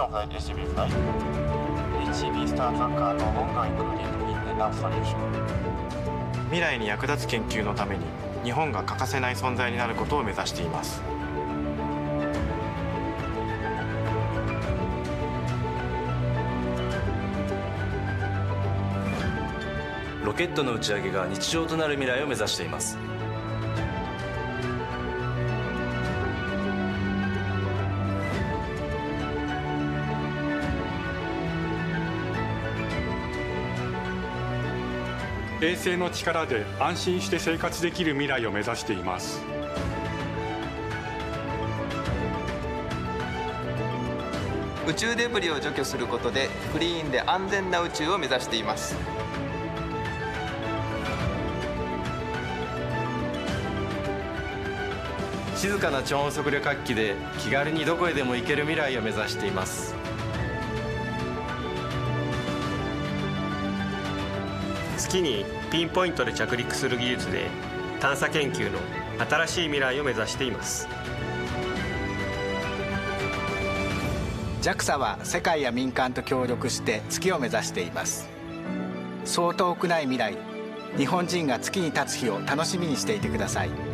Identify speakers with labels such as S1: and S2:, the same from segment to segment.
S1: of that HTV flight. h t Star t a c の Longer Included
S2: in the Lab Solution
S3: 未来に役立つ研究のために日本が欠かせない存在になることを目指しています。
S4: ロケットの打ち上げが日常となる未来を目指しています
S3: 衛星の力で安心して生活できる未来を目指してい
S5: ます宇宙デブリを除去することでクリーンで安全な宇宙を目指しています
S3: 静かな超音速旅客機で気軽にどこへでも行ける未来を目
S5: 指しています時にピンポイントで着陸する技術で探査研究の新しい未来を目指しています JAXA は世界や民間と協力して月を目指しています
S2: そう遠くない未来日本人が月に立つ日を楽しみにしていてください。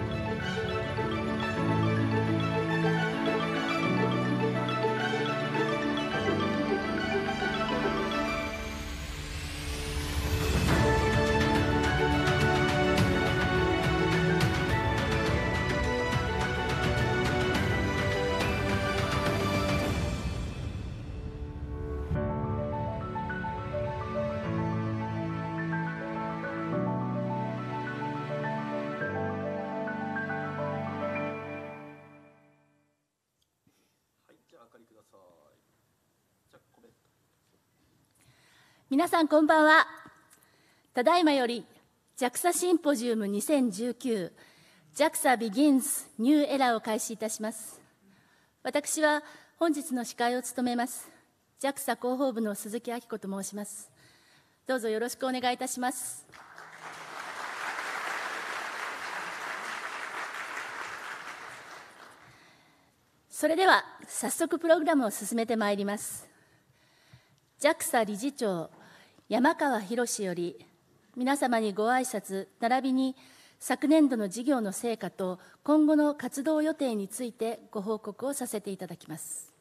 S6: さんこんばんはただいまより JAXA シンポジウム 2019JAXA Begins New Era を開始いたします私は本日の司会を務めます JAXA 広報部の鈴木明子と申しますどうぞよろしくお願いいたしますそれでは早速プログラムを進めてまいります JAXA 理事長山川博より皆様にご挨拶並びに昨年度の事業の成果と今後の活動予定についてご報告をさせていただきます。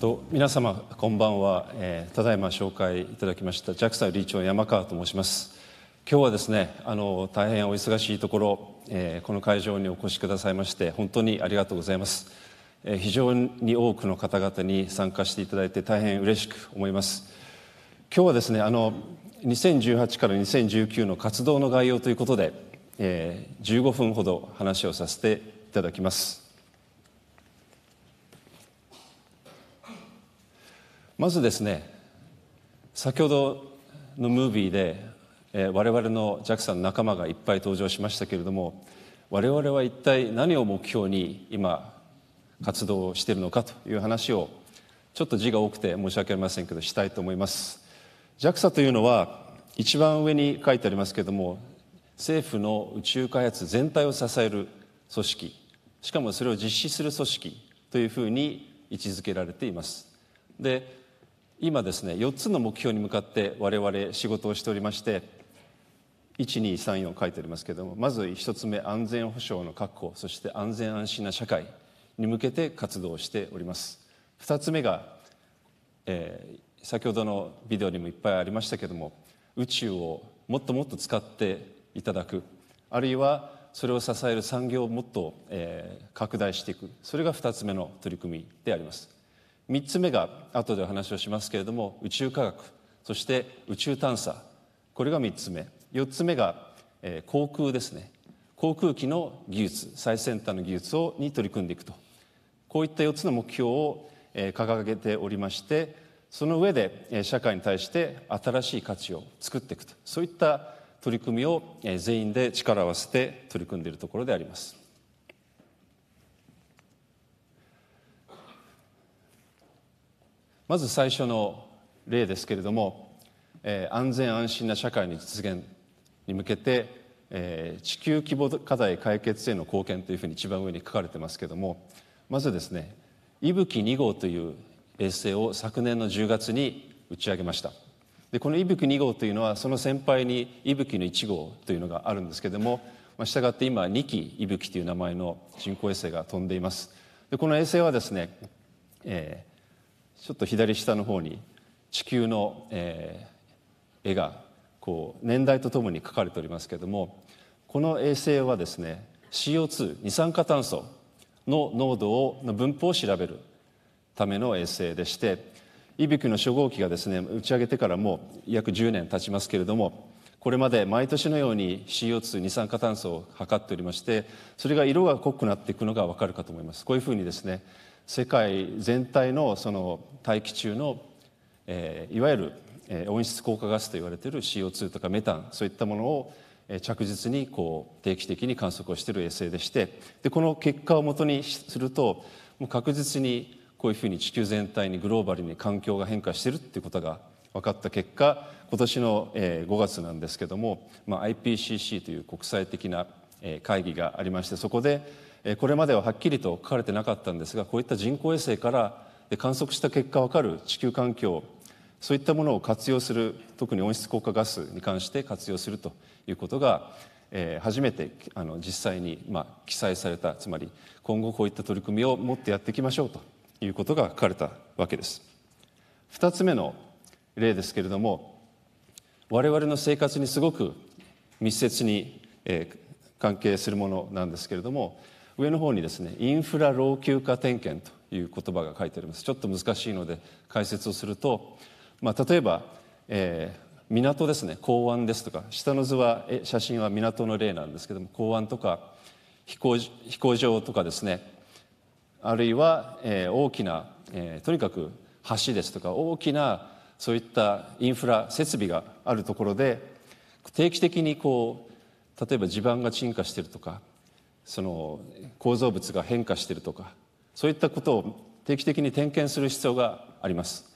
S7: と皆様こんばんは、えー、ただいま紹介いただきました JAXA 理事長山川と申します今日はですねあの大変お忙しいところ、えー、この会場にお越しくださいまして本当にありがとうございます、えー、非常に多くの方々に参加していただいて大変嬉しく思います今日はですねあの2018から2019の活動の概要ということで、えー、15分ほど話をさせていただきますまずですね先ほどのムービーでえー、我々の JAXA の仲間がいっぱい登場しましたけれども我々は一体何を目標に今活動をしているのかという話をちょっと字が多くて申し訳ありませんけどしたいと思います JAXA というのは一番上に書いてありますけれども政府の宇宙開発全体を支える組織しかもそれを実施する組織というふうに位置づけられていますで今ですね4つの目標に向かって我々仕事をしておりまして1234書いてありますけれどもまず1つ目安全保障の確保そして安全安心な社会に向けて活動しております2つ目が、えー、先ほどのビデオにもいっぱいありましたけれども宇宙をもっともっと使っていただくあるいはそれを支える産業をもっと、えー、拡大していくそれが2つ目の取り組みであります3つ目が後でお話をしますけれども宇宙科学そして宇宙探査これが3つ目4つ目が、え航空ですね航空機の技術最先端の技術をに取り組んでいくとこういった4つの目標を、え掲げておりましてその上で、え社会に対して新しい価値を作っていくとそういった取り組みを、え全員で力を合わせて取り組んでいるところであります。まず最初の例ですけれども、え安全安心な社会の実現に向けて、えー、地球規模課題解決への貢献というふうに一番上に書かれてますけどもまずですね「いぶき2号」という衛星を昨年の10月に打ち上げましたでこの「いぶき2号」というのはその先輩に「いぶきの1号」というのがあるんですけども、まあ、従って今2機「いぶき」という名前の人工衛星が飛んでいますでこの衛星はですね、えー、ちょっと左下の方に地球の、えー、絵がこう年代とともに書かれておりますけれどもこの衛星はですね CO2 二酸化炭素の濃度をの分布を調べるための衛星でしていびきの初号機がですね打ち上げてからもう約10年経ちますけれどもこれまで毎年のように CO2 二酸化炭素を測っておりましてそれが色が濃くなっていくのが分かるかと思いますこういうふうにですね世界全体のその大気中の、えー、いわゆる温室効果ガスと言われている CO2 とかメタンそういったものを着実にこう定期的に観測をしている衛星でしてでこの結果をもとにするともう確実にこういうふうに地球全体にグローバルに環境が変化してるっていうことが分かった結果今年の5月なんですけども、まあ、IPCC という国際的な会議がありましてそこでこれまでははっきりと書かれてなかったんですがこういった人工衛星から観測した結果分かる地球環境そういったものを活用する特に温室効果ガスに関して活用するということが、えー、初めてあの実際に、まあ、記載されたつまり今後こういった取り組みをもっとやっていきましょうということが書かれたわけです2つ目の例ですけれども我々の生活にすごく密接に、えー、関係するものなんですけれども上の方にですねインフラ老朽化点検という言葉が書いてありますちょっと難しいので解説をするとまあ、例えば、えー、港ですね港湾ですとか下の図は写真は港の例なんですけども港湾とか飛行飛行場とかですねあるいは、えー、大きな、えー、とにかく橋ですとか大きなそういったインフラ設備があるところで定期的にこう例えば地盤が沈下してるとかその構造物が変化してるとかそういったことを定期的に点検する必要があります。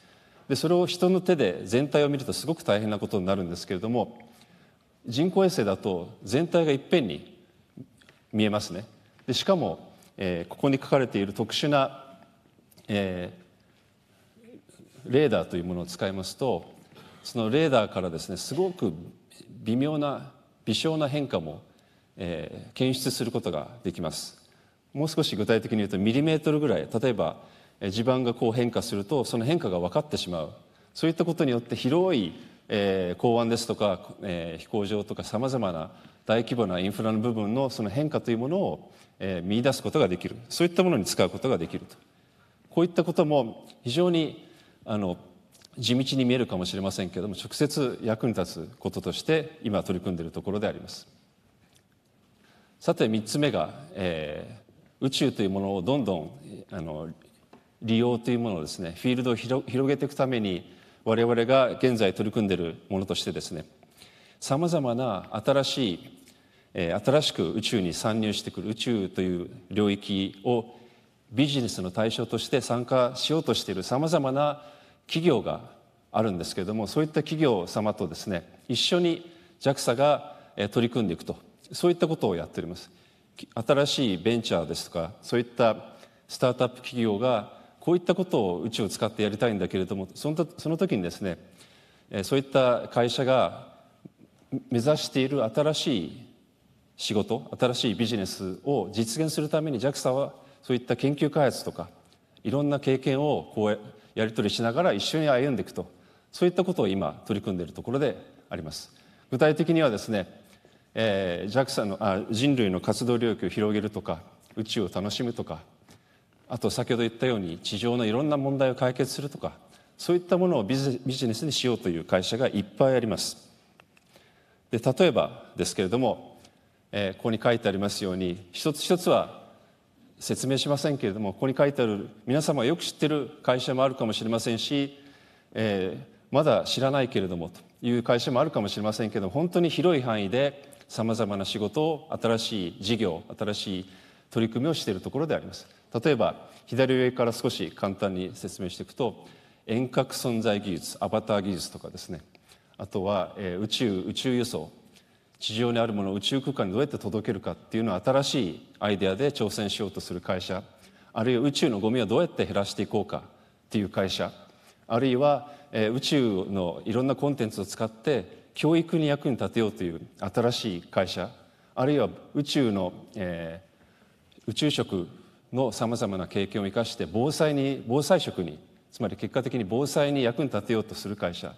S7: でそれを人の手で全体を見るとすごく大変なことになるんですけれども人工衛星だと全体がいっぺんに見えますねでしかも、えー、ここに書かれている特殊な、えー、レーダーというものを使いますとそのレーダーからですねすごく微妙な微小な変化も、えー、検出することができますもう少し具体的に言うとミリメートルぐらい例えば地盤がこう変化するとその変化が分かってしまうそういったことによって広い、港湾ですとか、飛行場とかさまざまな大規模なインフラの部分のその変化というものを、見出すことができるそういったものに使うことができるとこういったことも非常にあの地道に見えるかもしれませんけれども直接役に立つこととして今取り組んでいるところでありますさて3つ目が、えー、宇宙というものをどんどんあの利用というものをですねフィールドを広げていくために我々が現在取り組んでいるものとしてですねさまざまな新しい新しく宇宙に参入してくる宇宙という領域をビジネスの対象として参加しようとしているさまざまな企業があるんですけれどもそういった企業様とですね一緒に JAXA が取り組んでいくとそういったことをやっております新しいベンチャーですとかそういったスタートアップ企業がこういったことを宇宙を使ってやりたいんだけれどもそのその時にですねそういった会社が目指している新しい仕事新しいビジネスを実現するために JAXA はそういった研究開発とかいろんな経験をこうやり取りしながら一緒に歩んでいくとそういったことを今取り組んでいるところであります。具体的にはですね、えー、JAXA のあ人類の活動領域を広げるとか宇宙を楽しむとかあと先ほど言ったように地上のいろんな問題を解決するとかそういったものをビジネスにしようという会社がいっぱいありますで例えばですけれども、えー、ここに書いてありますように一つ一つは説明しませんけれどもここに書いてある皆様よく知ってる会社もあるかもしれませんし、えー、まだ知らないけれどもという会社もあるかもしれませんけど本当に広い範囲でさまざまな仕事を新しい事業新しい取り組みをしているところであります。例えば左上から少し簡単に説明していくと遠隔存在技術アバター技術とかですねあとは、え宇宙宇宙輸送地上にあるものを宇宙空間にどうやって届けるかっていうのを新しいアイデアで挑戦しようとする会社あるいは宇宙のゴミをどうやって減らしていこうかっていう会社あるいは、え宇宙のいろんなコンテンツを使って教育に役に立てようという新しい会社あるいは宇宙の、えー、宇宙食のさまざまな経験を生かして防災に防災職につまり結果的に防災に役に立てようとする会社、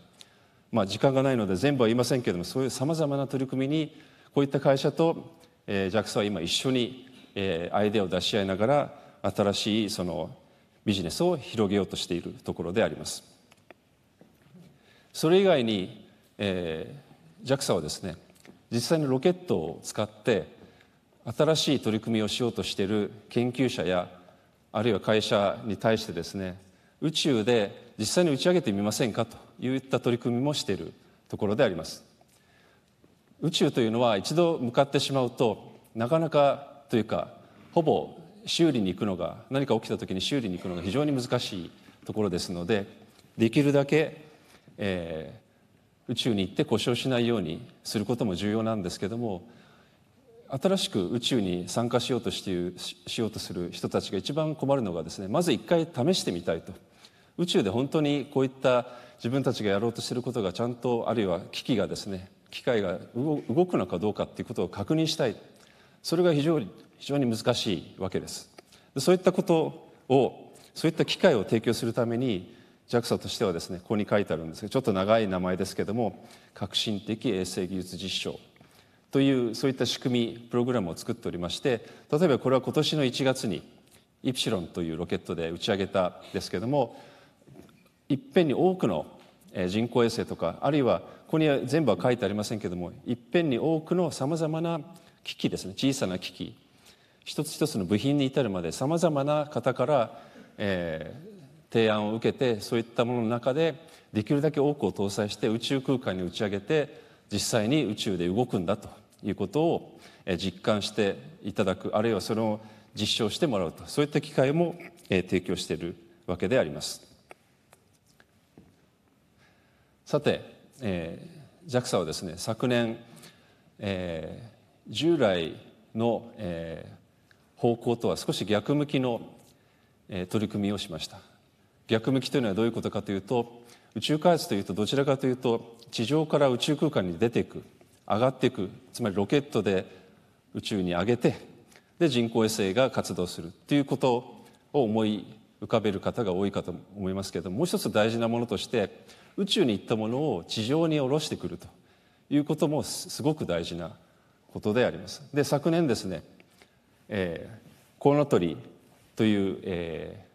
S7: まあ、時間がないので全部は言いませんけれどもそういうさまざまな取り組みにこういった会社と、えー、JAXA は今一緒に、えー、アイデアを出し合いながら新しいそのビジネスを広げようとしているところであります。それ以外に、えー、JAXA はですね実際にロケットを使って新しい取り組みをしようとしている研究者やあるいは会社に対してですね宇宙で実際に打ち上げてみませんかといった取り組みもしているところであります宇宙というのは一度向かってしまうとなかなかというかほぼ修理に行くのが何か起きた時に修理に行くのが非常に難しいところですのでできるだけ、えー、宇宙に行って故障しないようにすることも重要なんですけども新しく宇宙に参加しようとしてしようとする人たちが一番困るのがですねまず一回試してみたいと宇宙で本当にこういった自分たちがやろうとしてることがちゃんとあるいは機器がですね機械が動くのかどうかっていうことを確認したいそれが非常に非常に難しいわけですそういったことをそういった機会を提供するために JAXA としてはですねここに書いてあるんですけどちょっと長い名前ですけども革新的衛星技術実証というそういった仕組みプログラムを作っておりまして例えばこれは今年の1月にイプシロンというロケットで打ち上げたですけどもいっぺんに多くの人工衛星とかあるいはここには全部は書いてありませんけどもいっぺんに多くのさまざまな機器ですね小さな機器一つ一つの部品に至るまでさまざまな方から、えー、提案を受けてそういったものの中でできるだけ多くを搭載して宇宙空間に打ち上げて実際に宇宙で動くんだということを実感していただくあるいはそれを実証してもらうとそういった機会も提供しているわけでありますさて、えー、JAXA はですね昨年、えー、従来の、えー、方向とは少し逆向きの、えー、取り組みをしました逆向きというのはどういうことかというと宇宙開発というとどちらかというと地上から宇宙空間に出ていく上がっていくつまりロケットで宇宙に上げてで人工衛星が活動するっていうことを思い浮かべる方が多いかと思いますけれどももう一つ大事なものとして宇宙に行ったものを地上に下ろしてくるということもすごく大事なことであります。で昨年ですね、えー、コウノトリという、え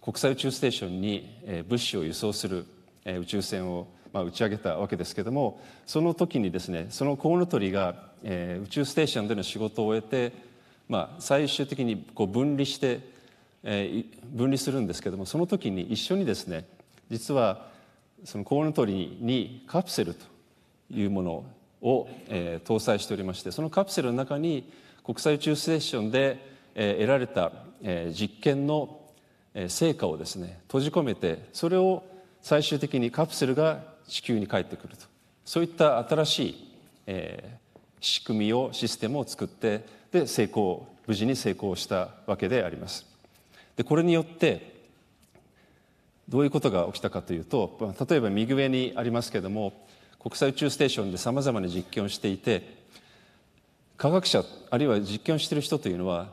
S7: ー、国際宇宙ステーションに、えー、物資を輸送する、えー、宇宙船をまあ、打ち上げたわけですけどもその時にですねそのコウノトリが、えー、宇宙ステーションでの仕事を終えて、まあ、最終的にこう分離して、えー、分離するんですけどもその時に一緒にですね実はそのコウノトリにカプセルというものを、えー、搭載しておりましてそのカプセルの中に国際宇宙ステーションで、えー、得られた、えー、実験の成果をですね閉じ込めてそれを最終的にカプセルが地球に帰ってくるとそういった新しい、えー、仕組みをシステムを作ってで成功無事に成功したわけであります。でこれによってどういうことが起きたかというと例えば右上にありますけども国際宇宙ステーションでさまざまな実験をしていて科学者あるいは実験をしている人というのは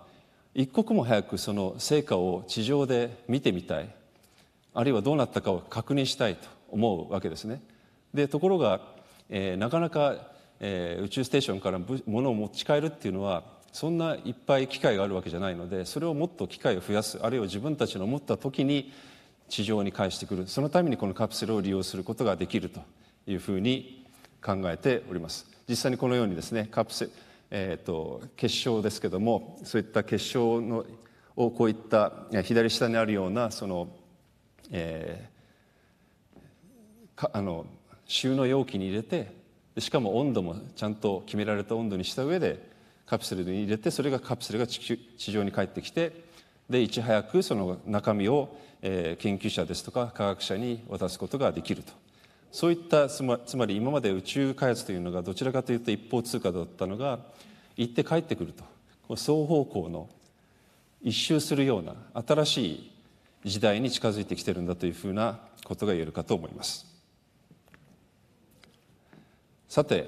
S7: 一刻も早くその成果を地上で見てみたいあるいはどうなったかを確認したいと思うわけですね。でところが、えー、なかなか、えー、宇宙ステーションから物を持ち帰るっていうのはそんないっぱい機会があるわけじゃないのでそれをもっと機会を増やすあるいは自分たちの持った時に地上に返してくるそのためにこのカプセルを利用することができるというふうに考えております。実際にこのようにですねカプセルえーと、結晶ですけどもそういった結晶のをこういった左下にあるようなその、えあの収納容器に入れてしかも温度もちゃんと決められた温度にした上でカプセルに入れてそれがカプセルが地上に帰ってきてでいち早くその中身を、え研究者ですとか科学者に渡すことができるとそういったつまつまり今まで宇宙開発というのがどちらかというと一方通過だったのが行って帰ってくると双方向の一周するような新しい時代に近づいてきてるんだというふうなことが言えるかと思います。さて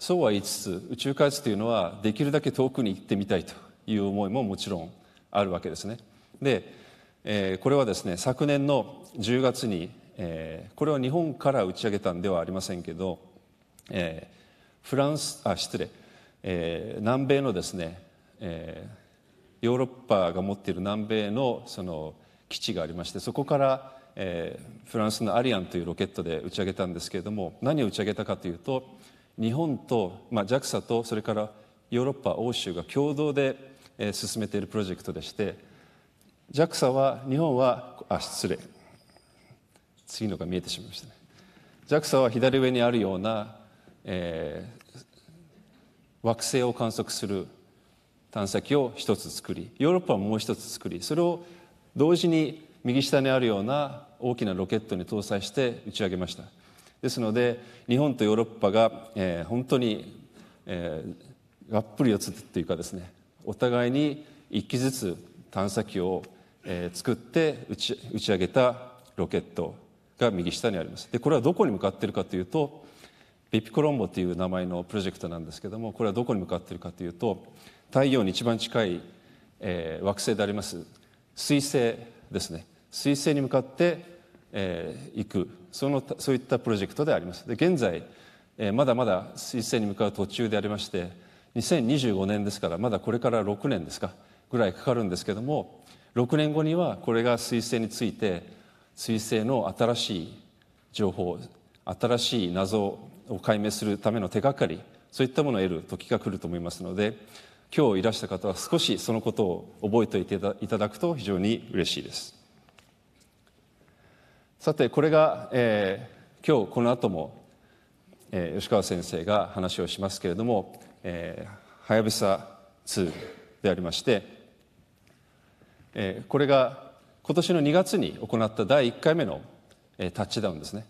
S7: そうは言いつつ宇宙開発というのはできるだけ遠くに行ってみたいという思いももちろんあるわけですね。で、えー、これはですね昨年の10月に、えー、これは日本から打ち上げたんではありませんけど、えー、フランスあ失礼、えー、南米のですね、えー、ヨーロッパが持っている南米のその基地がありましてそこからえー、フランスのアリアンというロケットで打ち上げたんですけれども何を打ち上げたかというと日本と、まあ、JAXA とそれからヨーロッパ欧州が共同で、えー、進めているプロジェクトでして JAXA は日本はあ失礼次のが見えてしまいましたね JAXA は左上にあるような、えー、惑星を観測する探査機を一つ作りヨーロッパももう一つ作りそれを同時に右下にあるような大きなロケットに搭載して打ち上げましたですので日本とヨーロッパが、えー、本当に、えー、がっぷり四つっていうかですねお互いに1機ずつ探査機を、えー、作って打ち打ち上げたロケットが右下にありますでこれはどこに向かっているかというとビピコロンボという名前のプロジェクトなんですけどもこれはどこに向かっているかというと太陽に一番近い、えー、惑星であります水星ですね彗星に向かってえー、行くそのそういったプロジェクトでありますで現在、えー、まだまだ彗星に向かう途中でありまして2025年ですからまだこれから6年ですかぐらいかかるんですけども6年後にはこれが彗星について彗星の新しい情報新しい謎を解明するための手がかりそういったものを得る時が来ると思いますので今日いらした方は少しそのことを覚えておいていただくと非常に嬉しいですさてこれが、えー、今日この後も、えー、吉川先生が話をしますけれども、えはやぶさ2でありまして、えー、これが今年の2月に行った第1回目の、えー、タッチダウンですね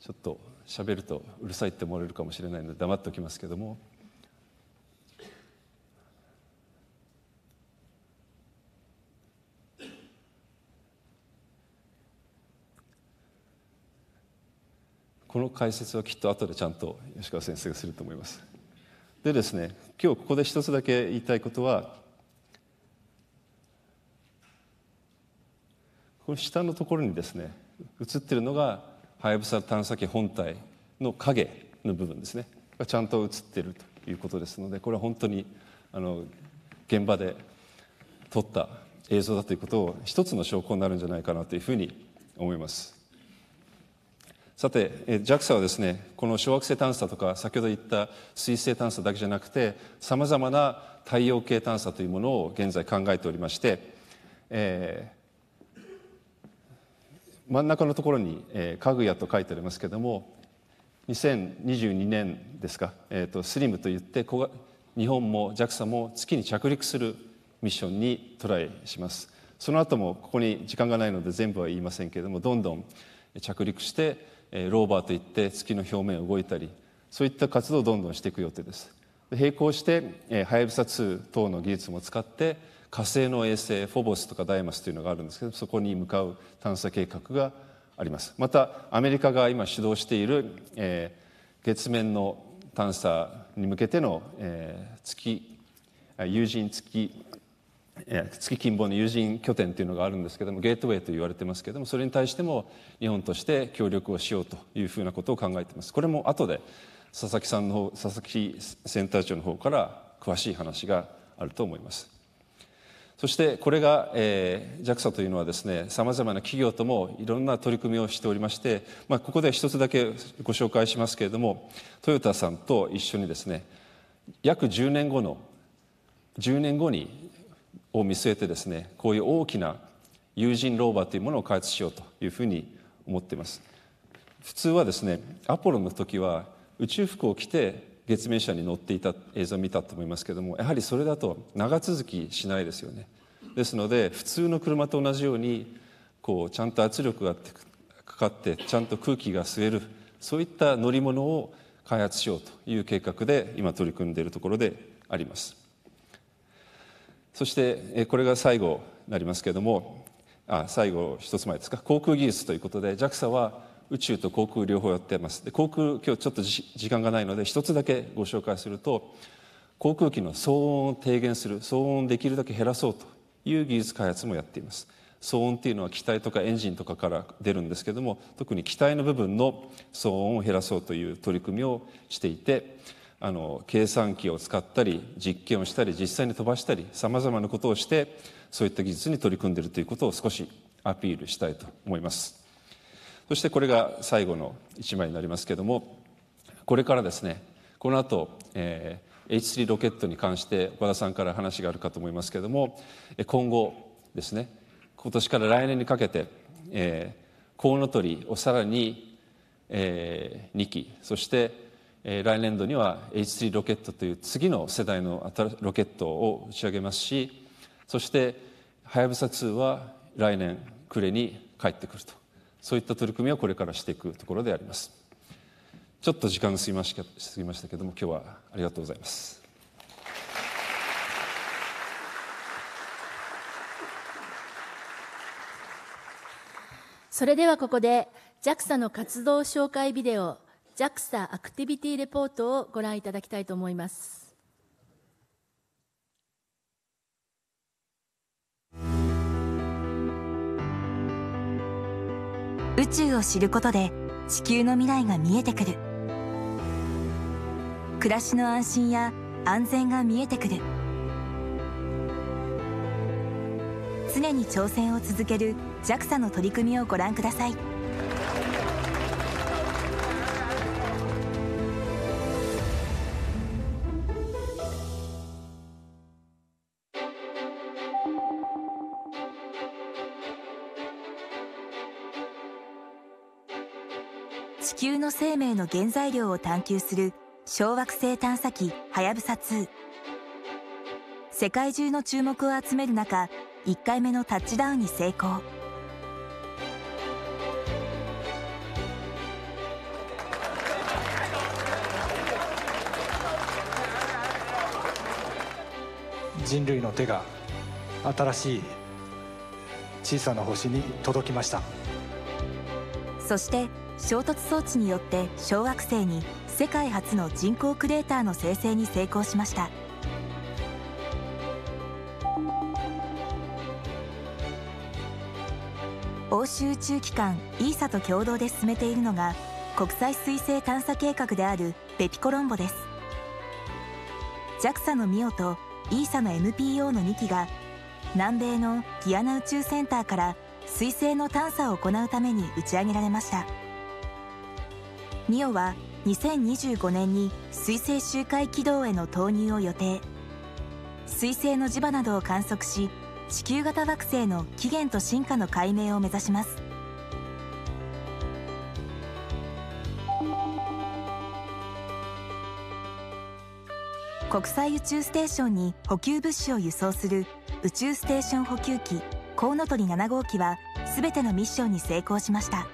S7: ちょっと喋るとうるさいって思われるかもしれないので黙っておきますけどもこの解説はきっと後でちゃんと吉川先生がすると思いますでですね今日ここで一つだけ言いたいことはこの下のところにですね映ってるのがはヤブサ探査機本体の影の部分ですねがちゃんと映ってるということですのでこれは本当にあの現場で撮った映像だということを一つの証拠になるんじゃないかなというふうに思います。さて、JAXA はですね、この小惑星探査とか、先ほど言った水星探査だけじゃなくて、さまざまな太陽系探査というものを現在考えておりまして、えー、真ん中のところに、えー、かぐやと書いてありますけれども、2022年ですか、えーと、とスリムといって日本も JAXA も月に着陸するミッションにトライします。その後もここに時間がないので全部は言いませんけれども、どんどん着陸してえローバーといって月の表面を動いたりそういった活動をどんどんしていく予定です並行してはやぶさ2等の技術も使って火星の衛星フォボスとかダイマスというのがあるんですけどそこに向かう探査計画がありますまたアメリカが今主導している、え月面の探査に向けての、えー、月有人月月近傍の友人拠点というのがあるんですけどもゲートウェイと言われてますけどもそれに対しても日本として協力をしようというふうなことを考えていますこれも後で佐々木さんの方佐々木センター長の方から詳しい話があると思いますそしてこれが、えー、JAXA というのはですねさまざまな企業ともいろんな取り組みをしておりまして、まあ、ここで一つだけご紹介しますけれどもトヨタさんと一緒にですね約10年後の10年後にを見据えてですねこういう大きな有人ローバーというものを開発しようというふうに思っています普通はですねアポロの時は宇宙服を着て月面車に乗っていた映像を見たと思いますけどもやはりそれだと長続きしないですよねですので普通の車と同じようにこうちゃんと圧力がかかってちゃんと空気が吸えるそういった乗り物を開発しようという計画で今取り組んでいるところでありますそしてこれが最後になりますけれどもあ最後一つ前ですか航空技術ということで JAXA は宇宙と航空両方やってますで航空今日ちょっと時間がないので一つだけご紹介すると航空機の騒音を低減する騒音をできるだけ減らそうという技術開発もやっています騒音っていうのは機体とかエンジンとかから出るんですけども特に機体の部分の騒音を減らそうという取り組みをしていてあの計算機を使ったり実験をしたり実際に飛ばしたりさまざまなことをしてそういった技術に取り組んでいるということを少しアピールしたいと思いますそしてこれが最後の1枚になりますけどもこれからですねこの後、えー、H3 ロケットに関して岡田さんから話があるかと思いますけれども今後ですね今年から来年にかけて、えー、コウノトリをさらに、えー、2機そして来年度には H3 ロケットという次の世代のロケットを打ち上げますしそしてはやぶさ2は来年暮れに帰ってくるとそういった取り組みをこれからしていくところでありますちょっと時間が過ぎました過ぎましたけども今日はありがとうございます
S6: それではここで JAXA の活動紹介ビデオ JAXA アクティビティレポートをご覧いただきたいと思います。
S8: 宇宙を知ることで地球の未来が見えてくる暮らしの安心や安全が見えてくる常に挑戦を続ける JAXA の取り組みをご覧ください。の生命の原材料を探求する小惑星探査機はやぶさ2世界中の注目を集める中1回目のタッチダウンに成功
S2: 人類の手が新しい小さな星に届きました
S8: そして衝突装置によって小惑星に世界初の人工クレーターの生成に成功しました欧州宇宙機関 ESA と共同で進めているのが国際水星探査計画であるベピコロンボです JAXA の MIO と ESA の NPO の2機が南米のギアナ宇宙センターから水星の探査を行うために打ち上げられました。ミオは2025年に水星周回軌道への投入を予定水星の磁場などを観測し地球型惑星の起源と進化の解明を目指します国際宇宙ステーションに補給物資を輸送する宇宙ステーション補給機コウノトリ7号機は全てのミッションに成功しました。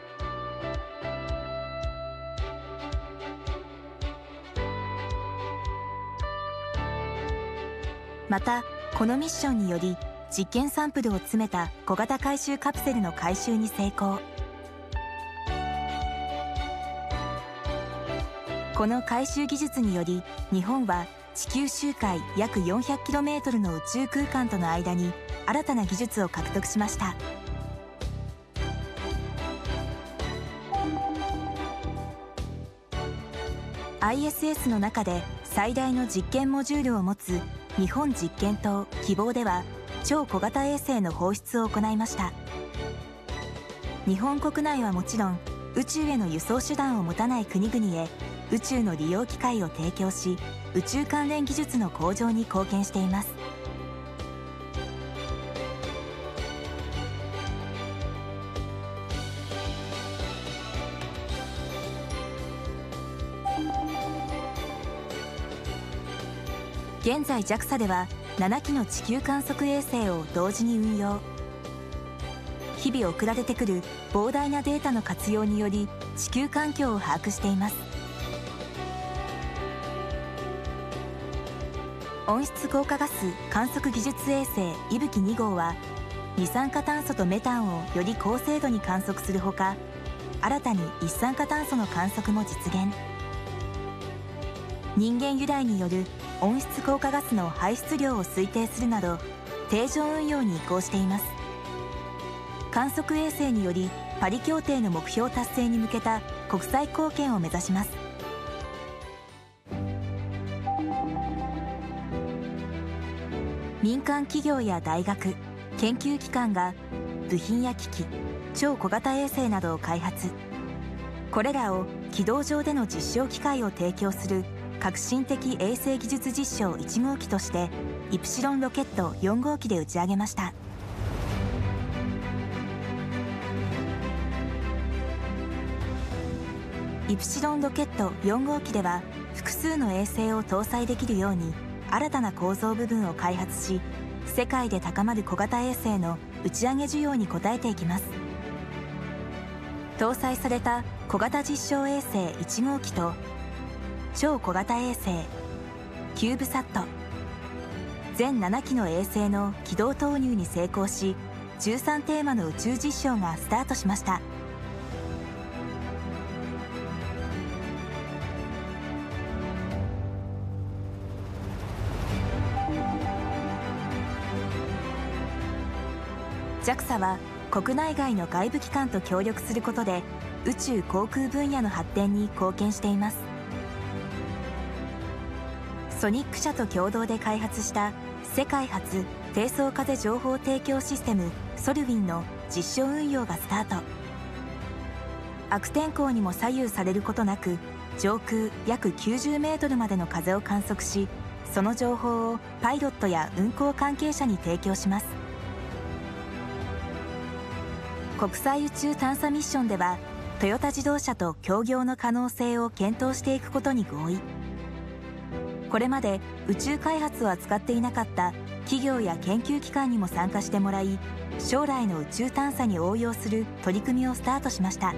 S8: またこのミッションにより実験サンプルを詰めた小型回収カプセルの回収に成功この回収技術により日本は地球周回約 400km の宇宙空間との間に新たな技術を獲得しました「ISS」の中で最大の実験モジュールを持つ日本実験棟希望では超小型衛星の放出を行いました日本国内はもちろん宇宙への輸送手段を持たない国々へ宇宙の利用機会を提供し宇宙関連技術の向上に貢献しています現在 JAXA では7機の地球観測衛星を同時に運用日々送られてくる膨大なデータの活用により地球環境を把握しています温室効果ガス観測技術衛星いぶき2号は二酸化炭素とメタンをより高精度に観測するほか新たに一酸化炭素の観測も実現。人間由来による温室効果ガスの排出量を推定するなど定常運用に移行しています観測衛星によりパリ協定の目標達成に向けた国際貢献を目指します民間企業や大学研究機関が部品や機器超小型衛星などを開発これらを軌道上での実証機会を提供する革新的衛星技術実証1号機としてイプシロンロケット4号機で打ち上げましたイプシロンロケット4号機では複数の衛星を搭載できるように新たな構造部分を開発し世界で高まる小型衛星の打ち上げ需要に応えていきます搭載された小型実証衛星1号機と超小型衛星キューブサット全7機の衛星の軌道投入に成功し13テーマの宇宙実証がスタートしました JAXA は国内外の外部機関と協力することで宇宙航空分野の発展に貢献していますソニック社と共同で開発した世界初低層風情報提供システムソルウィンの実証運用がスタート悪天候にも左右されることなく上空約90メートルまでの風を観測しその情報をパイロットや運航関係者に提供します国際宇宙探査ミッションではトヨタ自動車と協業の可能性を検討していくことに合意。これまで宇宙開発を扱っていなかった企業や研究機関にも参加してもらい将来の宇宙探査に応用する取り組みをスタートしました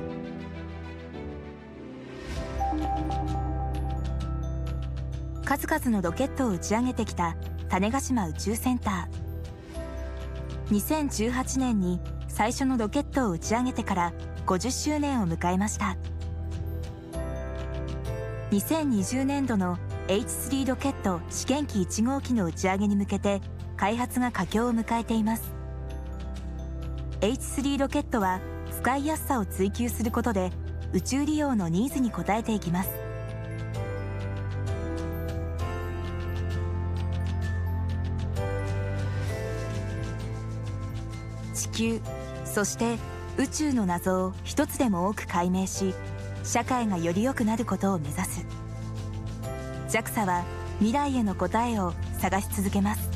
S8: 数々のロケットを打ち上げてきた種子島宇宙センター2018年に最初のロケットを打ち上げてから50周年を迎えました2020年度の H3 ロケット試験機1号機の打ち上げに向けて開発が佳境を迎えています H3 ロケットは使いやすさを追求することで宇宙利用のニーズに応えていきます地球そして宇宙の謎を一つでも多く解明し社会がより良くなることを目指す。JAXA は未来への答えを探し続けます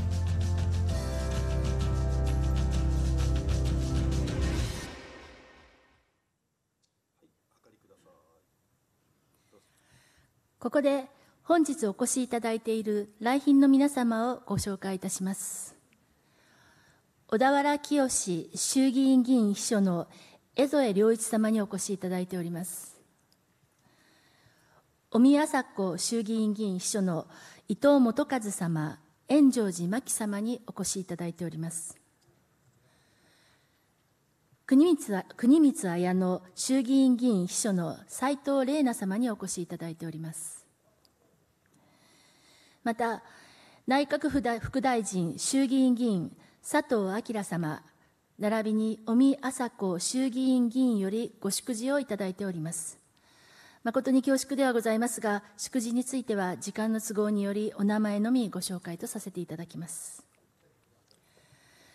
S6: ここで本日お越しいただいている来賓の皆様をご紹介いたします小田原清衆議院議員秘書の江添良一様にお越しいただいております尾身朝子衆議院議員秘書の伊藤元和様、円城寺真紀様にお越しいただいております。国光国光綾乃衆議院議員秘書の斉藤玲奈様にお越しいただいております。また、内閣府大副大臣衆議院議員佐藤明様、並びに尾身朝子衆議院議員よりご祝辞をいただいております。誠に恐縮ではございますが、祝辞については時間の都合によりお名前のみご紹介とさせていただきます。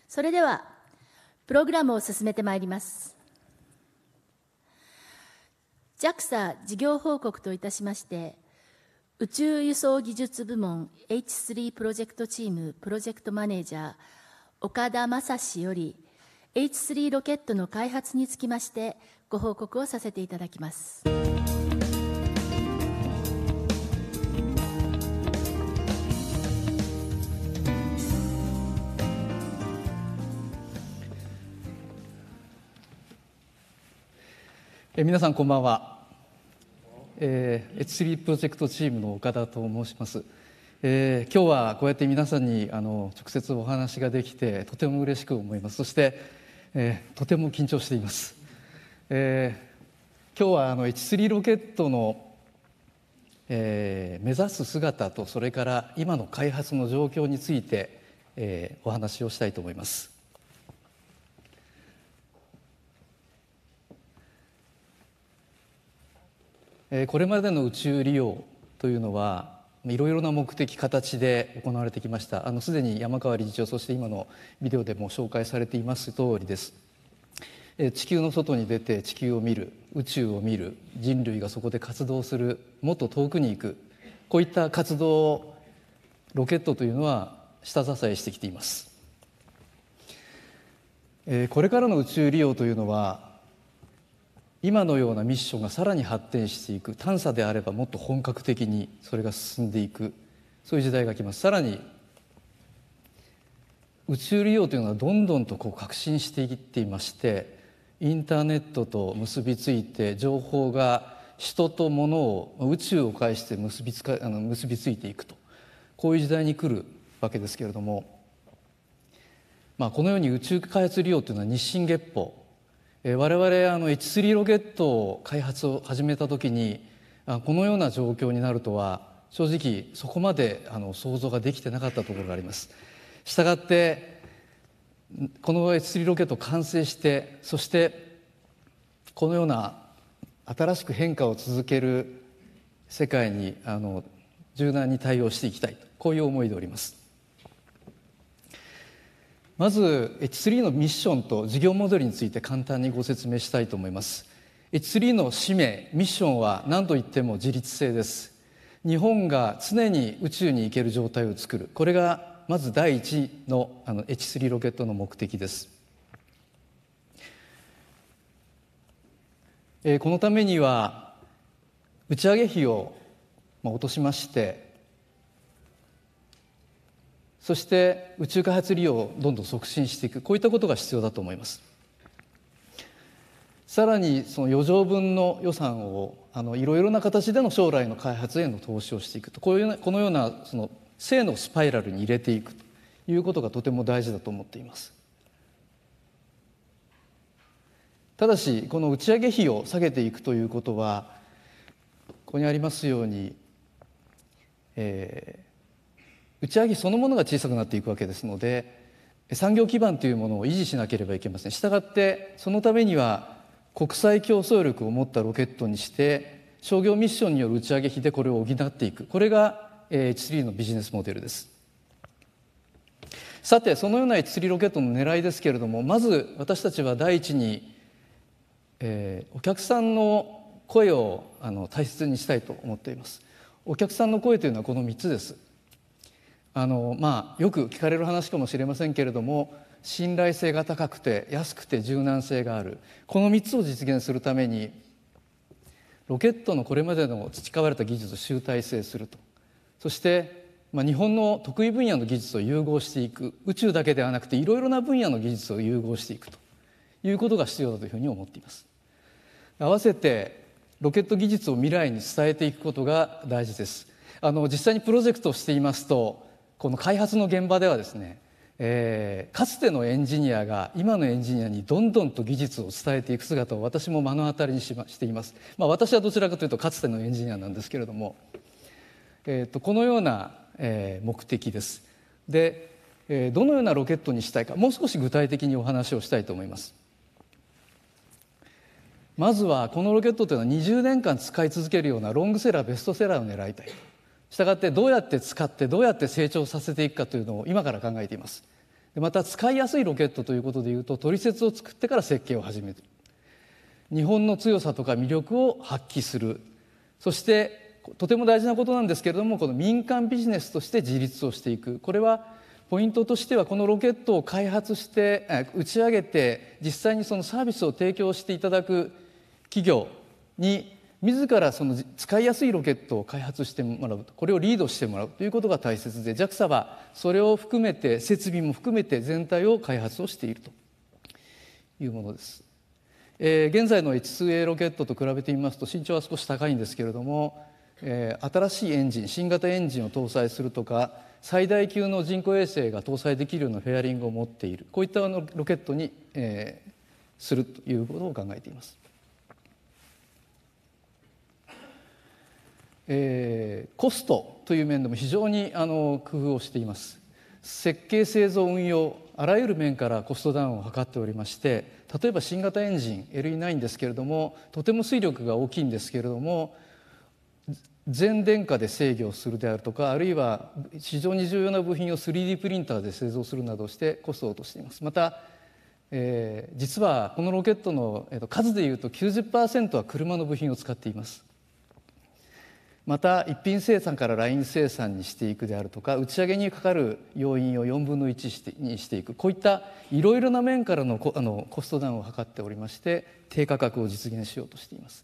S6: それでは、プログラムを進めてまいります。JAXA 事業報告といたしまして、宇宙輸送技術部門 H3 プロジェクトチームプロジェクトマネージャー岡田正史より H3 ロケットの開発につきましてご報告をさせていただきます。
S9: え皆さんこんばんは、えー、H3 プロジェクトチームの岡田と申します、えー、今日はこうやって皆さんにあの直接お話ができてとても嬉しく思いますそして、えー、とても緊張しています、えー、今日はあの H3 ロケットの、え目指す姿とそれから今の開発の状況について、えお話をしたいと思いますこれまでの宇宙利用というのはいろいろな目的形で行われてきましたあのすでに山川理事長そして今のビデオでも紹介されています通りです地球の外に出て地球を見る宇宙を見る人類がそこで活動するもっと遠くに行くこういった活動をロケットというのは下支えしてきていますこれからの宇宙利用というのは今のようなミッションがさらに発展していく探査であればもっと本格的にそれが進んでいくそういう時代が来ます。さらに宇宙利用というのはどんどんとこう革新していっていましてインターネットと結びついて情報が人と物を宇宙を介して結びつかあの結びついていくとこういう時代に来るわけですけれども、まあ、このように宇宙開発利用というのは日進月歩我々あの H3 ロケットを開発を始めた時にこのような状況になるとは正直そこまであの想像ができてなかったところがあります。したがってこの H3 ロケット完成してそしてこのような新しく変化を続ける世界にあの柔軟に対応していきたいこういう思いでおります。まず H3 のミッションと事業モデルについて簡単にご説明したいと思います H3 の使命ミッションは何と言っても自立性です日本が常に宇宙に行ける状態を作るこれがまず第一のあの H3 ロケットの目的ですこのためには打ち上げ費を落としましてそして宇宙開発利用をどんどん促進していくこういったことが必要だと思いますさらにその余剰分の予算をあのいろいろな形での将来の開発への投資をしていくとこういうこのようなその正のスパイラルに入れていくということがとても大事だと思っていますただしこの打ち上げ費を下げていくということはここにありますように、えー、打ち上げそのものが小さくなっていくわけですので産業基盤というものを維持しなければいけませんしたがってそのためには国際競争力を持ったロケットにして商業ミッションによる打ち上げ費でこれを補っていくこれが H3 のビジネスモデルですさてそのような H3 ロケットの狙いですけれどもまず私たちは第一に、えー、お客さんの声をあの大切にしたいと思っていますお客さんの声というのはこの3つですあのまあよく聞かれる話かもしれませんけれども信頼性が高くて安くて柔軟性があるこの3つを実現するためにロケットのこれまでの培われた技術を集大成するとそして、まあ、日本の得意分野の技術を融合していく宇宙だけではなくていろいろな分野の技術を融合していくということが必要だというふうに思っています。合わせてロケット技術を未来に伝えていくことが大事です。あの実際にプロジェクトをしていますとこの開発の現場ではですね、えー、かつてのエンジニアが今のエンジニアにどんどんと技術を伝えていく姿を私も目の当たりにしましています、まあ、私はどちらかというとかつてのエンジニアなんですけれども、えーと、このような、えー、目的ですで、えー、どのようなロケットにしたいかもう少し具体的にお話をしたいと思いますまずはこのロケットというのは20年間使い続けるようなロングセラーベストセラーを狙いたいしたがってどうやって使ってどうやって成長させていくかというのを今から考えていますでまた使いやすいロケットということでいうとトリセツを作ってから設計を始める日本の強さとか魅力を発揮するそしてとても大事なことなんですけれどもこの民間ビジネスとして自立をしていくこれはポイントとしてはこのロケットを開発して打ち上げて実際にそのサービスを提供していただく企業に自らその使いやすいロケットを開発してもらうこれをリードしてもらうということが大切で JAXA はそれを含めて設備も含めて全体を開発をしているというものです、えー、現在の H2A ロケットと比べてみますと身長は少し高いんですけれども、えー、新しいエンジン新型エンジンを搭載するとか最大級の人工衛星が搭載できるようなフェアリングを持っているこういったロケットに、えー、するということを考えていますえー、コストという面でも非常にあの工夫をしています設計製造運用あらゆる面からコストダウンを図っておりまして例えば新型エンジン LE9 ですけれどもとても水力が大きいんですけれども全電化で制御するであるとかあるいは非常に重要な部品を 3D プリンターで製造するなどしてコストを落としていますまた、えー、実はこのロケットの数でいうと90%は車の部品を使っていますまた一品生産からライン生産にしていくであるとか打ち上げにかかる要因を4分の1にしていくこういったいろいろな面からのコあのコストダウンを図っておりまして低価格を実現しようとしています。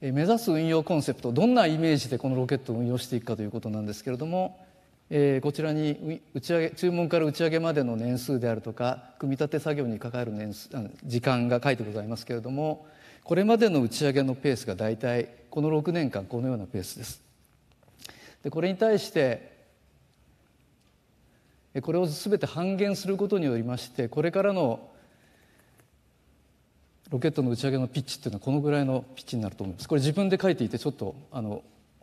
S9: 目指す運用コンセプトどんなイメージでこのロケットを運用していくかということなんですけれども、えー、こちらに打ち上げ注文から打ち上げまでの年数であるとか組み立て作業にかかる年数時間が書いてございますけれどもこれまでの打ち上げのペースが大体この6年間このようなペースです。でこれに対してこれを全て半減することによりましてこれからのロケットの打ち上げのピッチっていうのはこのぐらいのピッチになると思いますこれ自分で書いていてちょっとあの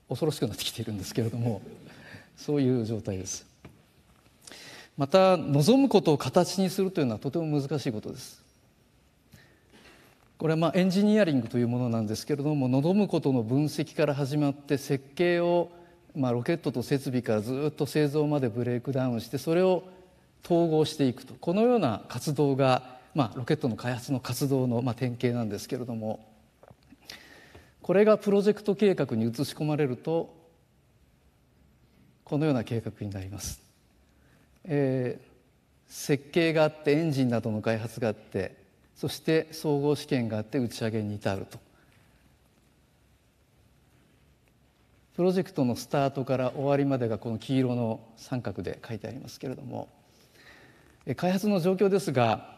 S9: 恐ろしくなってきているんですけれども そういう状態ですまた望むことを形にするというのはとても難しいことですこれはまあエンジニアリングというものなんですけれども望むことの分析から始まって設計を、まあ、ロケットと設備からずっと製造までブレイクダウンしてそれを統合していくとこのような活動が、まあ、ロケットの開発の活動の、まあ、典型なんですけれどもこれがプロジェクト計画に移し込まれるとこのような計画になります。えー、設計があってエンジンなどの開発があってそして総合試験があって打ち上げに至るとプロジェクトのスタートから終わりまでがこの黄色の三角で書いてありますけれども開発の状況ですが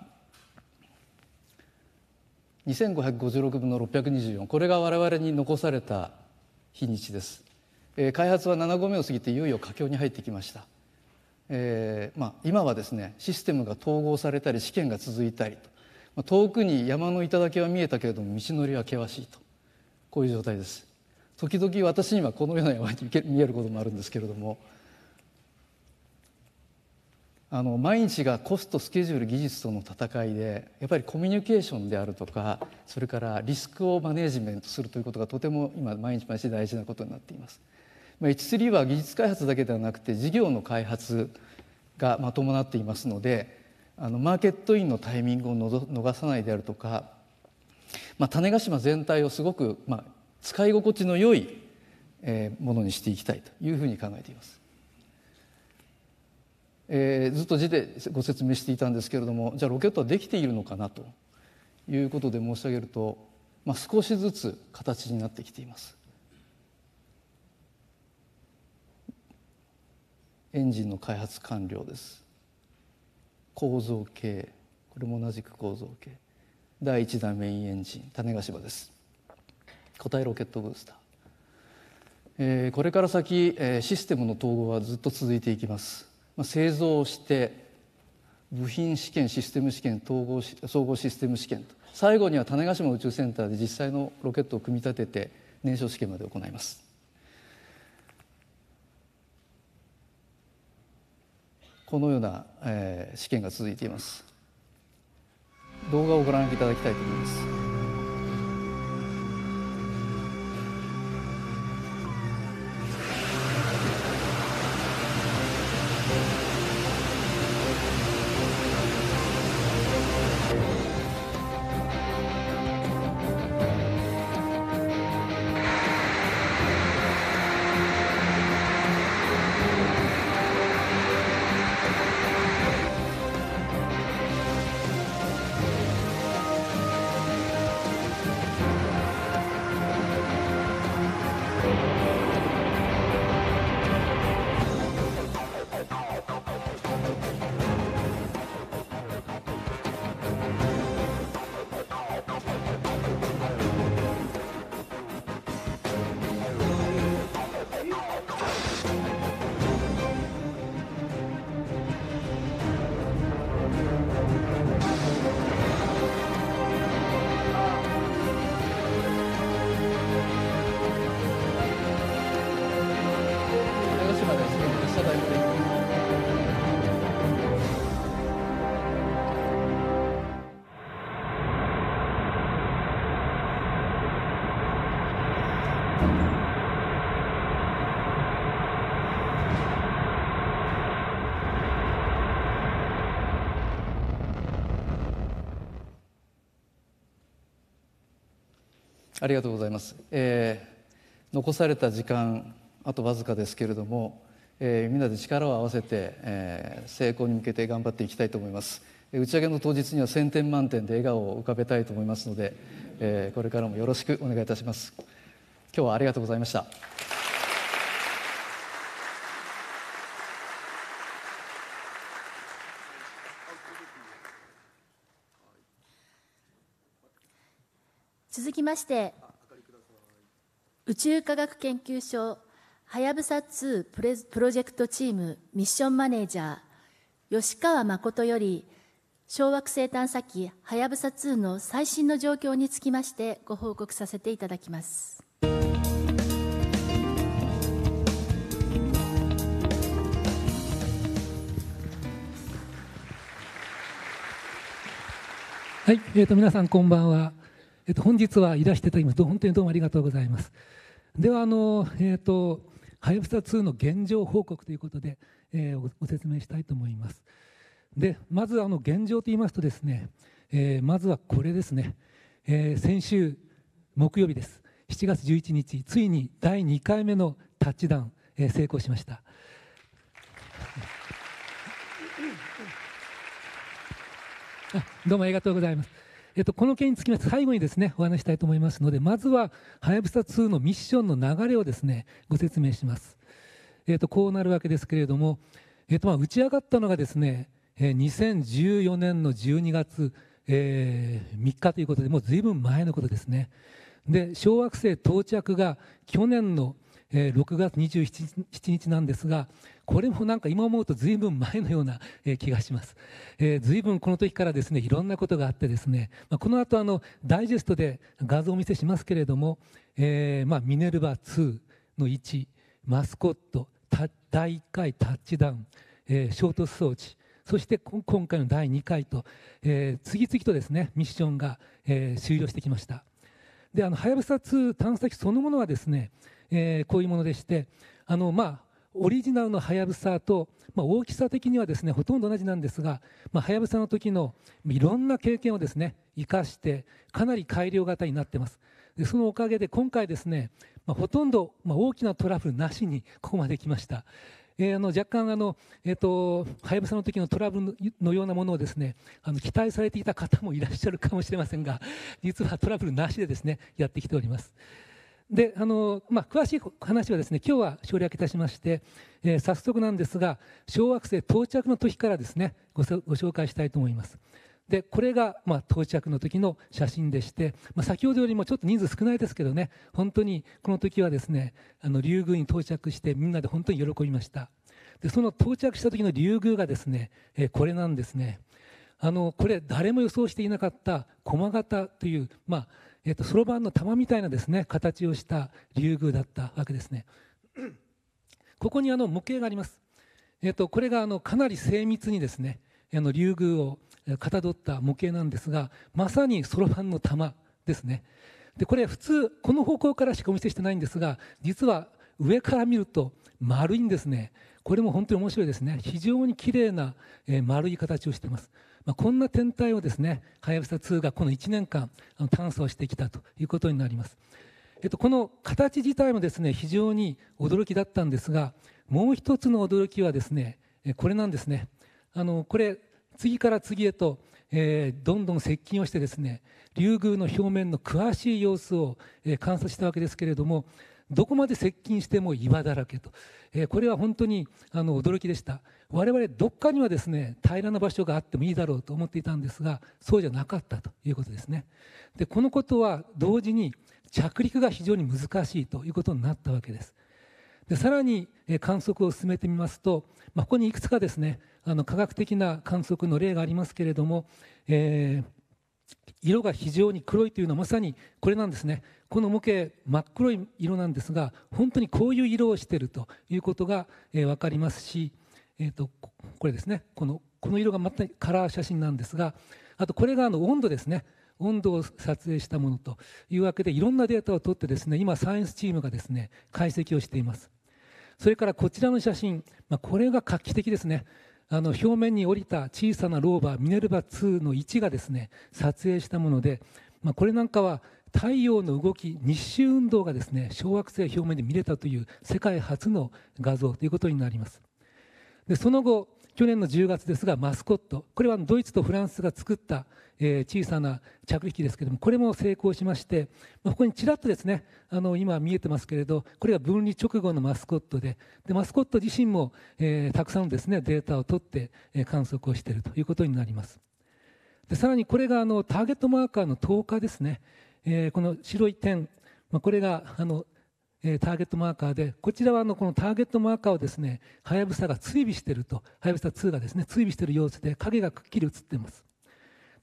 S9: 2556分の624これが我々に残された日にちです開発は7合目を過ぎていよいよ佳境に入ってきました、えーまあ、今はですねシステムが統合されたり試験が続いたりと遠くに山の頂は見えたけれども道のりは険しいとこういう状態です時々私にはこのような山に見えることもあるんですけれどもあの毎日がコストスケジュール技術との戦いでやっぱりコミュニケーションであるとかそれからリスクをマネージメントするということがとても今毎日毎日大事なことになっています。まあ、H3 は技術開発だけではなくて事業の開発がま伴っていますのであのマーケットインのタイミングを逃さないであるとか、まあ、種子島全体をすごく、まあ、使い心地の良い、えー、ものにしていきたいというふうに考えています。えー、ずっと字でご説明していたんですけれどもじゃあロケットはできているのかなということで申し上げると、まあ、少しずつ形になってきています。エンジンの開発完了です構造系これも同じく構造系第1弾メインエンジン種子島です固体ロケットブースター、えー、これから先、えー、システムの統合はずっと続いていきます、まあ、製造して部品試験システム試験統合総合システム試験と最後には種子島宇宙センターで実際のロケットを組み立てて燃焼試験まで行いますこのような、えー、試験が続いています動画をご覧いただきたいと思いますありがとうございます、えー、残された時間あとわずかですけれども、えー、みんなで力を合わせて、えー、成功に向けて頑張っていきたいと思います打ち上げの当日には1000点満点で笑顔を浮かべたいと思いますので、えー、これからもよろしくお願いいたします今日はありがとうございました
S6: きまして宇宙科学研究所はやぶさ2プレプロジェクトチームミッションマネージャー吉川誠より小惑星探査機はやぶさ2の最新の状況につきましてご報告させていただきます。
S10: はい、えーと、と皆さんこんばんは、えっと、本日はいらしていただきますて本当にどうもありがとうございます。ではあの、えーと、とはやぶさ2の現状報告ということで、えー、ご説明したいと思います。でまずあの現状と言いますとですね、えー、まずはこれですね、えー、先週木曜日です7月11日ついに第2回目のタッチダウン、えー、成功しました。どうもありがとうございます。っと、この件につきまして最後にですねお話したいと思いますのでまずははやぶさ2のミッションの流れをですねご説明します、えっと、こうなるわけですけれども、えっと、まあ打ち上がったのがですね2014年の12月、えー、3日ということでもう随分前のことですねで小惑星到着が去年の6月27日なんですがこれもなんか今思うと随分前のような、え気がします、えー、随分この時からですねいろんなことがあってですね、まあ、この後あのダイジェストで画像をお見せしますけれども、えーまあ、ミネルバァ2の1マスコット第1回タッチダウン、えー、衝突装置そして今回の第2回と、えー、次々とですねミッションが、えー、終了してきましたであのはやぶさ2探査機そのものはですね、えー、こういうものでしてあの、まあ、オリジナルのはやぶさと、まあ、大きさ的にはですねほとんど同じなんですが、まはやぶさの時のいろんな経験をですね生かしてかなり改良型になってますでそのおかげで今回ですね、まあ、ほとんど、まあ、大きなトラブルなしにここまで来ましたえー、あの若干あの、えーと、とはやぶさの時のトラブルのようなものをですねあの期待されていた方もいらっしゃるかもしれませんが実はトラブルなしでですねやってきております。であの、まあ、詳しい話はですね今日は省略いたしまして、えー、早速なんですが小惑星到着の時からですねご紹介したいと思います。でこれが、まあ、到着の時の写真でして、まあ、先ほどよりもちょっと人数少ないですけどね本当にこの時はですねあの竜宮に到着してみんなで本当に喜びましたでその到着した時の竜宮がですね、えー、これなんですねあのこれ誰も予想していなかった駒形という、まあえっと、そろばんの玉みたいなですね、形をした竜宮だったわけですね。ここにあの模型があります。えっと、これがあのかなり精密にですね、あの竜宮をかたどった模型なんですが、まさにそろばんの玉ですね。で、これ普通、この方向からしかお見せしてないんですが、実は上から見ると丸いんですね。これも本当に面白いですね。非常に綺麗な丸い形をしています。まあ、こんな天体をですねはやぶさ2がこの1年間探査をしてきたということになります。えっと、この形自体もですね非常に驚きだったんですがもう一つの驚きはですねこれなんですねあのこれ次から次へと、えー、どんどん接近をしてですね竜宮の表面の詳しい様子を、えー、観察したわけですけれどもどこまで接近しても岩だらけと、えー、これは本当にあの驚きでした我々どっかにはですね平らな場所があってもいいだろうと思っていたんですがそうじゃなかったということですねでこのことは同時に着陸が非常に難しいということになったわけですでさらに観測を進めてみますと、まあ、ここにいくつかですねあの科学的な観測の例がありますけれども、えー、色が非常に黒いというのはまさにこれなんですねこの模型真っ黒い色なんですが本当にこういう色をしているということが、えー、分かりますし、えーと、とこれですねこのこの色がまたカラー写真なんですがあとこれがあの温度ですね温度を撮影したものというわけでいろんなデータを取ってですね今サイエンスチームがですね解析をしていますそれからこちらの写真、まあ、これが画期的ですねあの表面に降りた小さなローバーミネルバ2の位置がですね撮影したもので、まあ、これなんかは太陽の動き日周運動がですね小惑星表面で見れたという世界初の画像ということになりますでその後去年の10月ですがマスコットこれはドイツとフランスが作った、え小さな着陸機ですけどもこれも成功しまして、まここにちらっとですねあの今見えてますけれどこれが分離直後のマスコットででマスコット自身も、えたくさんのですねデータを取って、え観測をしているということになりますでさらにこれがあのターゲットマーカーの透過ですねえー、この白い点、まあ、これがあの、えー、ターゲットマーカーでこちらはあのこのターゲットマーカーをですねはやぶさが追尾しているとはやぶさ2がですね追尾している様子で影がくっきり写っています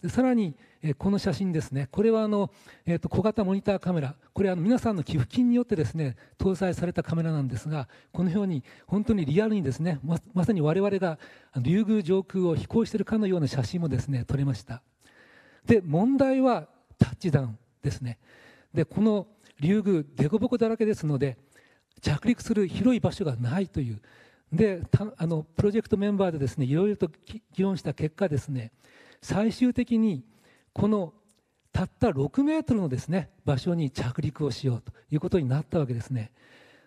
S10: でさらに、えー、この写真ですねこれはあの、えー、と小型モニターカメラこれはあの皆さんの寄付金によってですね搭載されたカメラなんですがこのように本当にリアルにですねままさに我々が竜宮上空を飛行しているかのような写真もですね撮れましたで問題はタッチダウンですねでこの竜宮凸凹だらけですので着陸する広い場所がないというであのプロジェクトメンバーでですねいろいろと議論した結果ですね最終的にこのたった6メートルのですね場所に着陸をしようということになったわけですね。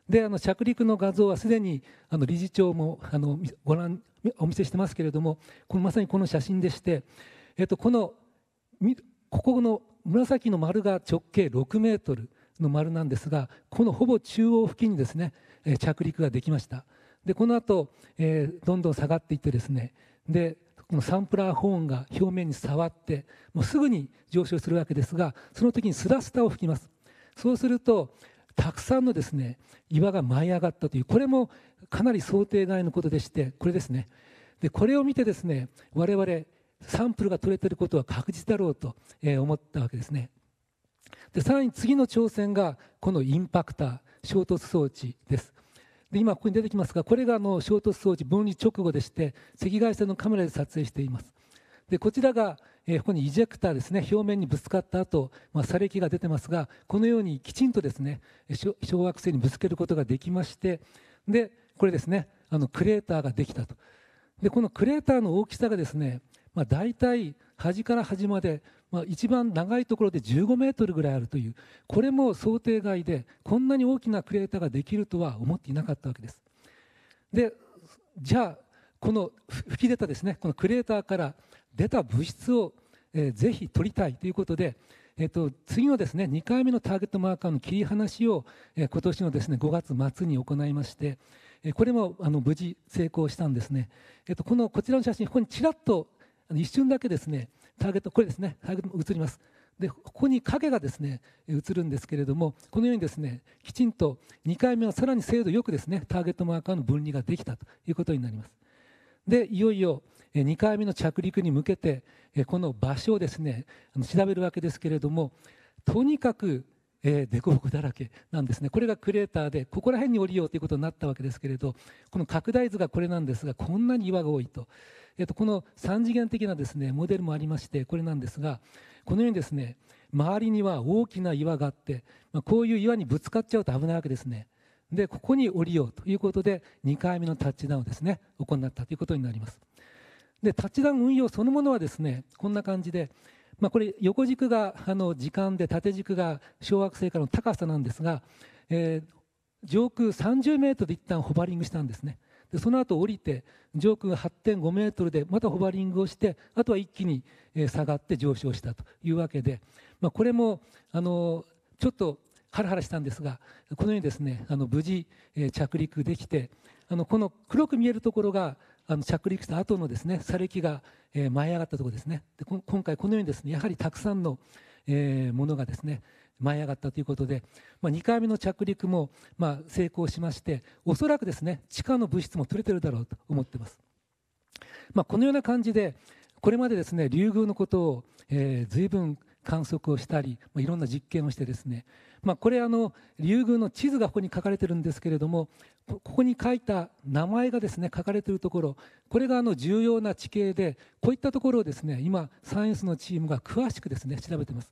S10: であの着陸の画像はすでにあの理事長もあのご覧お見せしてますけれどもこのまさにこの写真でして、えっと、このここの紫の丸が直径6メートルの丸なんですがこのほぼ中央付近にですね着陸ができましたでこの後、えー、どんどん下がっていってですねでこのサンプラーホーンが表面に触ってもうすぐに上昇するわけですがその時にスラスタを吹きますそうするとたくさんのですね岩が舞い上がったというこれもかなり想定外のことでしてこれですねでこれを見てですね我々サンプルが取れていることは確実だろうと思ったわけですねでさらに次の挑戦がこのインパクター衝突装置ですで今ここに出てきますがこれがあの衝突装置分離直後でして赤外線のカメラで撮影していますでこちらが、えここにイジェクターですね表面にぶつかった後、まあ、砂礫が出てますがこのようにきちんとですね小惑星にぶつけることができましてでこれですねあのクレーターができたとでこのクレーターの大きさがですねまあ、大体端から端まで、まあ、一番長いところで15メートルぐらいあるというこれも想定外でこんなに大きなクレーターができるとは思っていなかったわけです。でじゃあこの吹き出たですねこのクレーターから出た物質を、えー、ぜひ取りたいということで、えーと、次のですね2回目のターゲットマーカーの切り離しを、えー、今年のですね5月末に行いまして、えこれもあの無事成功したんですね、えっとこのこちらの写真ここにちらっと一瞬だけですねターゲットこれですねターゲット映りますでここに影がですね映るんですけれどもこのようにですねきちんと2回目はさらに精度よくですねターゲットマーカーの分離ができたということになりますでいよいよ2回目の着陸に向けてこの場所をですね調べるわけですけれどもとにかくえー、ボコだらけなんですねこれがクレーターでここら辺に降りようということになったわけですけれどこの拡大図がこれなんですがこんなに岩が多いと,、えー、とこの3次元的なですねモデルもありましてこれなんですがこのようにですね周りには大きな岩があって、まあ、こういう岩にぶつかっちゃうと危ないわけですね。でここに降りようということで2回目のタッチダウンをですね行ったということになりますでタッチダウン運用そのものはですねこんな感じでまあ、これ横軸があの時間で縦軸が小惑星からの高さなんですが、えー、上空30メートルで一旦ホバリングしたんですねでその後降りて上空8.5メートルでまたホバリングをしてあとは一気に下がって上昇したというわけで、まあ、これもあのちょっとハラハラしたんですがこのようにですねあの無事着陸できてあのこの黒く見えるところがあの着陸した後のですね砂礫が、え舞い上がったところですねで今回このようにですねやはりたくさんの、えものがですね舞い上がったということで、まあ、2回目の着陸も、ま成功しましておそらくですね地下の物質も取れてるだろうと思ってます、まあ、このような感じでこれまでですね竜宮のことを、えー、随分観測をしたり、まあ、いろんな実験をしてですね、まあ、これあの竜宮の地図がここに書かれてるんですけれどもここに書いた名前がですね書かれているところこれがあの重要な地形でこういったところをですね今サイエンスのチームが詳しくですね調べてます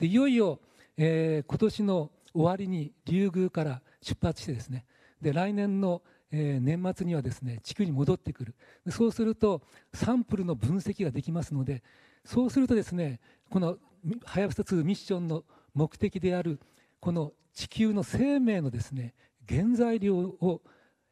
S10: でいよいよ、えー、今年の終わりに竜宮から出発してですねで来年のえー、年末にはですね地球に戻ってくるそうするとサンプルの分析ができますのでそうするとですねこのはやぶさ2ミッションの目的であるこの地球の生命のですね原材料を、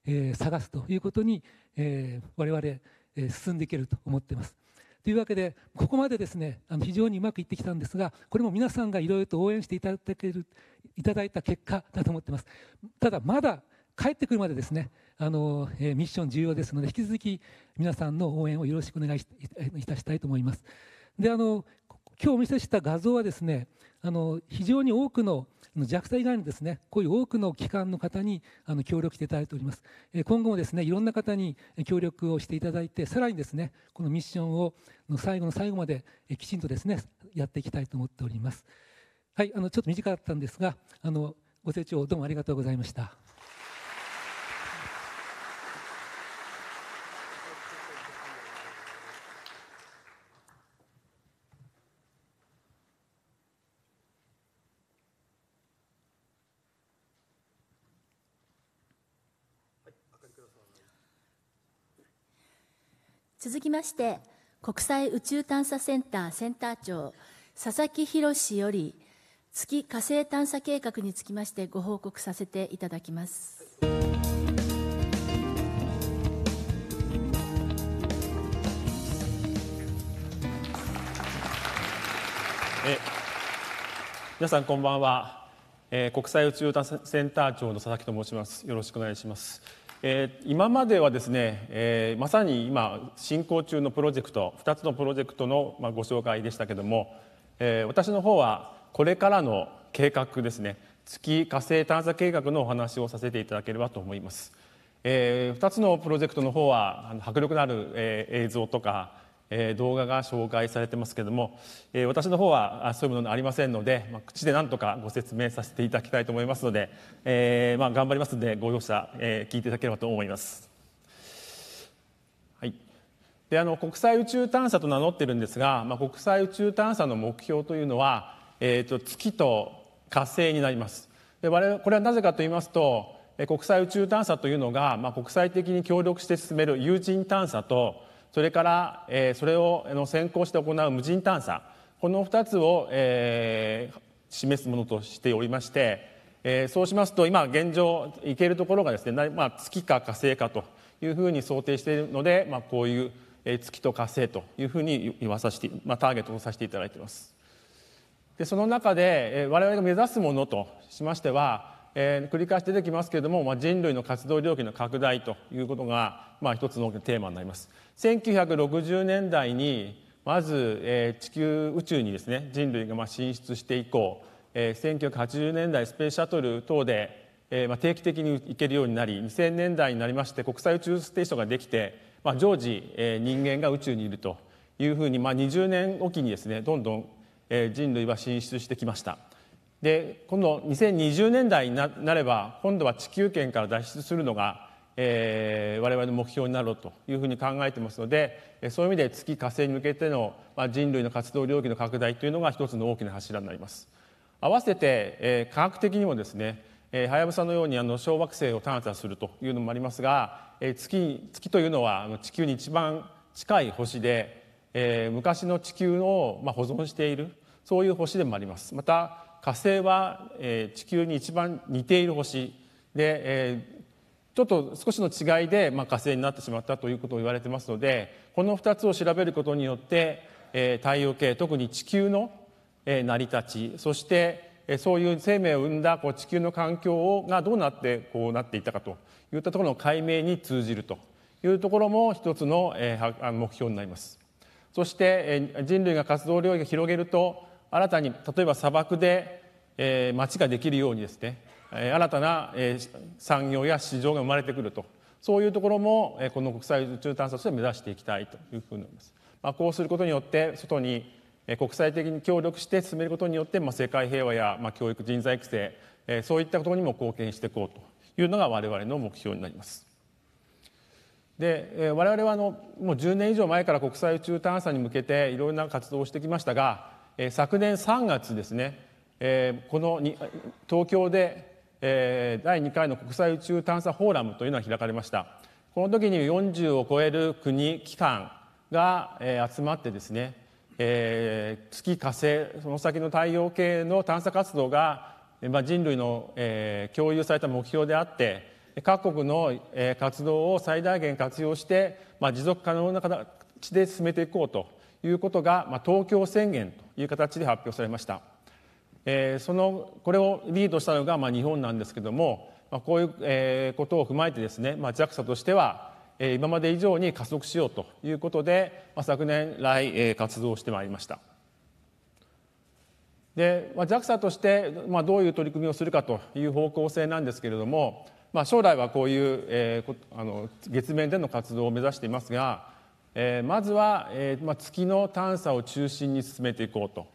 S10: えー、探すということに、えー、我々、えー、進んでいけると思っています。というわけでここまでですねあの非常にうまくいってきたんですがこれも皆さんがいろいろと応援していただけるいただいた結果だと思っていますただまだ帰ってくるまでですねあの、えー、ミッション重要ですので引き続き皆さんの応援をよろしくお願いいたしたいと思いますであの今日お見せした画像はですねあの非常に多くの弱 a x a 以外のですねこういう多くの機関の方にあの協力していただいております、え今後もですねいろんな方に協力をしていただいてさらにですねこのミッションをの最後の最後まできちんとですねやっていきたいと思っておりますはいあのちょっと短かったんですがあのご清聴どうもありがとうございました
S6: 続きまして国際宇宙探査センターセンター長佐々木宏より月火星探査計画につきましてご報告させていただきます。え
S11: 皆さんこんばんは、えー、国際宇宙探査センター長の佐々木と申しますよろしくお願いしますえ今まではですね、えまさに今進行中のプロジェクト2つのプロジェクトの、まご紹介でしたけども、え私の方はこれからの計画ですね月火星探査計画のお話をさせていただければと思います、え2つのプロジェクトの方は迫力のある映像とかえ動画が紹介されてますけれども、え私の方はそういうものありませんので、まあ、口で何とかご説明させていただきたいと思いますので、えまあ、頑張りますのでご容赦、え聞いていただければと思います。はい、であの国際宇宙探査と名乗ってるんですが、まあ、国際宇宙探査の目標というのは、えーと、月と火星になります。で我々これはなぜかと言いますと国際宇宙探査というのが、まあ、国際的に協力して進める有人探査とそれから、えそれを先行して行う無人探査この2つを、え示すものとしておりまして、えそうしますと今現状行けるところがですね、ま月か火星かというふうに想定しているので、まこういう月と火星というふうに言わさせて、まターゲットとさせていただいています。でその中で我々が目指すものとしましては、えー、繰り返し出てきますけれども、まあ、人類の活動領域の拡大ということが、まあ、一つのテーマになります。1960年代にまず、え地球宇宙にですね人類がまあ進出して以降、え1980年代スペースシャトル等で、えまあ、定期的に行けるようになり2000年代になりまして国際宇宙ステーションができて、まあ、常時、え人間が宇宙にいるというふうに、まあ、20年おきにですねどんどん、え人類は進出してきました。で今度2020年代になれば今度は地球圏から脱出するのがえー、我々の目標になろうというふうに考えてますのでそういう意味で月火星に向けての、まあ、人類の活動領域の拡大というのが一つの大きな柱になります。合わせて、えー、科学的にもですねはやぶさのようにあの小惑星を探査するというのもありますが、えー、月月というのは地球に一番近い星で、えー、昔の地球を、まあ、保存しているそういう星でもあります。また火星は、えー、地球に一番似ている星で、えーちょっと少しの違いで、まあ、火星になってしまったということを言われてますのでこの2つを調べることによって、えー、太陽系特に地球の、えー、成り立ちそして、えそういう生命を生んだこう地球の環境をがどうなってこうなっていたかといったところの解明に通じるというところも一つの、え目標になります。そして、え人類が活動領域を広げると新たに例えば砂漠で、え町ができるようにですね新たな産業や市場が生まれてくるとそういうところもこの国際宇宙探査として目指していきたいというふうに思います。まあ、こうすることによって外に国際的に協力して進めることによって、まあ、世界平和や、まあ、教育人材育成、えそういったことにも貢献していこうというのが我々の目標になります。で、え我々はあのもう10年以上前から国際宇宙探査に向けていろいろな活動をしてきましたが、え昨年3月ですね、えー、このに東京で第2回の国際宇宙探査フォーラムというのが開かれましたこの時に40を超える国機関が集まってですね月火星その先の太陽系の探査活動が人類の共有された目標であって各国の活動を最大限活用して持続可能な形で進めていこうということが東京宣言という形で発表されました。えー、そのこれをリードしたのが、まあ、日本なんですけども、まあ、こういう、えことを踏まえてですね、まあ、JAXA としては、え今まで以上に加速しようということで、まあ、昨年来、え活動してまいりましたで、まあ、JAXA として、まあ、どういう取り組みをするかという方向性なんですけれども、まあ、将来はこういう、えー、あの月面での活動を目指していますが、えー、まずは、えーまあ、月の探査を中心に進めていこうと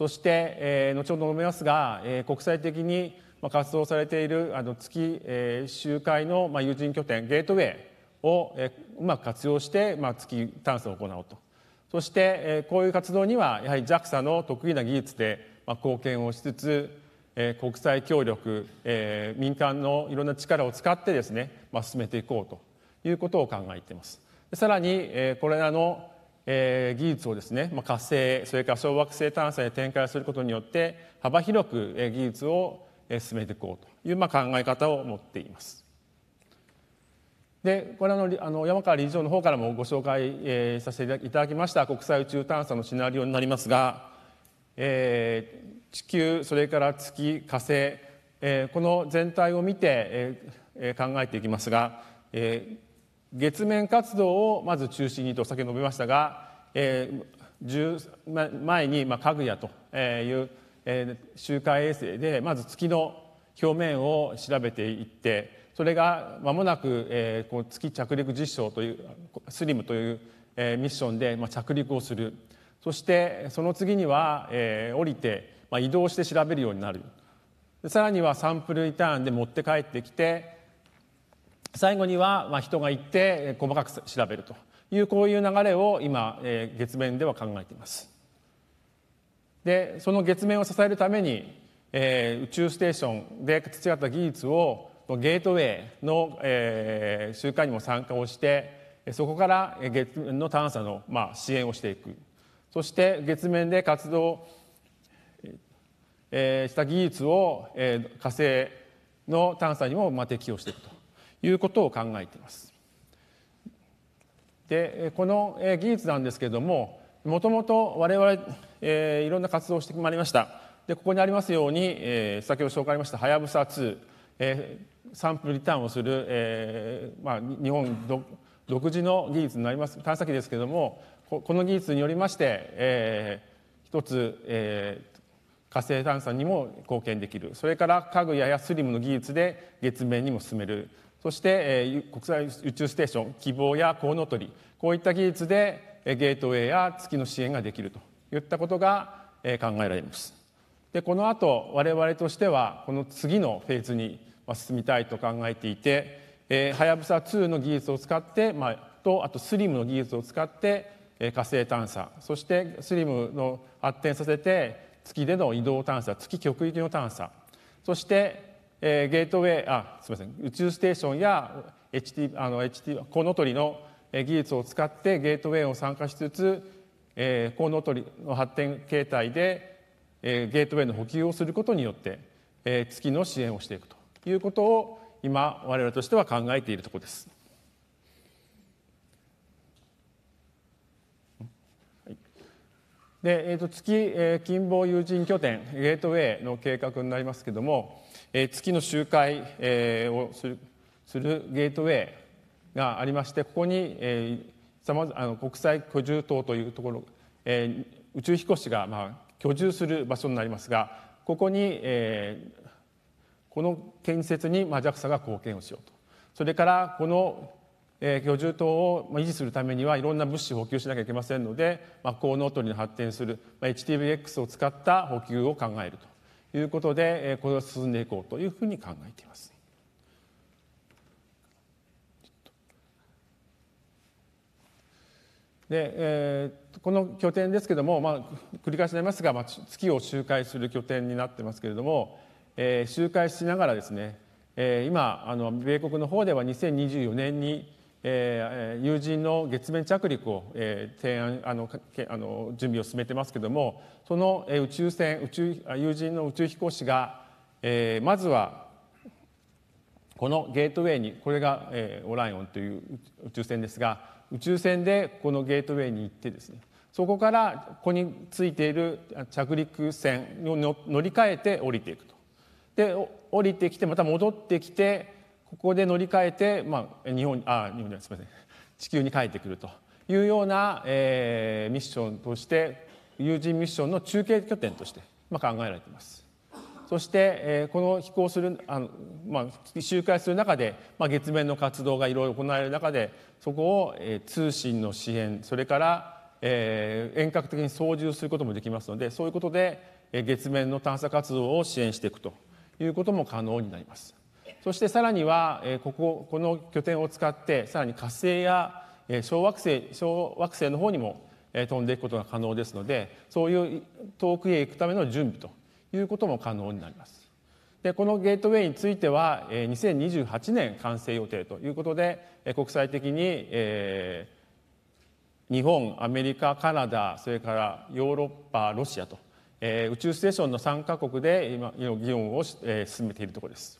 S11: そして、えー、後ほど述べますが、えー、国際的に活動されているあの月、えー、集会の、まあ、友人拠点ゲートウェイを、えー、うまく活用して、まあ、月探査を行おうとそして、えー、こういう活動にはやはり JAXA の得意な技術で、まあ、貢献をしつつ、えー、国際協力、えー、民間のいろんな力を使ってですね、まあ、進めていこうということを考えています。さらに、えー、これらのえ技術をですね、ま火星それから小惑星探査で展開することによって幅広く技術を進めていこうという、ま考え方を持っています。でこれあの山川理事長の方からもご紹介、えー、させていただきました国際宇宙探査のシナリオになりますが、えー、地球それから月火星、えー、この全体を見て、えー、考えていきますが、えー、月面活動をまず中心にと先ほど述べましたが、えー、前に、まあ、かぐやという、えー、周回衛星でまず月の表面を調べていってそれが間もなく、えー、こう月着陸実証というスリムという、えー、ミッションで、まあ、着陸をするそしてその次には、えー、降りて、まあ、移動して調べるようになるさらにはサンプルリターンで持って帰ってきて最後には、まあ、人が行って細かく調べるというこういう流れを今、えー、月面では考えていますでその月面を支えるために、えー、宇宙ステーションで培った技術をゲートウェイの、えー、集会にも参加をしてそこから月面の探査の、まあ、支援をしていくそして月面で活動、えした技術を、え火星の探査にも、まあ、適用していくということを考えています。でこの技術なんですけれどももともと我々、えー、いろんな活動をしてまいりましたでここにありますように、えー、先ほど紹介ありました「はやぶさ2」えー、サンプルリターンをする、えーまあ、日本独自の技術になります探査機ですけれどもこの技術によりまして、えー、一つ、えー、火星探査にも貢献できるそれから家具ややスリムの技術で月面にも進めるそして国際宇宙ステーション希望やコウノトリこういった技術でゲートウェイや月の支援ができるといったことが考えられますでこのあと我々としてはこの次のフェーズに進みたいと考えていてはやぶさ2の技術を使って、まあ、とあとスリムの技術を使って火星探査そしてスリムの発展させて月での移動探査月極域の探査そしてえー、ゲートウェイあすみません宇宙ステーションや HT あの HT コウノトリの技術を使ってゲートウェイを参加しつつ、えー、コウノトリの発展形態で、えー、ゲートウェイの補給をすることによって、えー、月の支援をしていくということを今我々としては考えているところです。で、えーと、月、えー、近傍有人拠点ゲートウェイの計画になりますけども、えー、月の集会、えー、をするするゲートウェイがありましてここに、えー、さまあの国際居住島というところ、えー、宇宙飛行士が、まあ、居住する場所になりますがここに、えー、この建設に、まあ、JAXA が貢献をしようとそれからこのえ居住棟を維持するためにはいろんな物資補給しなきゃいけませんので、まあ、高濃度に発展する、まあ、HTBX を使った補給を考えるということで、えこれを進んでいこうというふうに考えています。でえー、この拠点ですけども、まあ、繰り返しになりますが、まあ、月を周回する拠点になってますけれども、えー、周回しながらですね、えー、今あの米国の方では2024年にえー、友人の月面着陸を、えー、提案あのあの準備を進めてますけどもその、えー、宇宙船宇宙友人の宇宙飛行士が、えー、まずはこのゲートウェイにこれが、えー、オライオンという宇宙船ですが宇宙船でこのゲートウェイに行ってですねそこからここについている着陸船に乗り換えて降りていくと。で降りてきてまた戻ってきてここで乗り換えて、まあ、日本あ日本ですみません地球に帰ってくるというような、えー、ミッションとして有人ミッションの中継拠点として、まあ、考えられています。そして、えー、この飛行するあの、まあ、周回する中で、まあ、月面の活動がいろいろ行われる中でそこを、えー、通信の支援それから、えー、遠隔的に操縦することもできますのでそういうことで、え月面の探査活動を支援していくということも可能になります。そしてさらには、えこここの拠点を使ってさらに火星や、え小惑星小惑星の方にも、え飛んでいくことが可能ですのでそういう遠くへ行くための準備ということも可能になります。でこのゲートウェイについては2028年完成予定ということで国際的に、えー、日本アメリカカナダそれからヨーロッパロシアと、えー、宇宙ステーションの3カ国で今議論を、えー、進めているところです。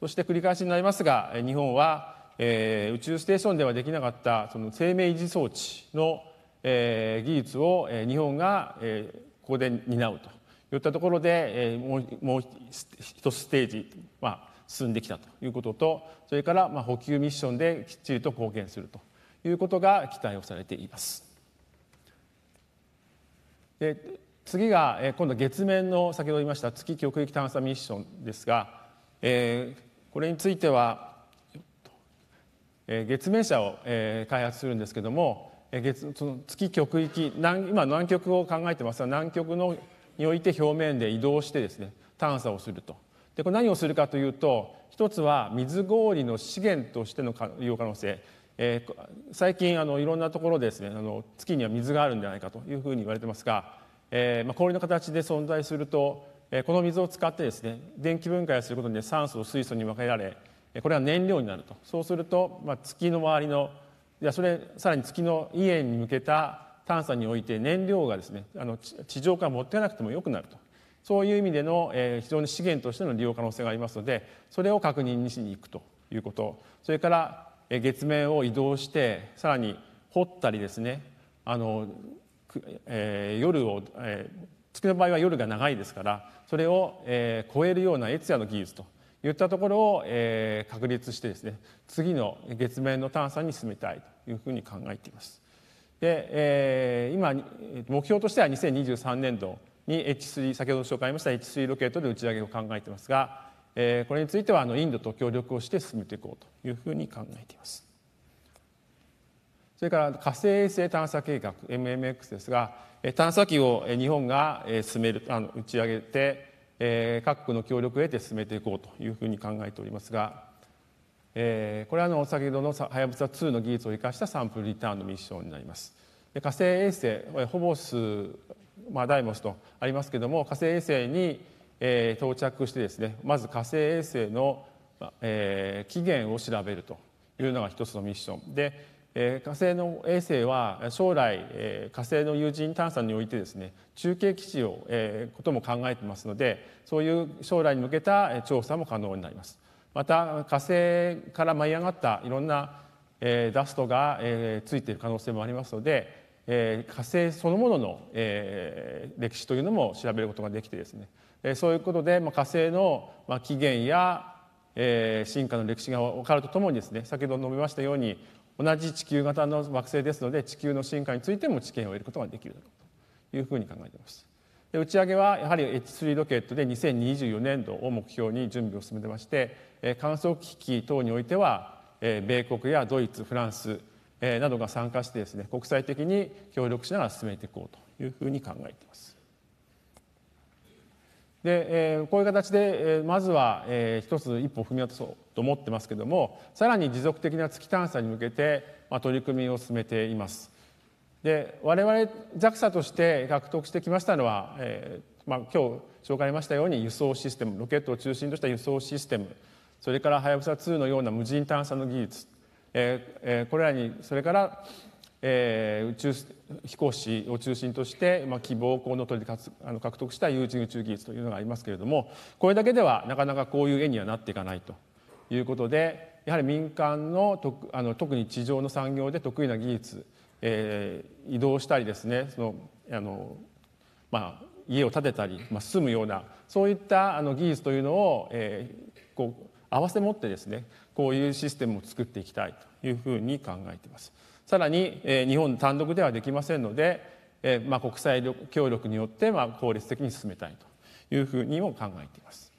S11: そして繰り返しになりますが日本は、えー、宇宙ステーションではできなかったその生命維持装置の、えー、技術を、え日本が、えー、ここで担うといったところで、えー、もうもう一ステージ、まあ、進んできたということとそれから、まあ、補給ミッションできっちりと貢献するということが期待をされています。で次が今度月面の先ほど言いました月極域探査ミッションですが、えー、これについては月面車を開発するんですけども月その月極域南今南極を考えてますが南極のにおいて表面で移動してですね探査をすると。でこれ何をするかというと一つは水氷の資源としての利用可能性えー、最近あのいろんなところですねあの月には水があるんじゃないかというふうに言われてますが、えーまあ、氷の形で存在するとこの水を使ってですね電気分解することで酸素水素に分けられこれは燃料になるとそうすると、まあ、月の周りのいやそれさらに月のイエに向けた探査において燃料がですねあの地上から持っていかなくてもよくなるとそういう意味での、えー、非常に資源としての利用可能性がありますのでそれを確認にしに行くということそれから、えー、月面を移動してさらに掘ったりですねあの、えー、夜を、えー月の場合は夜が長いですからそれを、えー、超えるような越夜の技術といったところを、えー、確立してですね次の月面の探査に進めたいというふうに考えています。で、えー、今目標としては2023年度に H3 先ほど紹介しました H3 ロケットで打ち上げを考えていますが、えー、これについてはあのインドと協力をして進めていこうというふうに考えています。それから火星衛星探査計画 MMX ですが探査機を日本が進めるあの打ち上げて、各国の協力を得て進めていこうというふうに考えておりますが、えー、これはの先ほどのはやぶさ2の技術を生かしたサンプルリターンのミッションになります。で火星衛星ホボス、まあ、ダイモスとありますけども火星衛星に、えー、到着してですねまず火星衛星の、えー、起源を調べるというのが一つのミッションで火星の衛星は将来火星の有人探査においてですね中継基地をことも考えてますのでそういう将来に向けた調査も可能になりますまた火星から舞い上がったいろんなダストがついている可能性もありますので火星そのものの歴史というのも調べることができてですねそういうことで火星の起源や進化の歴史が分かるとともにですね先ほど述べましたように同じ地球型の惑星ですので地球の進化についても知見を得ることができるだろうというふうに考えています。で打ち上げはやはり H3 ロケットで2024年度を目標に準備を進めてまして観測機器等においては米国やドイツフランスなどが参加してですね国際的に協力しながら進めていこうというふうに考えています。で、こういう形で、まずは、一つ一歩踏み出そうと思ってますけどもさらに持続的な月探査に向けて、取り組みを進めています。で我々 JAXA として獲得してきましたのは、まあ、今日紹介しましたように輸送システムロケットを中心とした輸送システムそれからはやぶさ2のような無人探査の技術、これらにそれから、えー、宇宙飛行士を中心として、まあ、希望をの取りであの獲得した有人宇宙技術というのがありますけれどもこれだけではなかなかこういう絵にはなっていかないということでやはり民間のあの特に地上の産業で得意な技術、えー、移動したりですねそのあの、まあ、家を建てたり、まあ、住むようなそういったあの技術というのを、えー、こう合わせ持ってですねこういうシステムを作っていきたいというふうに考えています。さらに日本単独ではできませんので、まあ、国際協力によってまあ効率的に進めたいというふうにも考えています。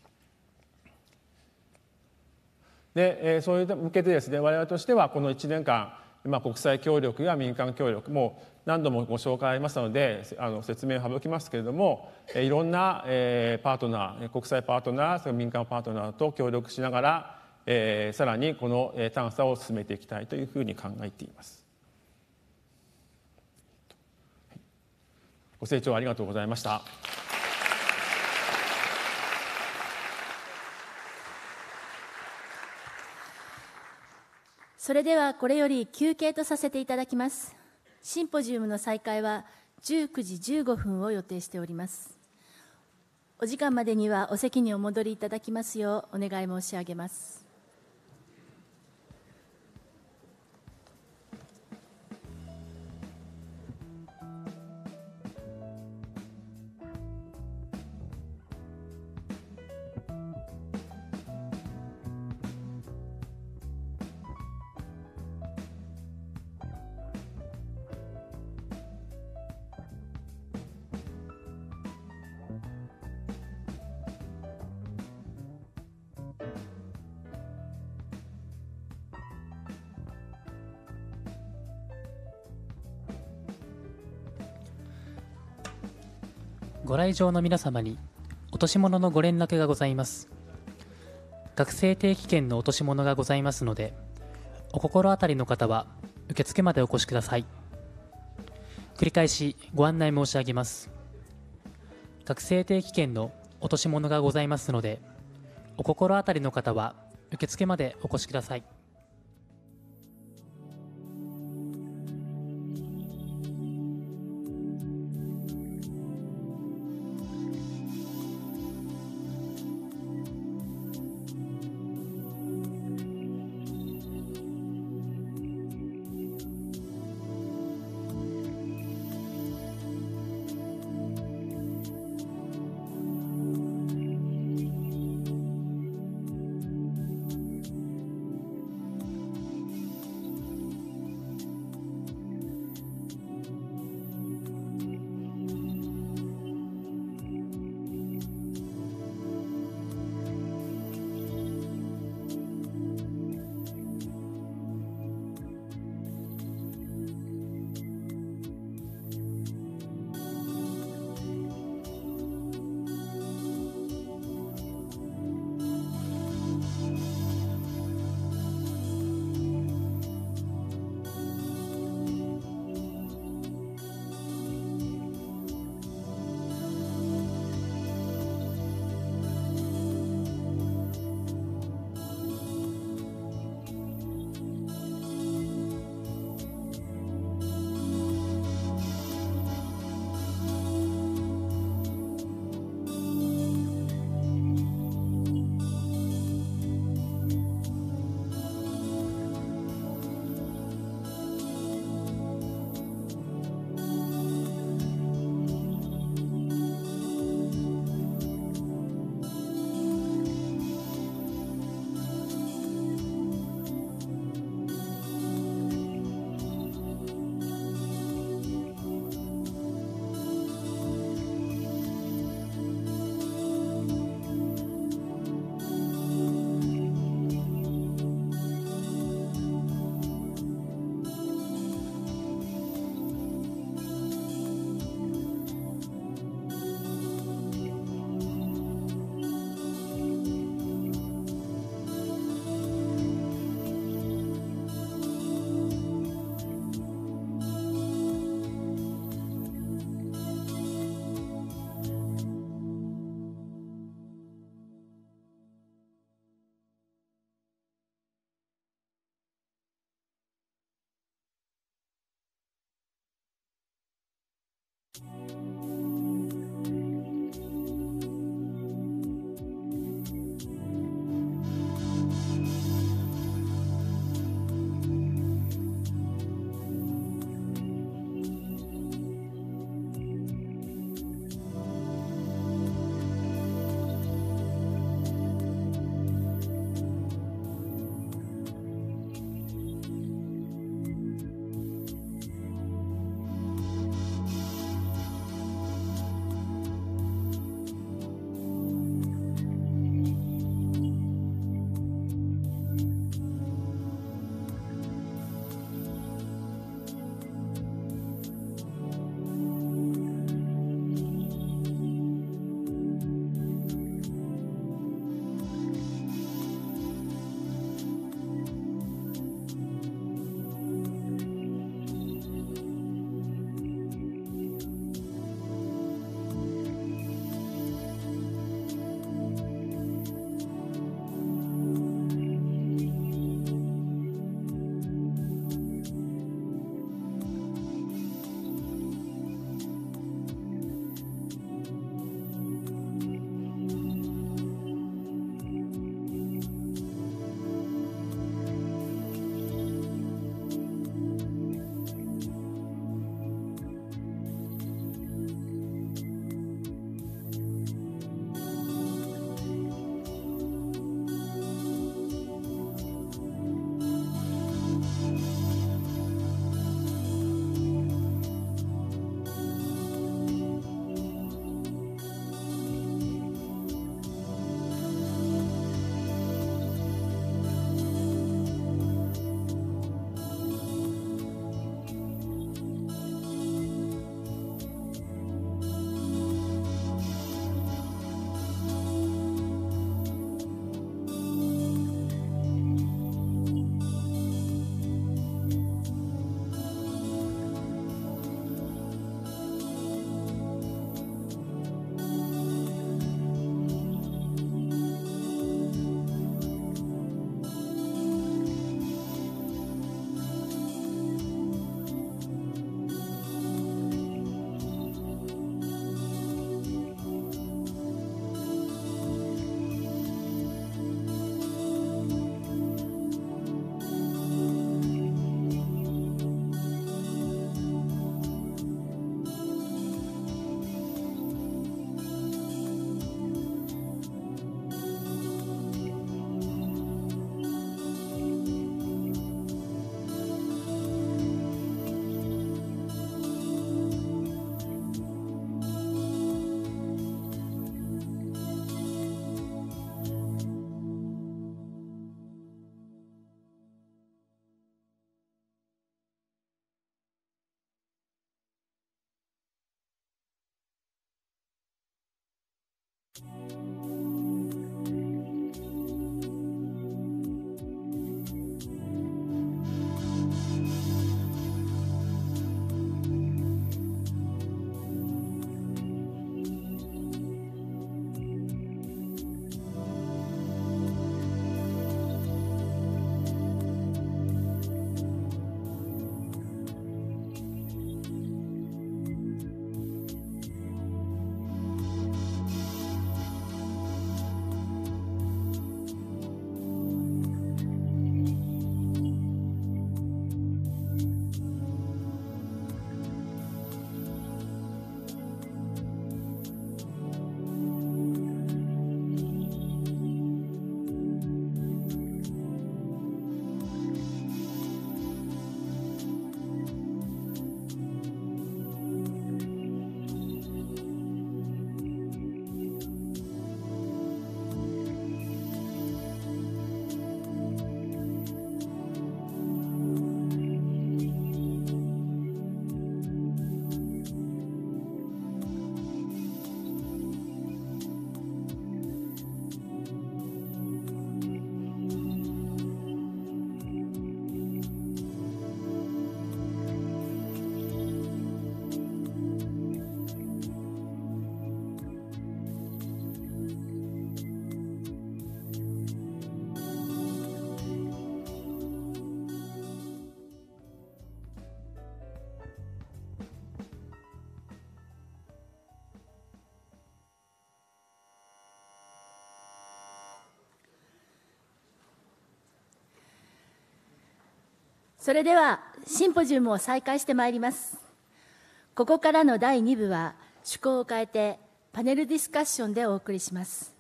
S11: でそういう向けてですね我々としてはこの1年間、まあ、国際協力や民間協力も何度もご紹介ありましたのであの説明を省きますけれどもいろんな、えパートナー国際パートナーそれ民間パートナーと協力しながら、えー、さらにこの探査を進めていきたいというふうに考えています。ご清聴ありがとうございました。
S6: それではこれより休憩とさせていただきます。シンポジウムの再開は19時15分を予定しております。お時間までにはお席にお戻りいただきますようお願い申し上げます。
S12: 来場の皆様に落とし物のご連絡がございます学生定期券の落とし物がございますのでお心当たりの方は受付までお越しください繰り返しご案内申し上げます学生定期券の落とし物がございますのでお心当たりの方は受付までお越しください
S6: それではシンポジウムを再開してまいりますここからの第2部は趣向を変えてパネルディスカッションでお送りします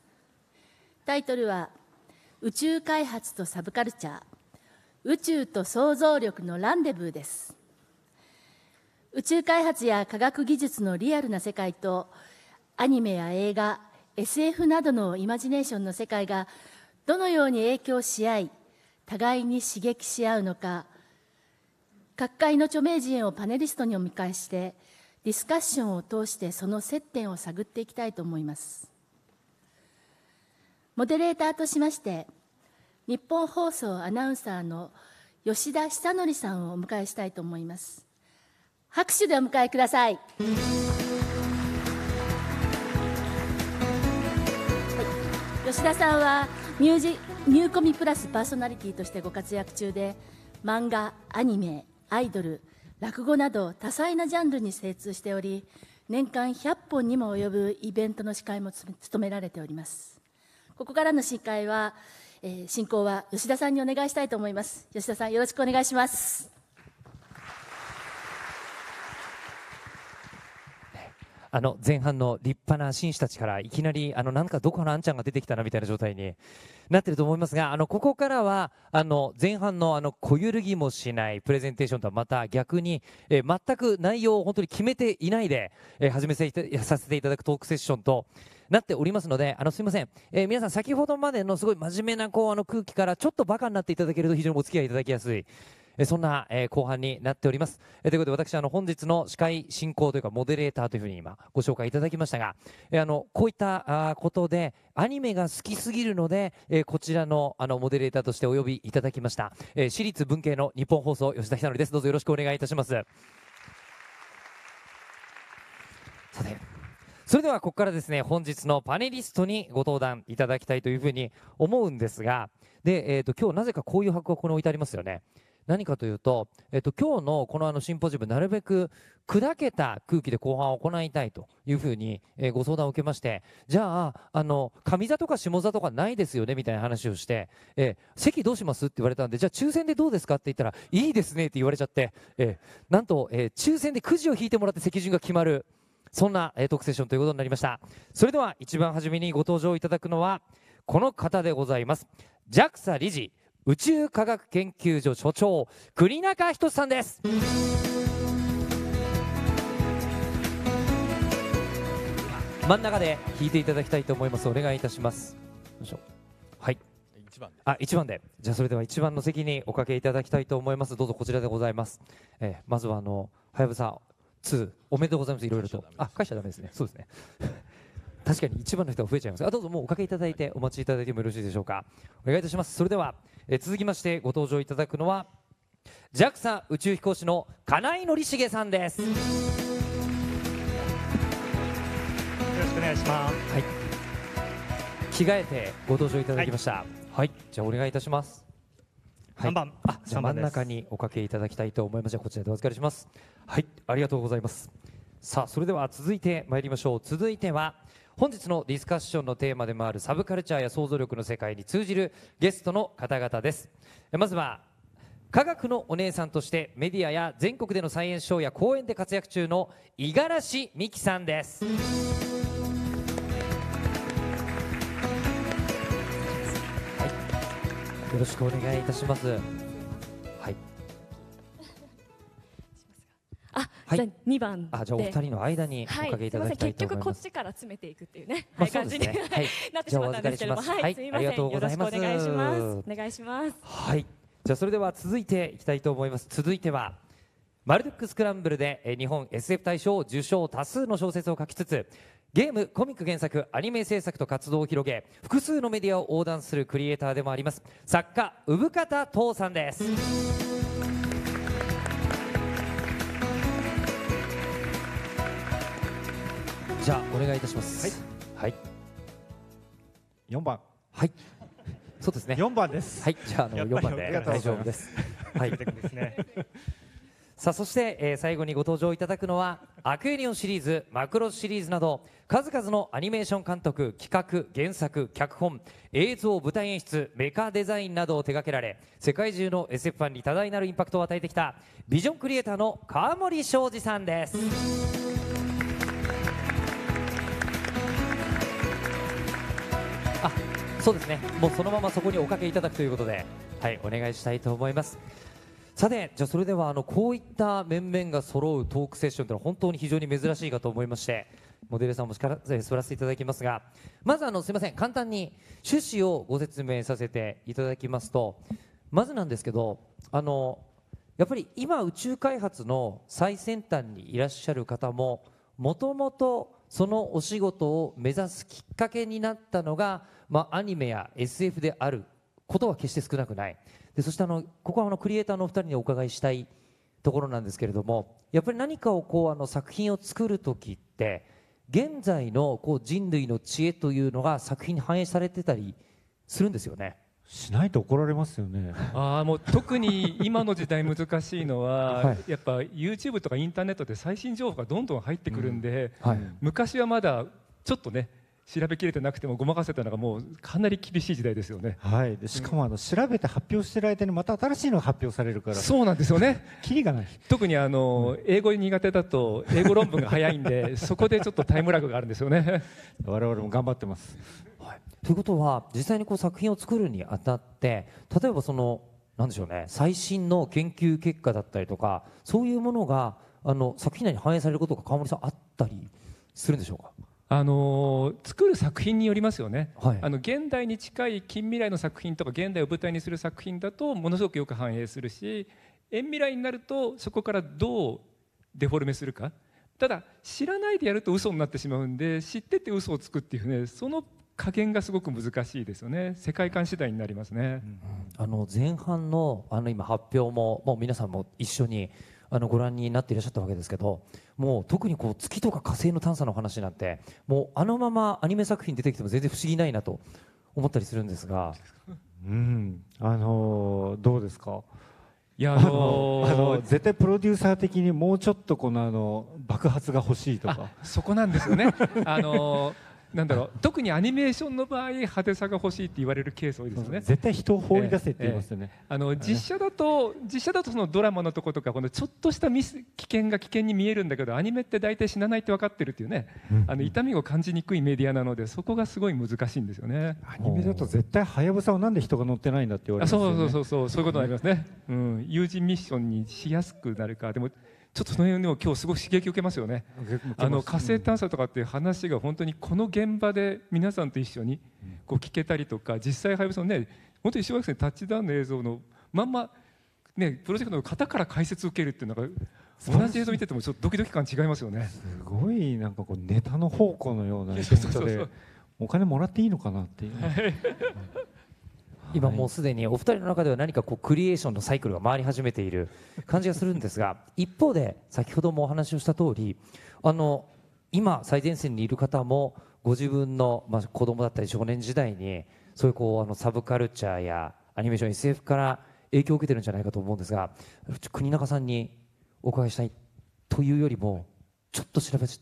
S6: タイトルは宇宙開発とサブカルチャー宇宙と想像力のランデブーです宇宙開発や科学技術のリアルな世界とアニメや映画 SF などのイマジネーションの世界がどのように影響し合い互いに刺激し合うのか各界の著名人をパネリストにお迎えしてディスカッションを通してその接点を探っていきたいと思いますモデレーターとしまして日本放送アナウンサーの吉田久典さんをお迎えしたいと思います拍手でお迎えください、い、吉田さんはミュージニューコミプラスパーソナリティとしてご活躍中で漫画アニメアイドル落語など多彩なジャンルに精通しており年間100本にも及ぶイベントの司会も務められておりますここからの司会は、えー、進行は吉田さんにお願いしたいと思います吉田さんよろしくお願いします
S12: あの前半の立派な紳士たちからいきなりあのなんかどこのあんちゃんが出てきたなみたいな状態になってると思いますがあのここからはあの前半のあの小揺るぎもしないプレゼンテーションとはまた逆に、え全く内容を本当に決めていないで、え始めさせていただくトークセッションとなっておりますのであのすいません、えー、皆さん先ほどまでのすごい真面目なこうあの空気からちょっとバカになっていただけると非常にお付き合いいただきやすい。えそんな、え後半になっております。えということで私あの本日の司会進行というかモデレーターというふうに今ご紹介いただきましたが、えあのこういったあことでアニメが好きすぎるので、えこちらのあのモデレーターとしてお呼びいただきました、え私立文系の日本放送吉田ひ則です。どうぞよろしくお願いいたします。さてそれではここからですね本日のパネリストにご登壇いただきたいというふうに思うんですがで、えーと、今日なぜかこういう箱がこの置いてありますよね。何かというと、えっと、今日のこのあのシンポジウム、なるべく砕けた空気で後半を行いたいというふうに、えー、ご相談を受けまして、じゃあ、あの、上座とか下座とかないですよね、みたいな話をして、えー、席どうしますって言われたんで、じゃあ抽選でどうですかって言ったら、いいですねって言われちゃって、えー、なんと、え抽選でくじを引いてもらって席順が決まる、そんな、えトークセッションということになりました。それでは、一番初めにご登場いただくのは、この方でございます。JAXA 理事、宇宙科学研究所所長栗中仁さんです真ん中で弾いていただきたいと思いますお願いいたしますはい1番あ1番でじゃあそれでは1番の席におかけいただきたいと思いますどうぞこちらでございます、えー、まずはあのはやぶさ2おめでとうございますいろいろとあちゃダメですねそうですね確かに1番の人が増えちゃいますあどうぞもうおかけいただいてお待ちいただいてもよろしいでしょうかお願いいたしますそれではえ続きましてご登場いただくのは JAXA 宇宙飛行士の金井紀重さんですよろ
S4: しくお願いします、はい、着替えて
S12: ご登場いただきました、はい、はい、じゃあお願いいたします
S4: はい、番あじゃ真ん中に
S12: おかけいただきたいと思いますこちらでお預かりしますはいありがとうございますさあそれでは続いて参りましょう続いては本日のディスカッションのテーマでもあるサブカルチャーや想像力の世界に通じるゲストの方々ですまずは科学のお姉さんとしてメディアや全国でのサイエンスショーや講演で活躍中の五十嵐美樹さんですよろしくお願いいたします
S13: あ、はい、じゃ2番あじゃあお二人の間におかけいただきたいと思います,、はい、すま結局こっちから詰めていくっていうね、まあ、はい、感じね、はい、なってしまったんですけどもはい、はい、すみませんよろしくお願いしますお願いします
S12: はいじゃあそれでは続いていきたいと思います続いてはマルテックスクランブルで日本 SF 大賞受賞多数の小説を書きつつゲームコミック原作アニメ制作と活動を広げ複数のメディアを横断するクリエイターでもあります作家産方父さんですじゃあお願いいたしま
S2: す。はい。四、はい、番。はい。そうですね。四番です。はい。じゃああの四番で大丈夫です。はい。さあ
S12: そして、えー、最後にご登場いただくのはアクエリオンシリーズマクロシリーズなど数々のアニメーション監督企画原作脚本映像舞台演出メカデザインなどを手掛けられ世界中の SF ファンに多大なるインパクトを与えてきたビジョンクリエイターの川森庄司さんです。そうですねもうそのままそこにおかけいただくということではいお願いしたいと思いますさてじゃあそれではあのこういった面々が揃うトークセッションというのは本当に非常に珍しいかと思いましてモデルさんも力座らせていただきますがまずあのすいません簡単に趣旨をご説明させていただきますとまずなんですけどあのやっぱり今宇宙開発の最先端にいらっしゃる方ももともとそのお仕事を目指すきっかけになったのがまあ、アニメや SF であることは決して少なくないでそしてあのここはあのクリエイターのお二人にお伺いしたいところなんですけれどもやっぱり何かをこうあの作品を作る時って現在のこう人類の知恵というのが作品に反映されてたりするんですよね。
S14: しないと怒られますよね。ああもう特に今の時代難しいのは、はい、やっぱ YouTube とかインターネットで最新情報がどんどん入ってくるんで、うんはい、昔はまだちょっとね調べきれてなくてもごまかせたのがもうかなり厳しい時代ですよね。はい。でしかも
S2: あの、調べて発表してる間にまた新しいのが発表されるから。そうなんですよね。キリがない。
S14: 特にあの、うん、英語苦手だと英語論文が早いんで そこでちょっとタイムラグがあるんですよね。我々も頑張ってます。はい。ということは実際にこう作品を作るにあたっ
S12: て例えばそのなんでしょうね最新の研究結果だったりとかそういう
S14: ものがあの作品内に反映されることが川森さんあったりするんでしょうか。あの作る作品によりますよね、はい、あの現代に近い近未来の作品とか現代を舞台にする作品だとものすごくよく反映するし遠未来になるとそこからどうデフォルメするかただ知らないでやると嘘になってしまうんで知ってて嘘をつくっていうねその加減がすごく難しいですよね世界観次第になりますね、うん、あの前半のあの今発表ももう皆さんも一緒にあのご
S12: 覧になっていらっしゃったわけですけどもう特にこう月とか火星の探査の話なんてもうあのままアニメ作品出てきても全然不思議ないなと思ったりするんですが。
S2: うんあのー、どうですかいや、あのー、あの絶対プロデューサー
S14: 的にもうちょっとこのあの爆発が欲しいとかそこなんですよねあのーなんだろう特にアニメーションの場合派手さが欲しいって言われるケース多いですよね絶対人を放り出せって言いますよね、えーえー、あの実写だと実写だとそのドラマのとことかこのちょっとしたミス危険が危険に見えるんだけどアニメって大体死なないって分かってるっていうね、うん、あの痛みを感じにくいメディアなのでそこがすごい難しいんですよねアニメだ
S2: と絶対はやぶさをなんで人が乗ってないんだって言われる、ね、そうそうそうそうそういうことになりますね、
S14: うん、友人ミッションにしやすくなるかでもちょっとその辺でも今日すごく刺激を受けますよね。あの火星探査とかっていう話が本当にこの現場で皆さんと一緒にこう聞けたりとか実際ハヤブサのね本当に小学生タッチダウンの映像のまんまねプロジェクトの方から解説受けるっていうのが同じ映像見ててもちょっとドキドキ感違いますよね。すごいなんかこう
S2: ネタの宝庫のようなお金もらっていいのかなっていう。今もうす
S12: でにお二人の中では何かこうクリエーションのサイクルが回り始めている感じがするんですが 一方で先ほどもお話をした通りあの今最前線にいる方もご自分の、まあ、子供だったり少年時代にそういうこうあのサブカルチャーやアニメーション SF から影響を受けてるんじゃないかと思うんですが国中さんにお伺いしたいというよりもちょっと調べさ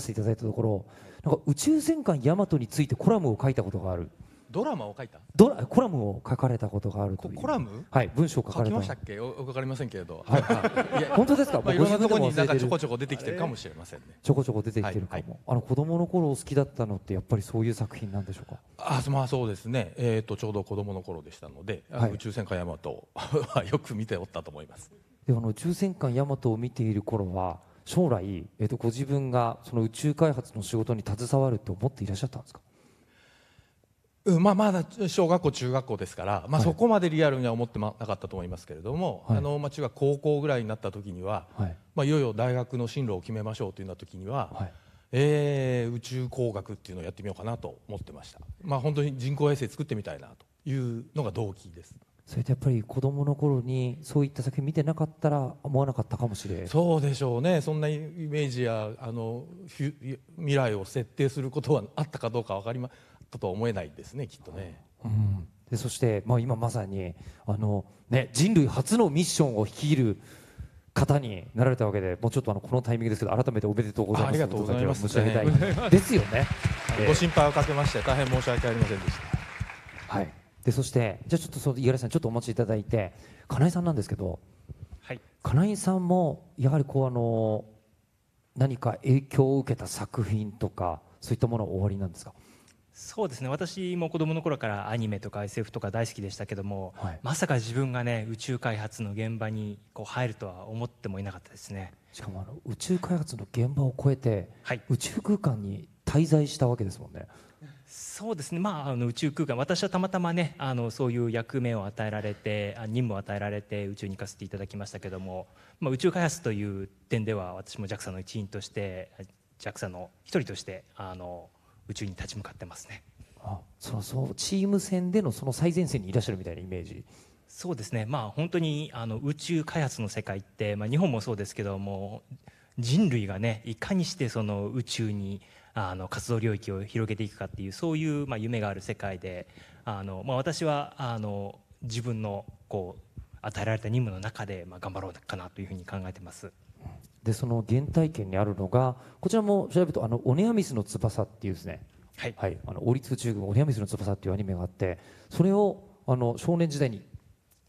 S12: せていただいたところなんか宇宙戦艦ヤマトについてコラムを書いたことがある。
S3: ドラマを書いた
S12: ドラコラムを書かれたことがあるというコラムはい文章を書かれた書きましたっ
S3: けわかりませんけれど、はいは
S12: い、いや 本当ですか、
S3: まあ、いろんなところになんかちょこちょこ出てきてるかもしれませんね
S12: ちょこちょこ出てきてるかも、はいはい、あの子供の頃好きだったのってやっぱりそういう作品なんでしょうか
S3: あまあそうですねえっ、ー、とちょうど子供の頃でしたので、はい、宇宙戦艦ヤマトは よく見ておったと思います
S12: であの宇宙戦艦ヤマトを見ている頃は将来、えっとご自分がその宇宙開発の仕事に携わるって思っていらっしゃったんですかうんまあ、まだ小学校、中学校ですから、まあ、
S3: そこまでリアルには思ってなかったと思いますけれども、はい、あのまあ、中学、高校ぐらいになった時には、はい、まあ、いよいよ大学の進路を決めましょうというような時には、はい、えー、宇宙工学っていうのをやってみようかなと思ってました、まあ、本当に人工衛星作ってみたいなというのが動機
S12: です。それとやっぱり子供の頃にそういった作品見てなかったら思わなかったかもしれ
S3: そうでしょうねそんなイメージやあの未来を設定することはあったかどうか分かりまとは思えないですねきっとね。
S12: うんでそして、まあ、今まさにあの、ね、人類初のミッションを率いる方になられたわけでもうちょっとあのこのタイミングですけど改めておめでとうございますありがとうございます申し上げたい、で
S3: すよね、えー、ご心配をかけまして大変申し訳ありませんでし
S12: たはいでそしてじゃあちょっとそ五十嵐さんちょっとお待ちいただいて金井さんなんですけど、はい、金井さんもやはりこうあの何か影響を受けた作品とかそういったものはおありなんですか
S4: そうですね私も子供の頃からアニメとか SF とか大好きでしたけども、はい、まさか自分がね宇宙開発の現場にこう入るとは思ってもいなかったですねしかもあの
S12: 宇宙開発の現場を超えて、はい、宇宙空間に滞在したわけですもんね
S4: そうですね、まあ、あの宇宙空間私はたまたまねあのそういう役目を与えられて任務を与えられて宇宙に行かせていただきましたけども、まあ、宇宙開発という点では私も JAXA の一員として JAXA の一人としてあの宇宙に立ち向かってますねあそうそうチーム戦でのその最前線にいらっしゃるみたいなイメージそうですねまあ本当にあの宇宙開発の世界って、まあ、日本もそうですけども人類がねいかにしてその宇宙にあの活動領域を広げていくかっていうそういう、まあ、夢がある世界であの、まあ、私はあの自分のこう与えられた任務の中で、まあ、頑張ろうかなというふうに考えてます。
S12: でその原体験にあるのがこちらも調べると「あのオネアミスの翼」っていうですね、はい、はい、あの王立中軍オネアミスの翼っていうアニメがあってそれをあの少年
S4: 時代に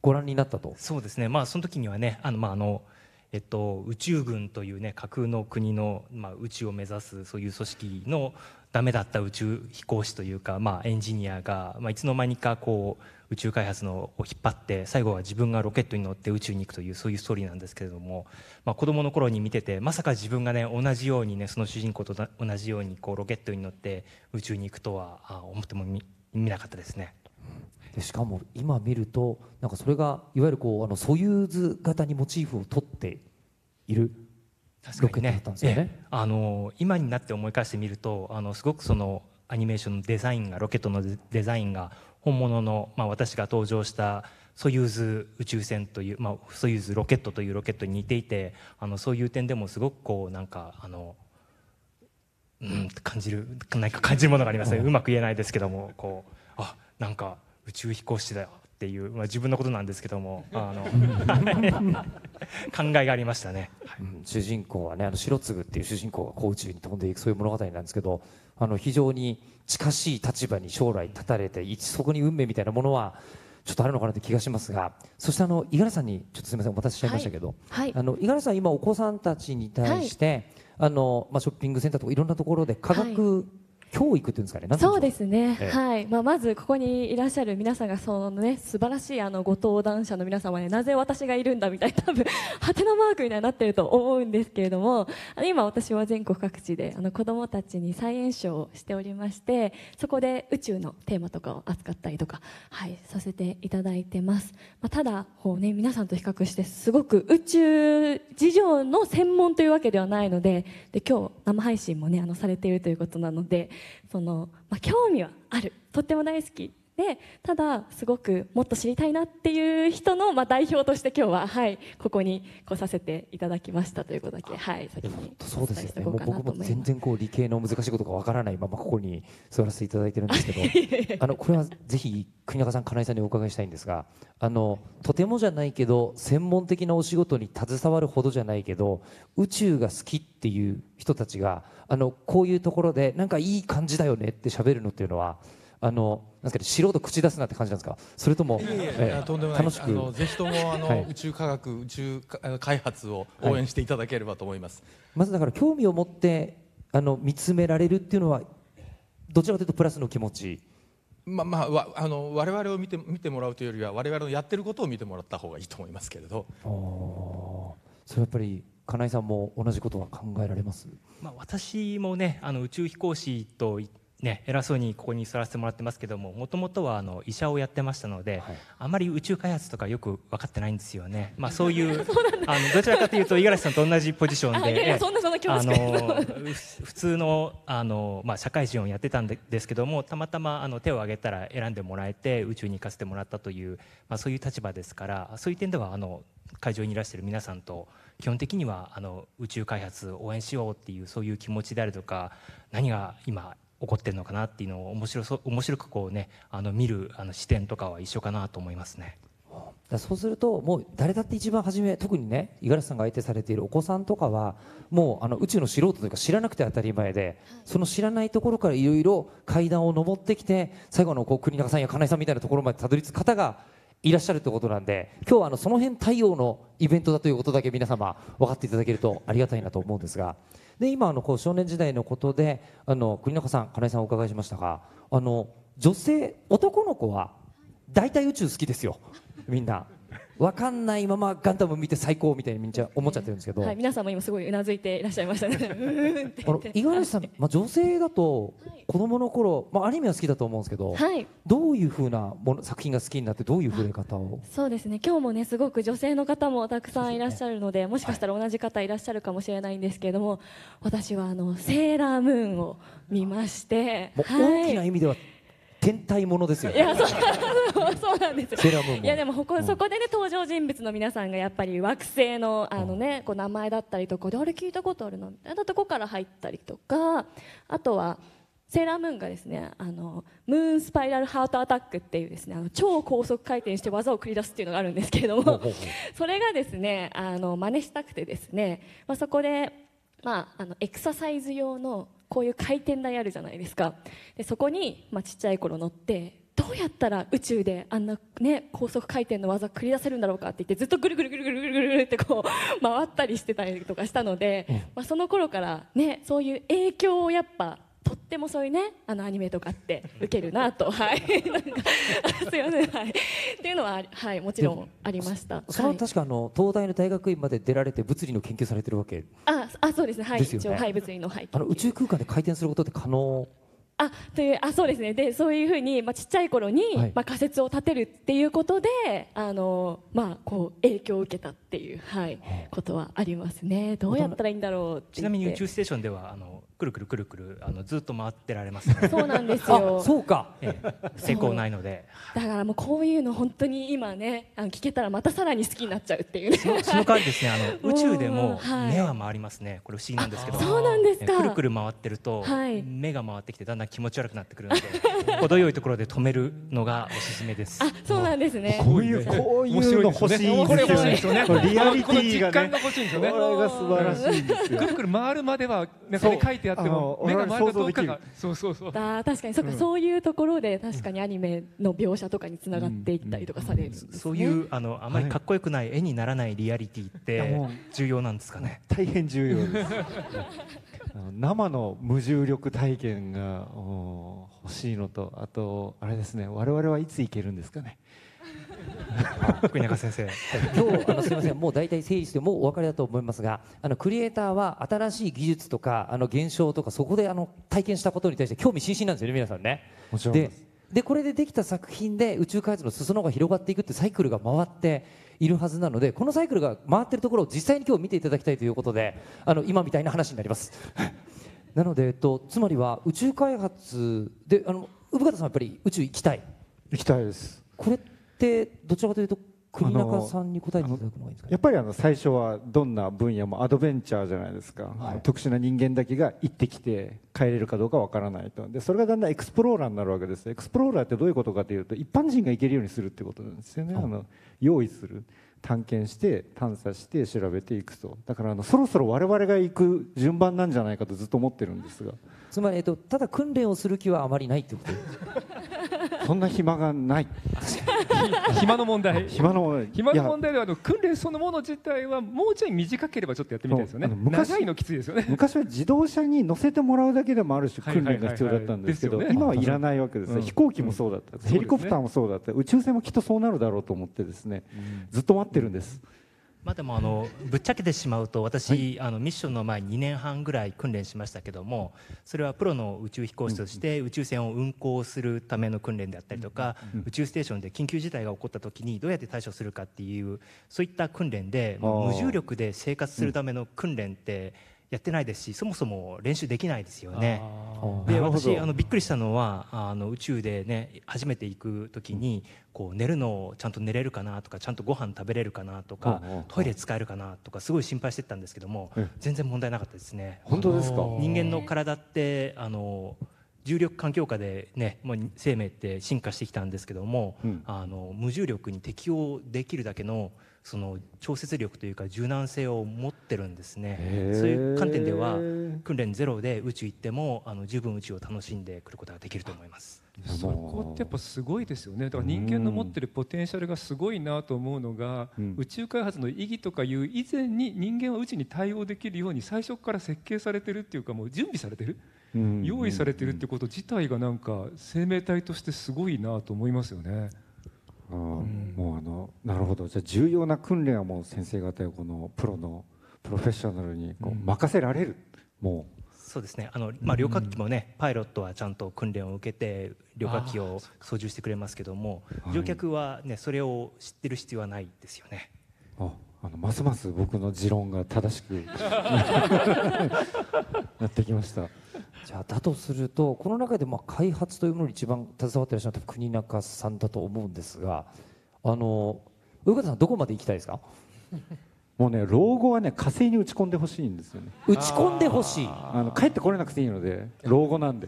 S4: ご覧になったとそうですねまあその時にはねあの、まああのえっと、宇宙軍という、ね、架空の国の、まあ、宇宙を目指すそういう組織の、ダメだった宇宙飛行士というか、まあ、エンジニアが、まあ、いつの間にかこう宇宙開発のを引っ張って最後は自分がロケットに乗って宇宙に行くというそういうストーリーなんですけれども、まあ、子どもの頃に見ててまさか自分がね同じようにねその主人公と同じようにこうロケットに乗って宇宙に行くとは思ってもみ見なかったですね。
S12: でしかも今見るとなんかそれがいわゆるこうあのソユーズ型にモチーフを取ってい
S4: る確かにね、ね、あの今になって思い返してみるとあのすごくそのアニメーションのデザインがロケットのデザインが本物の、まあ、私が登場したソユーズ宇宙船という、まあ、ソユーズロケットというロケットに似ていてあのそういう点でもすごくこうなんかあの、うん、感じる何か感じるものがありますね、うん、うまく言えないですけどもこうあなんか宇宙飛行士だよっていう、まあ、自分のことなんですけども あの 考えがありましたね、
S12: はい、主人公はねあの白継っていう主人公が高宇宙に飛んでいくそういう物語なんですけどあの非常に近しい立場に将来立たれてそこに運命みたいなものはちょっとあるのかなって気がしますがそしてあの五十嵐さんにちょっとすみませんお待たせしちゃいましたけど、はい、あの五十嵐さん今お子さんたちに対して、はい、あのまあ、ショッピングセンターとかいろんなところで科学教育っていうんですかね。そうです
S13: ね。はい。まあまずここにいらっしゃる皆さんがそのね素晴らしいあのご登壇者の皆様ねなぜ私がいるんだみたいな多分ハテナマークにはになってると思うんですけれども、今私は全国各地であの子どもたちに再演習をしておりまして、そこで宇宙のテーマとかを扱ったりとかはいさせていただいてます。まあただこうね皆さんと比較してすごく宇宙事情の専門というわけではないので、で今日生配信もねあのされているということなので。その、まあ、興味はあるとっても大好きでただすごくもっと知りたいなっていう人の、まあ、代表として今日は、はい、ここに来させていただきましたということだけ、はい、先にそうですよねもう僕も全
S12: 然こう理系の難しいことがわからないままここに座らせていただいてるんですけど あのこれはぜひ国中さん金井さんにお伺いしたいんですがあのとてもじゃないけど専門的なお仕事に携わるほどじゃないけど宇宙が好きっていう人たちがあのこういうところでなんかいい感じだよねって喋るのっていうのはあのなんですか素人口出すなって感じなんですか、それとも、
S3: 楽しくあのぜひともあの、宇宙科学、宇宙開発を応援していただければと思います、は
S12: い、まずだから、興味を持ってあの見つめられるっていうのは、どちらかというと、プラスの気持ち。
S3: まあまあ、わあの我々を見て見てもらうというよりは我
S4: 々のやってることを見てもらった方がいいと思いますけれど
S12: それやっぱり金井さんも同じことは考えられます、
S4: まあ、私もねあの宇宙飛行士とっね、偉そうにここに座らせてもらってますけどももともとはあの医者をやってましたので、はい、あまり宇宙開発とかよく分かってないんですよね、まあ、そういうあのどちらかというと五十嵐さんと同じポジションで普通のあの、まあ、社会人をやってたんですけどもたまたまあの手を挙げたら選んでもらえて宇宙に行かせてもらったという、まあ、そういう立場ですからそういう点ではあの会場にいらしてる皆さんと基本的にはあの宇宙開発応援しようっていうそういう気持ちであるとか何が今起こってるのかなっていうのを面白そ面白くこうねあの見るあの視点とかは一緒かなと思いますね。
S12: だそうするともう誰だって一番初め特にね五十嵐さんが相手されているお子さんとかはもうあの宇宙の素人というか知らなくて当たり前で、その知らないところからいろいろ階段を上ってきて最後のこう国中さんや金井さんみたいなところまでたどり着く方がいらっしゃるってことなんで今日はあのその辺対応のイベントだということだけ皆様分かっていただけるとありがたいなと思うんですがで今あのこう少年時代のことであの国中さん金井さんお伺いしましたがあの女性男の子は大体宇宙好きですよみんな分かんないままガンダム見て最高みたいにみんな思っちゃってるんですけど、はい、
S1: 皆
S13: さんも今すごいうなずいていらっしゃいましたね五十
S12: 嵐さん、まあ、女性だと子供の頃、まあ、アニメは好きだと思うんですけど、はい、どういうふうなもの作品が好きになってどういう触れ方を
S13: そうですね今日もねすごく女性の方もたくさんいらっしゃるので、ね、もしかしたら同じ方いらっしゃるかもしれないんですけれども、はい、私はあのセーラームーンを見まして、大きな意味
S12: では、はい天体ものですよ、ね、いや
S13: そう そうなんですいやでもここ、そこでね登場人物の皆さんがやっぱり惑星のあのね、こう名前だったりとかであれ聞いたことあるなみたいなとこから入ったりとかあとはセーラームーンがですねあのムーンスパイラルハートアタックっていうですねあの超高速回転して技を繰り出すっていうのがあるんですけれどもそれがですねあの真似したくてですね、まあ、そこで、まあ、あのエクササイズ用のこういう回転台あるじゃないですかでそこに、まあ、ちっちゃい頃乗ってどうやったら宇宙であんな、ね、高速回転の技繰り出せるんだろうかって言ってずっとぐるぐるぐるぐるぐるぐるってこう回ったりしてたりとかしたので、まあ、その頃から、ね、そういう影響をやっぱとってもそういうねあのアニメとかって受けるなと はいなんかすいませんはいっていうのははいもちろんありましたその、は確
S12: かあの東大の大学院まで出られて物理の研究されてるわけ
S13: ああそうですねはいね一応はい物理のはいあの
S12: 宇宙空間で回転することって可能
S13: あというあそうですねでそういうふうに、まあ、ちっちゃい頃に、はい、まあ、仮説を立てるっていうことであの、まあ、こう影響を受けたっていう、はい、ことはありますねどうやったらいいんだろうちなみに宇宙ス
S4: テーションではあのくるくるくるくるあのずっと回ってられます、ね、そうなんですよそうか、ええ、成功ないので
S13: だからもうこういうの本当に今ねあの聞けたらまたさらに好きになっちゃうっていう、ね、その感じ
S4: ですねあの 宇宙でも目は回りますねこれ不思議なんですけどそうなんですか、くるくる回ってると、はい、目が回ってきてだんだん気持ち悪くなってくるので 程よいところで止めるのがおすすめですあ
S13: そうなんですねこう
S1: いうこういうの欲しいこれ欲しいですよねリアリティがねこの実感が欲しいんですよねこれが素晴らしいですよく
S14: るくる回るまではねそれ書いてやっても目が回るかどうかがそうそうそうあ確かにそう
S13: か、うん、そういうところで確かにアニメの描写とかにつながっていったりとかされるんです、そ
S1: ういうあのあまりかっ
S4: こよくない絵にならないリアリティって重要なんですかね、大変重要です
S2: 生の無重力体験が欲しいのとあとあれですね我々はいつ行けるんですかね
S4: 福
S9: 中先生、
S12: 今日あのすみません、もう大体整理してもうお分かりだと思いますが、あのクリエイターは新しい技術とかあの現象とかそこであの体験したことに対して興味津々なんですよね皆さんね。もちろんででこれでできた作品で宇宙開発の裾野が広がっていくってサイクルが回っているはずなのでこのサイクルが回ってるところを実際に今日見ていただきたいということであの今みたいな話になります なので、えっと、つまりは宇宙開発
S2: であの生方さんやっぱり宇宙行きたい行きたいですこれってどちらかというと国中さ
S12: んに答えていただくのがいいんです
S2: か、ね、やっぱりあの最初はどんな分野もアドベンチャーじゃないですか、はい、特殊な人間だけが行ってきて帰れるかどうかわからないとでそれがだんだんエクスプローラーになるわけですエクスプローラーってどういうことかというと一般人が行けるようにするってことなんですよね、はい、あの用意する探検して探査して調べていくとだからあのそろそろ我々が行く順番なんじゃないかとずっと思ってるんですが。つまり、えっと、ただ訓練をする気はあまりないってこ
S1: とそん
S2: な暇がない。
S14: 暇の問題暇の問題。暇の問題ではあの訓練そのもの自体はもうちょい短ければちょっとやってみたいですよね昔長いのきついですよね
S2: 昔は自動車に乗せてもらうだけでもある種訓練が必要だったんですけど今はいらないわけです、うん飛行機もそうだった、ヘリコプターもそうだった、宇宙船もきっとそうなるだろうと思ってですね、ずっと待ってるんです、
S4: まあ、でもあのぶっちゃけてしまうと私、あのミッションの前2年半ぐらい訓練しましたけどもそれはプロの宇宙飛行士として宇宙船を運航するための訓練であったりとか、宇宙ステーションで緊急事態が起こった時にどうやって対処するかっていうそういった訓練で無重力で生活するための訓練って、うんやってないですしそもそも練習できないですよね。
S1: で私あのび
S4: っくりしたのはあの宇宙でね初めて行く時にこう寝るのをちゃんと寝れるかなとかちゃんとご飯食べれるかなとかトイレ使えるかなとかすごい心配してたんですけども全然問題なかったですね。本当ですか人間の体ってあの重力環境下で、ね、もう生命って進化してきたんですけども、うん、あの無重力に適応できるだけのその調節力というか柔軟性を持ってるんですねそういう観点では訓練ゼロで宇宙行ってもあの十分宇宙を楽しんでくるこ
S14: とができると思いますそこってやっぱすごいですよねだから人間の持ってるポテンシャルがすごいなと思うのが、うん、宇宙開発の意義とかいう以前に人間は宇宙に対応できるように最初から設計されてるっていうかもう準備されてる、うん、用意されてるってこと自体がなんか生命体としてすごいなと思いますよね。あ、うもうあの
S4: なるほ
S2: どじゃあ重要な訓練はもう先生方やこのプロのプロフェッショナルにこう任せられる、うん、もう
S4: そうですねあの、まあ、旅客機もね、パイロットはちゃんと訓練を受けて旅客機を操縦してくれますけども乗客は、ね、それを知ってる必要はないですよね。
S2: ああのますます僕の持論が正しく なってきました
S4: じゃあだとするとこの中でま
S12: あ開発というものに一番携わっていらっしゃる国中さんだと思うんですがあの
S2: 上方さんどこまで行きたいですかもうね老後はね火星に打ち込んでほしいんですよね打ち込んでほしいあの帰ってこれなくていいので老後なんで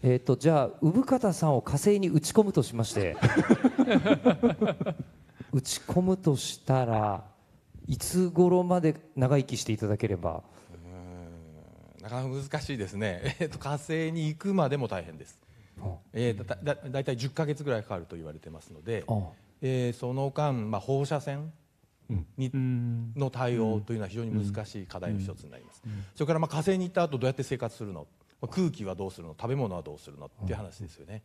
S12: えっ、とじゃあ産方さんを火星に打ち込むとしまして 打ち込むとしたらいつ頃まで長生きしていただければ
S3: なかなか難しいですね、えーと、火星に行くまでも大変です、えー、だだだいたい10か月ぐらいかかると言われてますので、えー、その間、まあ、放射線に、うん、の対応というのは非常に難しい課題の一つになります、うんうん、それからまあ火星に行った後どうやって生活するのまあ、空気はどうするの食べ物はどうするのっていう話ですよね、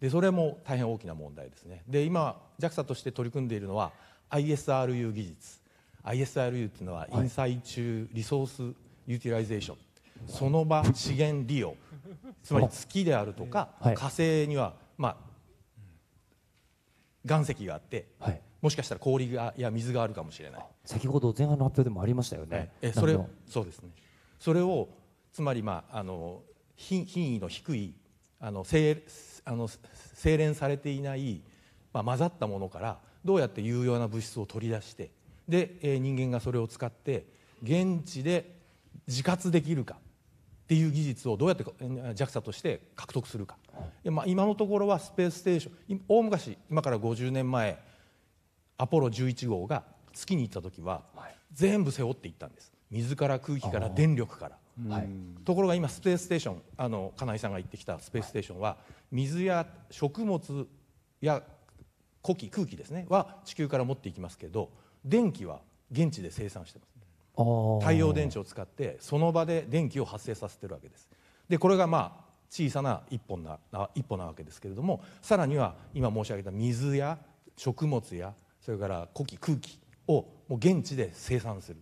S3: でそれも大変大きな問題ですねで今 JAXA として取り組んでいるのは ISRU 技術 ISRU っていうのはインサイ中リソースユーティライゼーション、その場資源利用つまり月であるとか、火星にはまあ岩石があって、はい、もしかしたら氷がや水があるかもしれない
S12: 先ほど前半の発表でもありましたよね、えそれ
S3: そうですねそれをつまりまああの品位の低いあの精あの精錬されていない、まあ、混ざったものからどうやって有用な物質を取り出してで、えー、人間がそれを使って現地で自活できるかっていう技術をどうやって JAXA として獲得するか、まあ、今のところはスペースステーション大昔今から50年前アポロ11号が月に行った時は全部背負っていったんです水から空気から電力からはい、ところが今スペースステーションあの金井さんが行ってきたスペースステーションは水や食物や呼気空気ですねは地球から持っていきますけど電気は現地で生産してます太陽電池を使ってその場で電気を発生させてるわけですでこれがまあ小さな一本な一歩なわけですけれどもさらには今申し上げた水や食物やそれから呼気空気をもう現地で生産する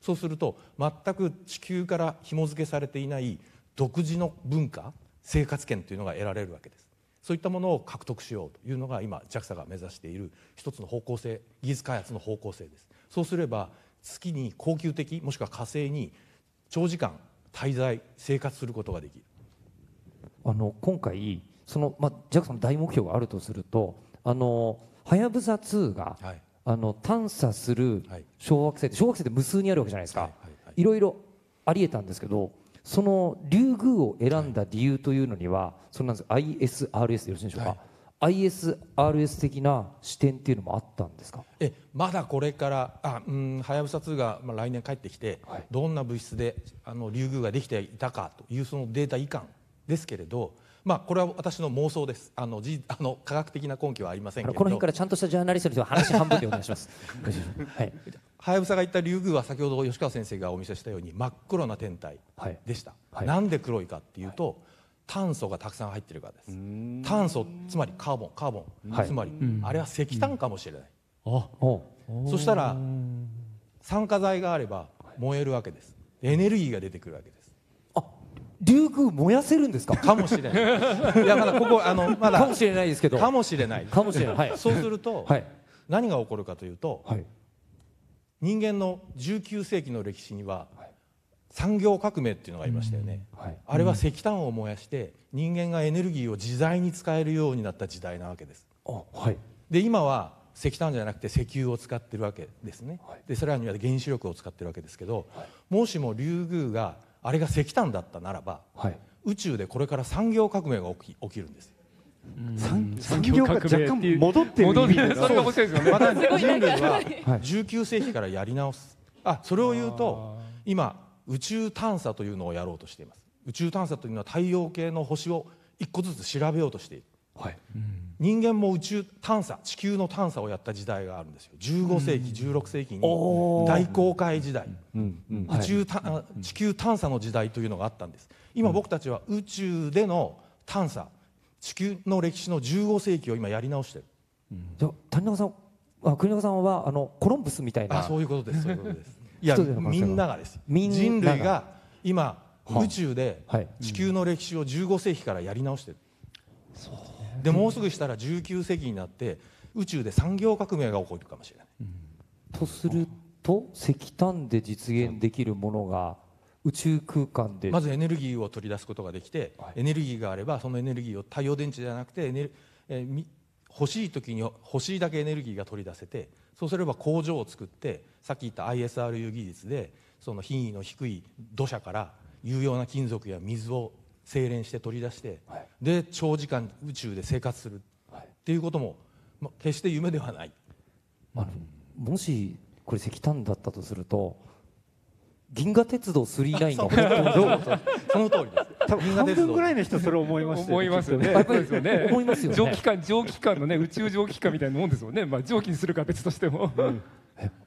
S3: そうすると全く地球から紐付けされていない独自の文化生活圏というのが得られるわけですそういったものを獲得しようというのが今 JAXA が目指している一つの方向性技術開発の方向性ですそうすれば月に恒久的もしくは火星に長時間滞在生活することができる
S12: あの今回その、まあ、JAXA の大目標があるとするとあのはやぶさ2があの探査する小惑星って小惑星って無数にあるわけじゃないですか、いろいろありえたんですけどそのリュウグウを選んだ理由というのには、そんなんです ISRS でよろしいでしょうか、ISRS 的な視点っていうのもあったんですか
S3: えまだこれからあうんはやぶさ2が、まあ、来年帰ってきて、はい、どんな物質であのリュウグウができていたかというそのデータ移管ですけれどまあ、これは私の妄想ですあのじ あの科学的な根拠はありませんけどこの辺からちゃんとしたジャーナリストの話半分でお願いします はいはやぶさが言った竜宮は先ほど吉川先生がお見せしたように真っ黒な天体でした、はい、なんで黒いかっていうと、はい、炭素がたくさん入ってるからです炭素つまりカーボンカーボン、はい、つまり、うん、あれは石炭かもしれない、
S12: うん、そしたら
S3: 酸化剤があれば燃えるわけですエネルギーが出てくるわけです
S12: 竜宮燃やせるんです
S3: か。かもしれない。いやまだここあのまだかもしれないですけど。かもしれない。かもしれない。はい、そうすると、はい、何が起こるかというと、はい、人間の19世紀の歴史には。産業革命っていうのがありましたよね、うんはい、あれは石炭を燃やして人間がエネルギーを自在に使えるようになった時代なわけです、はい、で今は石炭じゃなくて石油を使ってるわけですね、はい、でさらには原子力を使ってるわけですけど、もしもリュウグウがあれが石炭だったならば、はい、宇宙でこれから産業革命が起き起きるんです
S14: 産業が若干戻ってる意味それが面
S3: 白いですよねまた人類は19世紀からやり直すあそれを言うと今宇宙探査というのをやろうとしています宇宙探査というのは太陽系の星を一個ずつ調べようとしている、はい、うん人間も宇宙探査地球の探査をやった時代があるんですよ15世紀、うん、16世紀に大航海時代、
S1: 宇
S3: 宙、地球探査の時代というのがあったんです今僕たちは宇宙での探査地球の歴史の15世紀を今やり直してる、
S12: じゃ谷中さんあ国中さんはあのコロンブスみたいなあそういう
S3: ことですそういうことです いやみんながです
S12: 人類が
S3: 今宇宙で地球の歴史を15世紀からやり直してる、そうでもうすぐしたら19世紀になって宇宙で産業革命が起こるかもしれない。
S12: とすると石炭で実現できるものが宇宙空間でまずエ
S3: ネルギーを取り出すことができて、はい、エネルギーがあればそのエネルギーを太陽電池じゃなくてエネル、えー、欲しい時に欲しいだけエネルギーが取り出せてそうすれば工場を作ってさっき言った ISRU 技術でその品位の低い土砂から有用な金属や水を精錬して取り出して、はい、で長時間宇宙で生活するっていうことも、ま、決して夢ではない、
S12: もしこれ石炭だったとすると銀河鉄道999のどう
S14: その通りです多分半分ぐらいの人それ思いまし思いますよね。ですよね。思いますよ、ね、蒸気機蒸気機のね宇宙蒸気機みたいなもんですもんね。まあ蒸気にするか別としても。うん、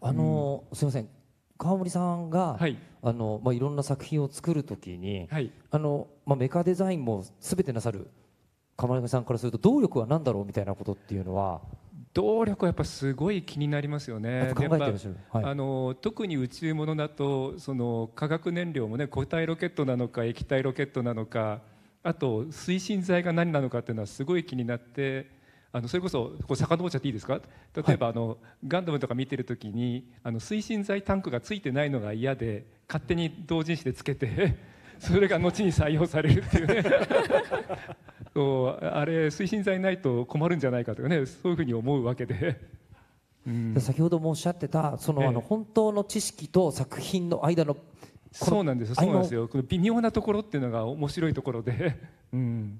S14: あのー、すみません。川森さんが、はい
S12: あのまあ、いろんな作品を作るときに、はいあのまあ、メカデザインもすべてなさる川森さんからすると動力は何だろうみたいなことっていうのは動力はやっぱ
S14: すごい気になりますよね。考えてしはい、あの特に宇宙物だとその化学燃料もね固体ロケットなのか液体ロケットなのかあと推進剤が何なのかっていうのはすごい気になって。あのそれこそこう遡っちゃっていいですか例えば、あのガンダムとか見てる時にあの推進剤タンクがついてないのが嫌で勝手に同人誌でつけて それが後に採用されるっていうね そうあれ推進剤ないと困るんじゃないかとかねそういうふうに思うわけで
S12: うん、先ほどもおっしゃってたその、ええ、あの本
S14: 当の知識と作品の間のそうなんですそうなんですよこの微妙なところっていうのが面白いところで、うん、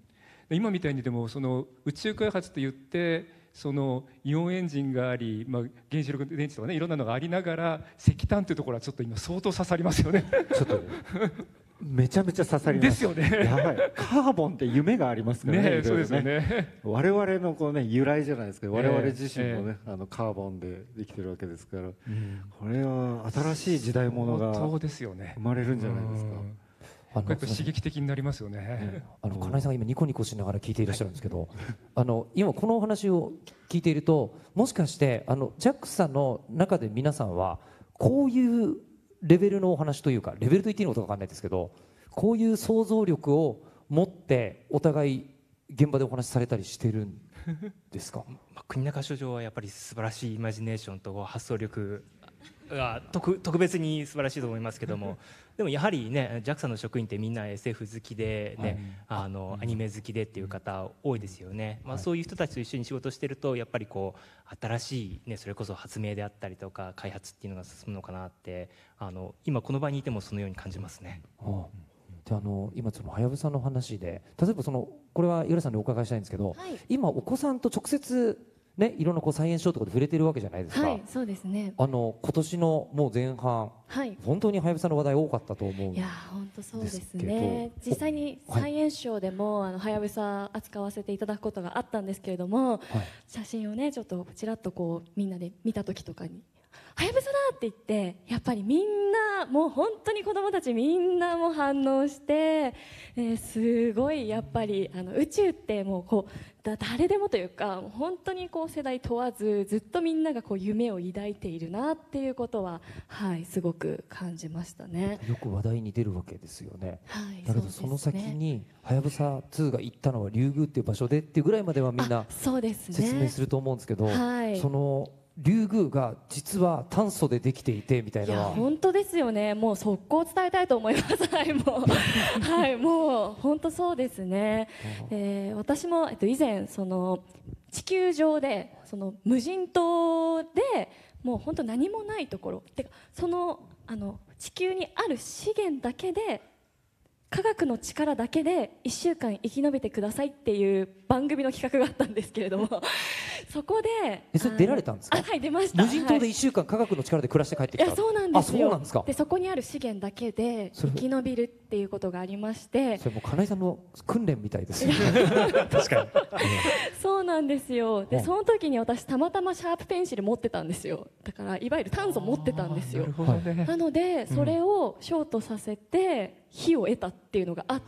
S14: 今みたいにでもその宇宙開発といってそのイオンエンジンがあり、まあ、原子力電池とかねいろんなのがありながら石炭というところはちょっと今相当刺さりますよね。ちょっと
S2: めちゃめちゃ刺さりですよね。やばい。
S14: カーボンって夢
S2: がありますからね。ねそうですよね。我々のこうね由来じゃないですけど、我々自身もね、えー、あのカーボンでできてるわけですから、うん、これは新しい時代物が生まれるんじゃないですか。
S14: 刺激的になりますよね。あの金井さんが今ニコ
S12: ニコしながら聞いていらっしゃるんですけど、あの今このお話を聞いていると、もしかしてあの JAXA の中で皆さんはこういうレベルのお話というかレベルと言っていいのかわかんないですけど、こういう想像力を持ってお互い現場でお話しされたりしてるんですか。ま
S4: あ、国中所長はやっぱり素晴らしいイマジネーションと発想力が特特別に素晴らしいと思いますけども でもやはりね JAXA の職員ってみんな SF 好きでね、はい、あのアニメ好きでっていう方多いですよね、まあ、そういう人たちと一緒に仕事してるとやっぱりこう新しい、ね、それこそ発明であったりとか開発っていうのが進むのかなってあの今この場にいてもそのように感じますね。
S12: はあであの今そのはやぶさの話で例えばそのこれは井浦さんにお伺いしたいんですけど、はい、今お子さんと直接ね、いろんなこうサイエンスショーとかで触れてるわけじゃないですか。はい、
S13: そうですね。
S12: あの今年のもう前半、はい、本当にはやぶさの話題多かったと思う。いや、
S13: 本当そうですね。実際にサイエンスショーでも、はい、あのはやぶさ扱わせていただくことがあったんですけれども、はい、写真をねちょっとちらっとこうみんなで見た時とかに「はやぶさだ!」って言ってやっぱりみんなもう本当に子どもたちみんなも反応して、えすごいやっぱりあの宇宙ってもうこうだ誰でもというか本当にこう世代問わずずっとみんながこう夢を抱いているなっていうことは、はい、すごく感じましたね
S12: よく話題に出るわけですよね、はい、だけどその先に「はやぶさ2」が行ったのは竜宮っていう場所でっていうぐらいまではみんな、ね、
S13: 説明す
S12: ると思うんですけど、はい、その。リュウグウが実は炭素でできていてみたいな本
S13: 当ですよねもう速攻伝えたいと思います はいもうはいもう本当そうですね、えー、私も、えっと、以前その地球上でその無人島でもう本当何もないところてかそのあの地球にある資源だけで科学の力だけで1週間生き延びてくださいっていう番組の企画があったんですけれども そこで
S12: えそれ出られたんで
S13: すかはい出ました無人島で1
S12: 週間科学の力で暮らして帰ってきた、い、やそうなんですよあそうなんですかでそ
S13: こにある資源だけで生き延びるっていうことがありましてそ
S12: れもう金井さんの訓練みたいです
S1: 確かに
S13: そうなんですよで、その時に私たまたまシャープペンシル持ってたんですよだからいわゆる炭素持ってたんですよな、ね,、のでそれをショートさせて、うん火を得たっていうのがあっ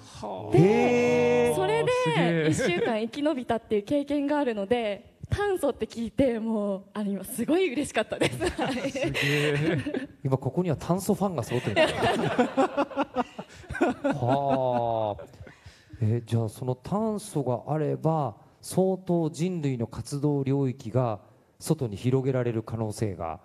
S13: て
S1: それで1週間
S13: 生き延びたっていう経験があるので炭素って聞いてもうあれ今
S1: すごい嬉しかったです
S12: 今ここには炭素ファンが揃ってる はえじゃあその炭素があれば相当人類の活動領域が外に広げられる可能性が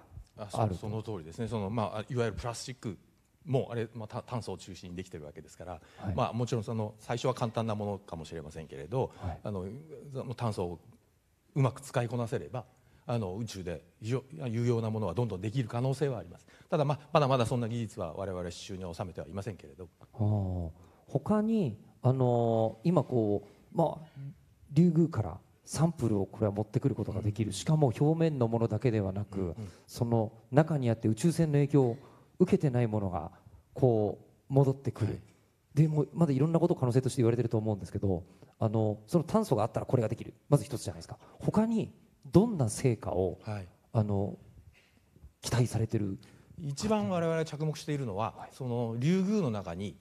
S3: あるその通りですねその、まあ、いわゆるプラスチックもうあれ、まあ、炭素を中心にできてるわけですから、はい、まあ、もちろんその最初は簡単なものかもしれませんけれど、はい、あの炭素をうまく使いこなせればあの宇宙で有用なものはどんどんできる可能性はありますただまあまだまだそんな技術は我々手中に収めてはいませんけれど
S12: 他にあのー、今こうまあリュウグウからサンプルをこれは持ってくることができる、うん、しかも表面のものだけではなく、うんうん、その中にあって宇宙船の影響を受けてないものがこう戻ってくる、はい、でもまだいろんなことを可能性として言われてると思うんですけどあのその炭素があったらこれができるまず一つじゃないですか他にどんな成果を、はい、あの期待されてる
S3: 一番我々が着目しているのは、はい、そのリュウグウの中に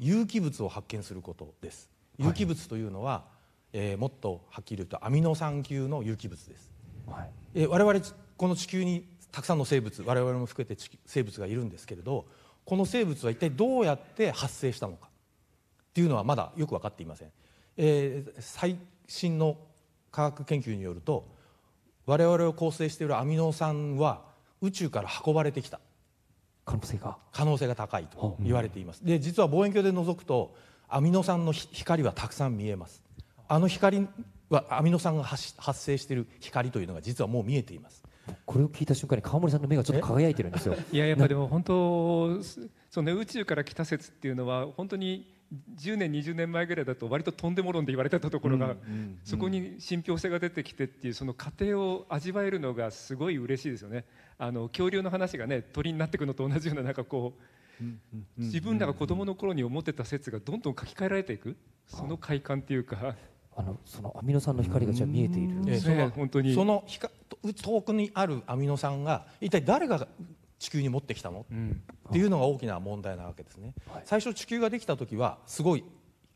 S3: 有機物を発見することです有機物というのは、えー、もっとはっきり言うとアミノ酸級の有機物です、はい、え我々この地球にたくさんの生物我々も含めて生物がいるんですけれどこの生物は一体どうやって発生したのかっていうのはまだよく分かっていません、えー、最新の科学研究によると我々を構成しているアミノ酸は宇宙から運ばれてきた可能性が可能性が高い
S1: と言われています、
S3: で実は望遠鏡で覗くとアミノ酸の光はたくさん見えますあの光はアミノ酸が発生している光というのが実はもう見えています
S12: これを聞いた瞬間に川森さんの目がちょっと輝いてるんですよ。
S14: いややっぱでも本当そうね宇宙から来た説っていうのは本当に10年20年前ぐらいだと割ととんでも論で言われてたところが、うんうん、そこに信憑性が出てきてっていうその過程を味わえるのがすごい嬉しいですよね。あの恐竜の話がね鳥になってくのと同じようななんかこ
S1: う自
S14: 分らが子どもの頃に思ってた説がどんどん書き換えられていくその快感っていうかあのその
S12: アミノ酸の光がじゃ見えている、ええ、その本当にそ
S14: の
S3: 遠くにあるアミノ酸が一体誰が地球に持ってきたの、うん、っていうのが大きな問題なわけですね、はい、最初地球ができた時はすごい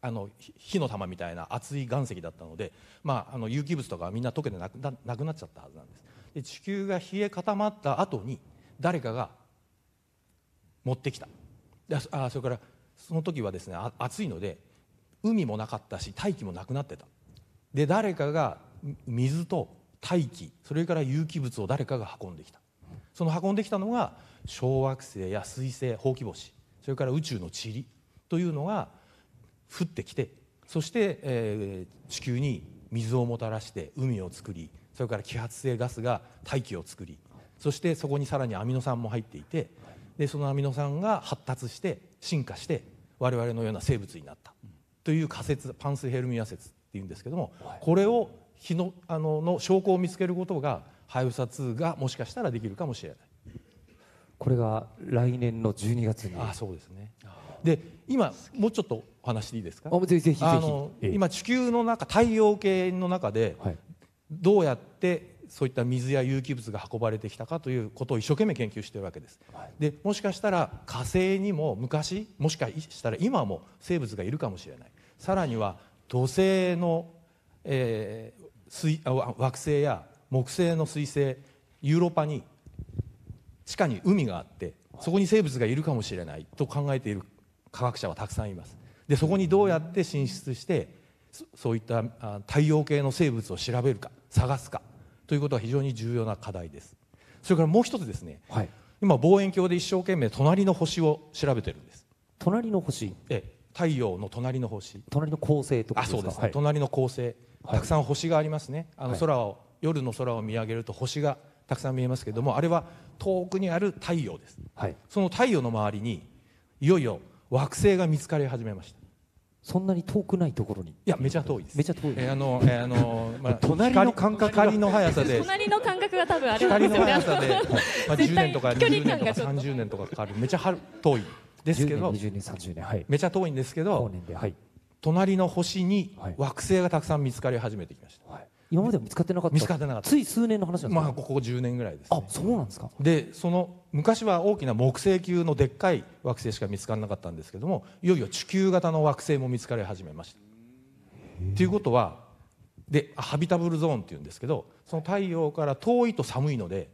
S3: あの火の玉みたいな熱い岩石だったので、まあ、あの有機物とかみんな溶けてなくなくなっちゃったはずなんですで地球が冷え固まった後に誰かが持ってきたあそれからその時はですね暑いので海もなかったし大気もなくなってたで誰かが水と大気それから有機物を誰かが運んできたその運んできたのが小惑星や水星ほうき星それから宇宙の塵というのが降ってきてそして、えー、地球に水をもたらして海を作りそれから揮発性ガスが大気を作りそしてそこにさらにアミノ酸も入っていてでそのアミノ酸が発達して進化して我々のような生物になったという仮説パンスヘルミア説っていうんですけども、はい、これを日のあのの証拠を見つけることがハヤブサ2がもしかしたらできるかもしれない
S12: これが来年の12月にあそ
S3: うですねで今もうちょっとお話でいいですかあぜひぜひ今地球の中太陽系の中で、はい、どうやってそういった水や有機物が運ばれてきたかということを一生懸命研究しているわけです、はい、でもしかしたら火星にも昔もしかしたら今も生物がいるかもしれないさらには土星の、えー、水あ惑星や木星の彗星ヨーロッパに地下に海があってそこに生物がいるかもしれないと考えている科学者はたくさんいますでそこにどうやって進出してそういった太陽系の生物を調べるか探すかということは非常に重要な課題ですそれからもう一つですね、はい、今望遠鏡で一生懸命隣の星を調べてるんです隣の星ええ太陽の隣の星隣の恒星とかあそうですね、はい、隣の恒星たくさん星がありますねあの空を、はい、夜の空を見上げると星がたくさん見えますけれどもあれは遠くにある太陽です、はい、その太陽の周りにいよいよ惑星が見つかり始めました
S12: そんなに遠くないところに。い
S3: や、めちゃ遠いです。めちゃ遠い。あの、えあの、まあ、隣の感覚光の速さで。
S13: 隣の感覚が多分あれ光の速さで、
S3: まあ、十年とか20年とか30年とかかかる。めちゃ遠いですけど、二
S12: 十年、三十年、は
S3: い、めちゃ遠いんですけど、はい、隣の星に惑星がたくさん見つかり始めてきました。はい
S12: 今まで見つかってなかった見つかっ
S3: てなかったつい数年の話なんですか、まあ、ここ10年ぐらいです、ね、あそうなんですかでその昔は大きな木星級のでっかい惑星しか見つからなかったんですけどもいよいよ地球型の惑星も見つかり始めましたっていうことはでハビタブルゾーンっていうんですけどその太陽から遠いと寒いので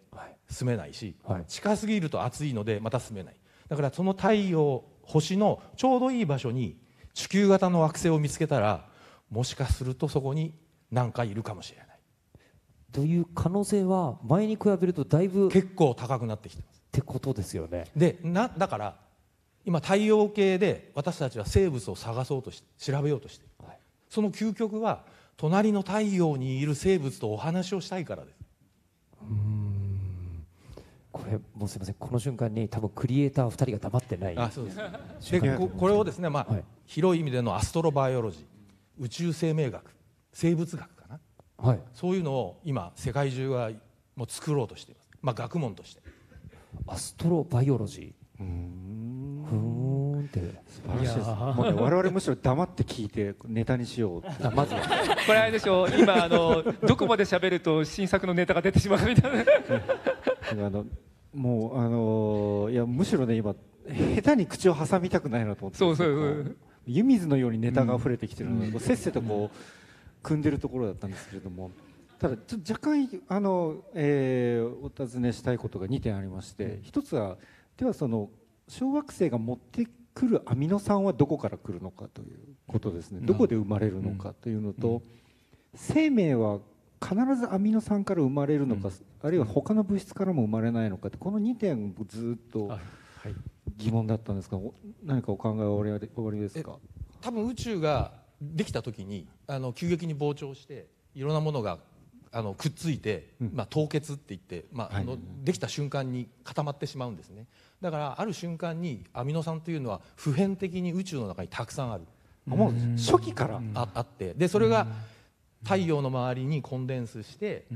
S3: 住めないし、はい、近すぎると暑いのでまた住めないだからその太陽星のちょうどいい場所に地球型の惑星を見つけたらもしかするとそこに何かいるかもしれない。
S12: という可能性は前に比
S3: べるとだいぶ結構高くなってきてます。ってことですよね。でなだから今太陽系で私たちは生物を探そうとし調べようとしてる、はい、その究極は隣の太陽にいる生物とお話をしたいからです
S12: うんこれもうすみませんこの瞬間に多分クリエイター2人が黙ってないあそうで
S3: すでこれをですね、まあ、はい、広い意味でのアストロバイオロジー宇宙生命学生物学かな、はい、そういうのを今世界中がもう作ろうとしています、まあ、学問として
S12: アストロバイオロジーう
S2: んふーんって素晴らしいですもう、ね、我々むしろ黙って聞いてネタにしようまずは
S14: これあれでしょう今あのどこまで喋ると新作のネタが出てしまうみたい
S2: なあのもうあのいやむしろね今下手に口を挟みたくないなと思ってそうそうそう湯水のようにネタが溢れてきてるので、うん、せっせとこう、組んでるところだったんですけれどもただちょっと若干あの、えー、お尋ねしたいことが2点ありまして、うん、1つはではその小惑星が持ってくるアミノ酸はどこから来るのかということですね、どこで生まれるのかというのと、うん、生命は必ずアミノ酸から生まれるのか、あるいは他の物質からも生まれないのかってこの2点ずっと疑問だったんですが何かお考えはおありですか
S3: 多分宇宙ができた時にあの急激に膨張していろんなものがあのくっついて、まあ、凍結って言って、まあ、あのできた瞬間に固まってしまうんですねだからある瞬間にアミノ酸というのは普遍的に宇宙の中にたくさんある
S1: もう初期からああ
S3: ってでそれが太陽の周りにコンデンスして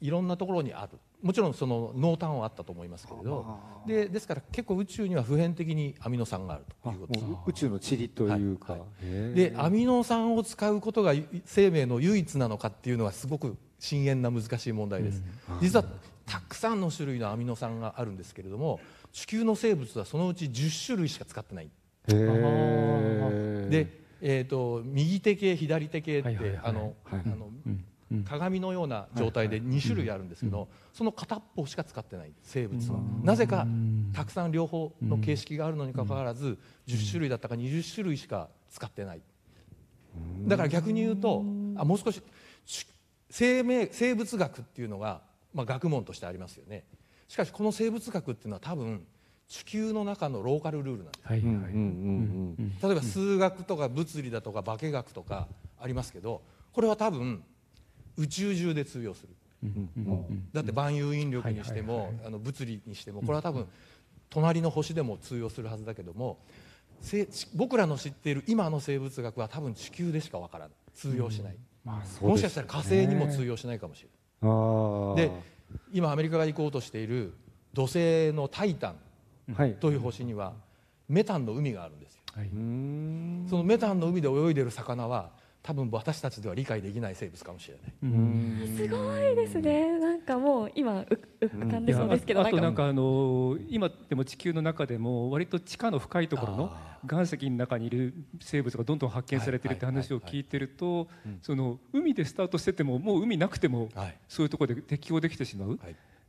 S3: いろんなところにあるもちろんその濃淡はあったと思いますけれどでですから結構宇宙には普遍的にアミノ酸があるということ宇宙の塵というか、はいはい、でアミノ酸を使うことが生命の唯一なのかっていうのはすごく深遠な難しい問題です、うん、実はたくさんの種類のアミノ酸があるんですけれども地球の生物はそのうち10種類しか使ってないで、えーと、と右手系左手系って、はいはいはい、あの、はい、あの、うん鏡のような状態で2種類あるんですけどその片っぽしか使ってない生物はなぜかたくさん両方の形式があるのにかかわらず10種類だったか20種類しか使ってないだから逆に言うとあもう少し生命生物学っていうのが、まあ、学問としてありますよねしかしこの生物学っていうのは多分地球の中のローカルルールな
S1: んで
S3: す例えば数学とか物理だとか化学とかありますけどこれは多分宇宙中で通用する、だって万有引力にしても、あの物理にしてもこれは多分、隣の星でも通用するはずだけども僕らの知っている今の生物学は多分地球でしかわからない通用しない、
S2: まあね、もしかしたら火星にも通
S3: 用しないかもしれない。で今アメリカが行こうとしている土星のタイタンという星には、メタンの海があるんですよ、はい、そのメタンの海で泳いでる魚は多分私たちで
S14: は理解できない生物かもしれな
S1: い。
S13: すごいですね。なんかもう今浮かんでそうですけど、あとなん
S14: かあの今でも地球の中でも割と地下の深いところの岩石の中にいる生物がどんどん発見されてるって話を聞いてると、その海でスタートしててももう海なくてもそういうところで適応できてしまう。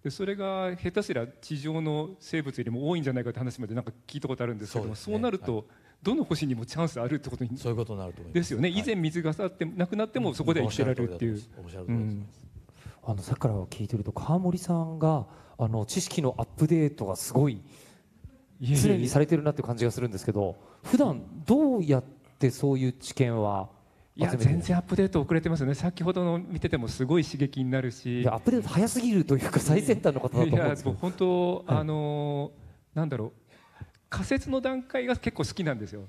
S14: でそれが下手すりゃ地上の生物よりも多いんじゃないかって話までなんか聞いたことあるんですけどもそう、なると、はいどの星にもチャンスあるってことにそういうことになると思いますですよね、以前水が去ってなくなってもそこで生きてられるっていう。
S12: あのさっきから聞いてると川森さんがあの知識のアップデートがすごい常にされてるなって感じがするんですけど普段どうやってそういう知見はいや
S14: 全然アップデート遅れてますね先ほどの見ててもすごい刺激になるしアップデート早すぎるというか最先端の方だと思うんですけど本当、はい、あのなんだろう仮説の段階が結構好きなんですよ。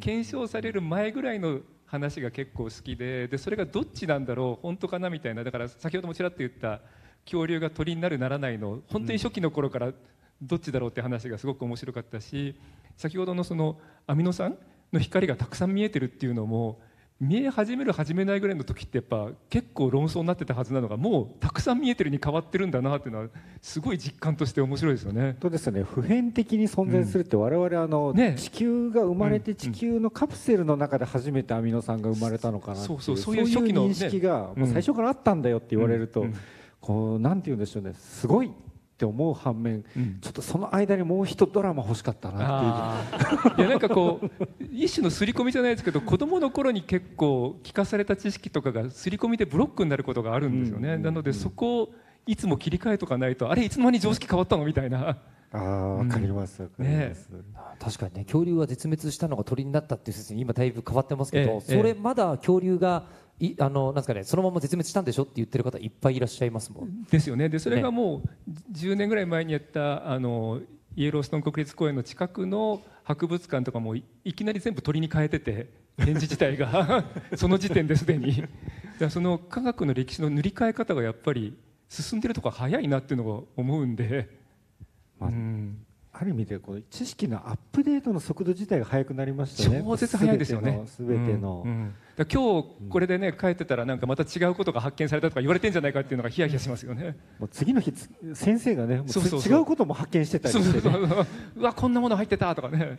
S14: 検証される前ぐらいの話が結構好きででそれがどっちなんだろう本当かなみたいなだから先ほどもちらっと言った恐竜が鳥になるならないの本当に初期の頃からどっちだろうって話がすごく面白かったし先ほどのそのアミノ酸の光がたくさん見えてるっていうのも見え始める始めないぐらいの時ってやっぱ結構論争になってたはずなのがもうたくさん見えてるに変わってるんだなっていうのはすごい実感として面白いですよね。とですね普遍的に
S2: 存在するって我々あの、ね、地球が生まれて地球のカプセルの中で初めてアミノ酸が生まれたのかなっていうそういう認識が、最初からあったんだよって言われると、こうなんて言うんでしょうねすごいって思う反面、うん、ちょっとその間にもう一ドラマ欲しかった
S1: な
S14: っていういやなんかこう一種の刷り込みじゃないですけど子どもの頃に結構聞かされた知識とかが刷り込みでブロックになることがあるんですよね、うんうんうん、なのでそこをいつも切り替えとかないとあれいつの間に常識変わったのみたいな。
S2: あわかります、うんね、確かにね恐
S12: 竜は絶滅したのが鳥になったっていう説に今だいぶ変わってますけど、ええ、それまだ恐竜がいあのなんですかねそのまま絶滅したんでしょって言ってる方いっぱいいらっしゃいますもん。ですよね。でそれが
S14: もう10年ぐらい前にやったあのイエローストーン国立公園の近くの博物館とかもいきなり全部鳥に変えてて展示自体が その時点ですでにその科学の歴史の塗り替え方がやっぱり進んでるとこ早いなっていうのが思うんで、まあ、うん、ある意味でこう知識のアップデートの速度自体が
S2: 速くなりましたね超絶速いですよねすべての、うんうん、
S14: 今日これでね帰ってたらなんかまた違うことが発見されたとか言われてんじゃないかっていうのがヒヤヒヤしますよね
S2: もう次の日先生がねもう違うことも発見してたりして、ね、そうそう
S14: そううわこんなもの入ってたとかね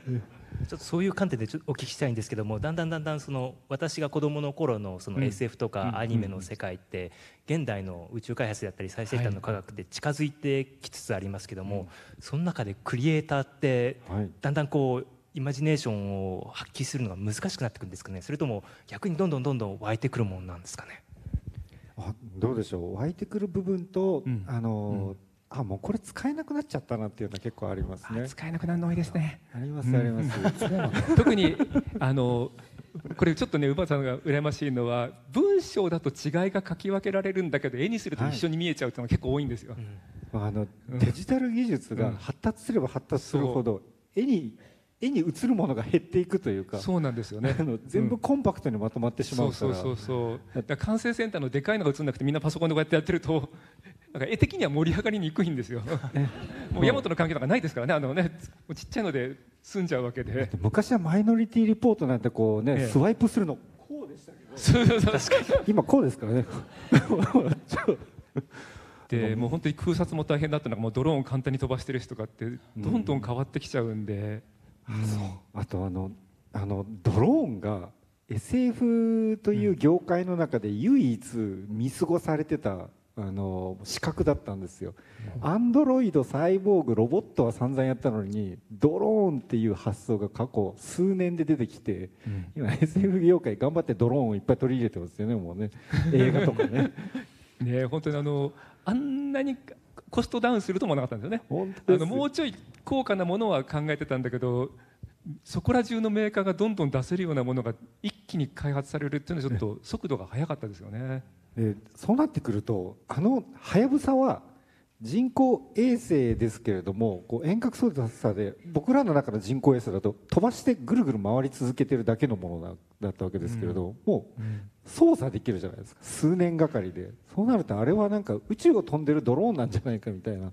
S4: ちょっとそういう観点でちょっとお聞きしたいんですけどもだんだんだんだんその私が子どもの頃のその SF とかアニメの世界って現代の宇宙開発やったり最先端の科学で近づいてきつつありますけども、その中でクリエイターってだんだんこうイマジネーションを発揮するのが難しくなってくるんですかねそれとも逆にどんどんどんどん湧いてくるも
S2: のなんですかね。どうでしょう湧いてくる部分と、うん、あの、うん
S14: あもうこれ使えなくなっちゃったなっていうのは結構ありますね使えなくなるの多いですねありますあります、特にあのこれちょっとね馬さんが羨ましいのは文章だと違いが書き分けられるんだけど絵にすると一緒に見えちゃうっていうのが結構多いんですよ、はいう
S2: ん、あのデジタル技術が発達すれば発達するほど、
S14: 絵に絵に映
S2: るものが減っていくというかそうなんですよね全部コンパクトにまとまってしまう、うん、そうそ
S14: うそうだ完成センターのでかいのが映らなくてみんなパソコンでこうやってやってるとなんか絵的には盛り上がりにくいんですよ もう大和の関係とかないですからねあのねちっちゃいので済んじゃうわけで
S2: 昔はマイノリティリポートなんてこうね、ええ、スワイプするの
S1: こうでした
S2: けど今こうですからね
S14: でもう本当に空撮も大変だったのがもうドローンを簡単に飛ばしてる人とかってどんどん変わってきちゃうんで。
S2: あとあのあのドローンが SF という業界の中で唯一見過ごされてたあの資格だったんですよ、アンドロイド、サイボーグ、ロボットは散々やったのに、ドローンっていう発想が過去数年で出てきて、うん、今、SF 業界、頑張ってドローンをいっぱい取り入れてますよね、も
S14: うね、映画とかね。ね本当にあのあんなにコストダウンするともなかったんですよねあのもうちょい高価なものは考えてたんだけどそこら中のメーカーがどんどん出せるようなものが一気に開発されるっていうのはちょっと速度が速かったですよね。
S2: えー、そうなってくるとあのはやぶさは人工衛星ですけれどもこう遠隔操作で僕らの中の人工衛星だと飛ばしてぐるぐる回り続けてるだけのものだったわけですけれど、もう操作できるじゃないですか数年がかりでそうなるとあれはなんか宇宙を飛んでるドローンなんじゃないかみたいな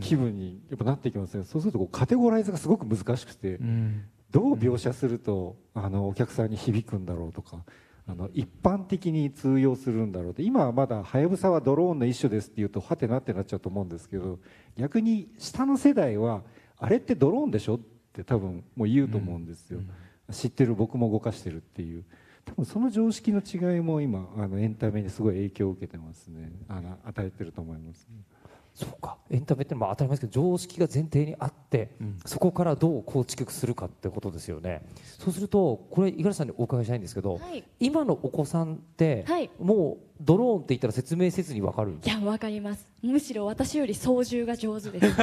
S2: 気分にやっぱなってきますねそうするとこうカテゴライズがすごく難しくて、どう描写するとあのお客さんに響くんだろうとか。あの一般的に通用するんだろうっ今はまだはやぶさはドローンの一種ですって言うとはてなってなっちゃうと思うんですけど逆に下の世代はあれってドローンでしょって多分もう言うと思うんですよ、うんうん、知ってる僕も動かしてるっていう多分その常識の違いも今あのエンタメにすごい影響を受けてますねあの与えてると思います、ね
S12: そうかエンタメってのは当たり前ですけど常識が前提にあって、うん、そこからどう構築するかってことですよねそうするとこれ五十嵐さんにお伺いしたいんですけど、はい、今のお子さんって、はい、もうドローンって言ったら説明せずにわかるいや
S13: わかりますむしろ私より操縦が上手です びっ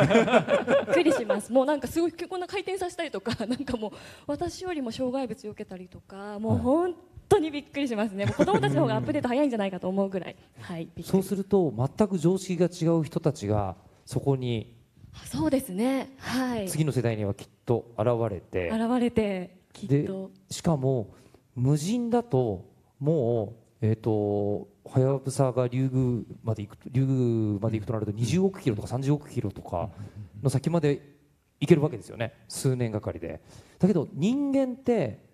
S13: くりしますもうなんかすごいこんな回転させたりとかなんかもう私よりも障害物避けたりとかもう本当にびっくりしますね 子供たちの方がアップデート早いんじゃないかと思うぐらい、はい、
S12: そうすると全く常識が違う人たちがそこに
S13: そうですね、はい、次
S12: の世代にはきっと現れて
S13: 現れてきっと
S12: しかも無人だともうえっ、ー、とはやぶさが竜宮まで行くと、竜宮まで行くとなると20億キロとか30億キロとかの先まで行けるわけですよね数年がかりでだけど人間って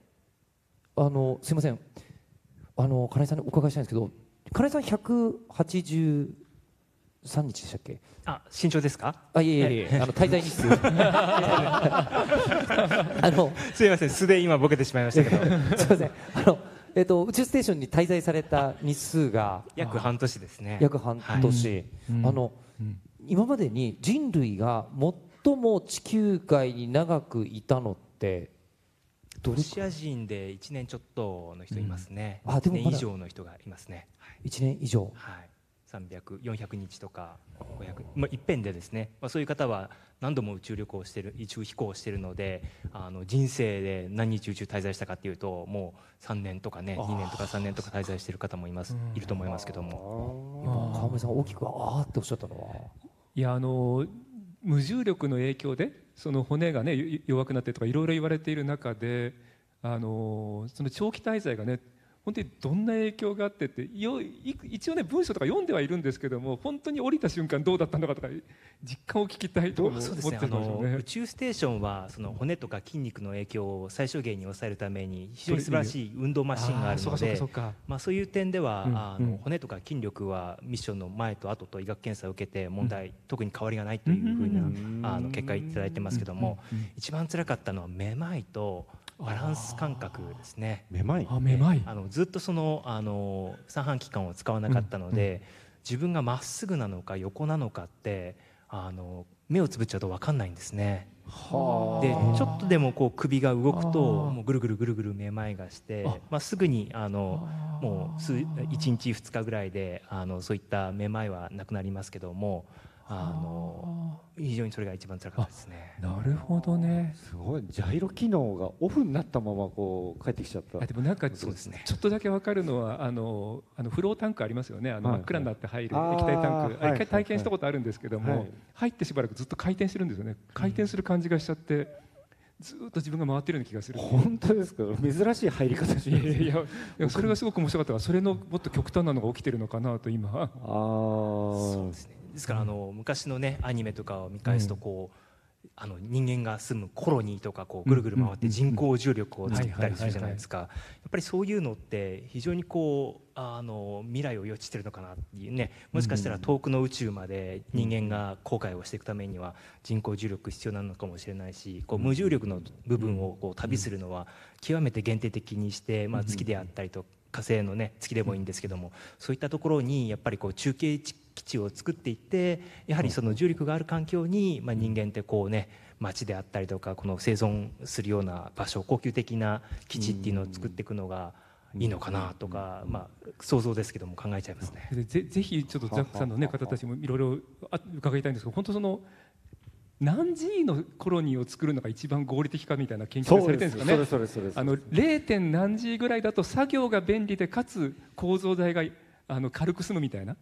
S12: あのすみませんあの金井さんにお伺いしたいんですけど金井さん183日でしたっけ
S4: あ身長ですかあいえいえいあの滞在日数 あのすみません素で今ボケてしまいましたけど すみませんあ
S12: のえっ、ー、と宇宙ステーションに滞在された日数が約半年ですね約半年、はい、あの、うん、今までに人類が最も地球外に長くいたのってロシ
S4: ア人で1年ちょっとの人いますね、うん、あでも1年以上の人がいますね、は
S12: い、1年以上はい
S4: 300400日とか500、まあ、いっぺんでですね、まあ、そういう方は何度も宇宙旅行してる宇宙飛行してるのであの人生で何日宇宙滞在したかっていうともう3年とかね2年とか3年とか滞在している方もいますいると思いますけども川村さん大きく「ああ」っておっしゃったのは
S14: いやあの無重力の影響でその骨がね弱くなってとかいろいろ言われている中であのその長期滞在がね本当にどんな影響があってって一応ね文章とか読んではいるんですけども本当に降りた瞬間どうだったのかとか実感を聞きたいと思ってたんですよね、ね、宇宙ステーションはその骨とか筋肉の影
S4: 響を最小限に抑えるために非常に素晴らしい運動マシンがあるのでまあ、そういう点では、うん、あの骨とか筋力はミッションの前と後と医学検査を受けて問題、うん、特に変わりがないというふうな、うん、あの結果いただいてますけども、一番つらかったのはめまいと。バランス感覚ですね。めまい。あめまい。あのずっとそのあの三半規管を使わなかったので、自分がまっすぐなのか横なのかってあの目をつぶっちゃうと分かんないんですね。で
S2: ちょ
S4: っとでもこう首が動くともうぐるぐるぐるぐるめまいがしてまあ、すぐにあのもう1日2日ぐらいであのそういっためまいはなくなりますけどもあ
S14: の非常にそれが一番辛かったですね。
S2: なるほどね。すごいジャイロ機能がオフになったままこう帰ってきちゃった。あでもなんかそうです、ね、
S14: ちょっとだけわかるのはあのあのフロータンクありますよね。あの真っ暗になって入る、液体タンク。一、回体験したことあるんですけども、入ってしばらくずっと回転してるんですよね。回転する感じがしちゃって。ずっと自分が回ってるような気がする本当ですか珍しい入り方しいやいやそれがすごく面白かったからそれのもっと極端なのが起きてるのかなと今ああそうですねですからあの、昔の
S4: ねアニメとかを見返すとこう、あの人間が住むコロニーとかこうぐるぐる回って人工重力を作ったりするじゃないですかやっぱりそういうのって非常にこうあの未来を予知してるのかなっていうねもしかしたら遠くの宇宙まで人間が後悔をしていくためには人工重力必要なのかもしれないしこう無重力の部分をこう旅するのは極めて限定的にしてまあ月であったりとか。火星のね月でもいいんですけども、そういったところにやっぱりこう中継基地を作っていってやはりその重力がある環境に、まあ、人間ってこうね町であったりとかこの生存するような場所恒久的な基地っていうのを作っていくのが、いいのかなとか、まあ、想像ですけども考えちゃいます
S14: ね。ぜぜひちょっとザックさんの、ね、方たちもいろいろ伺いたいんですけど本当その何 G のコロニーを作るのが一番合理的かみたいな研究がされてるんですかね。それそれあの零点何 G ぐらいだと作業が便利でかつ構造材があの軽く済むみたいな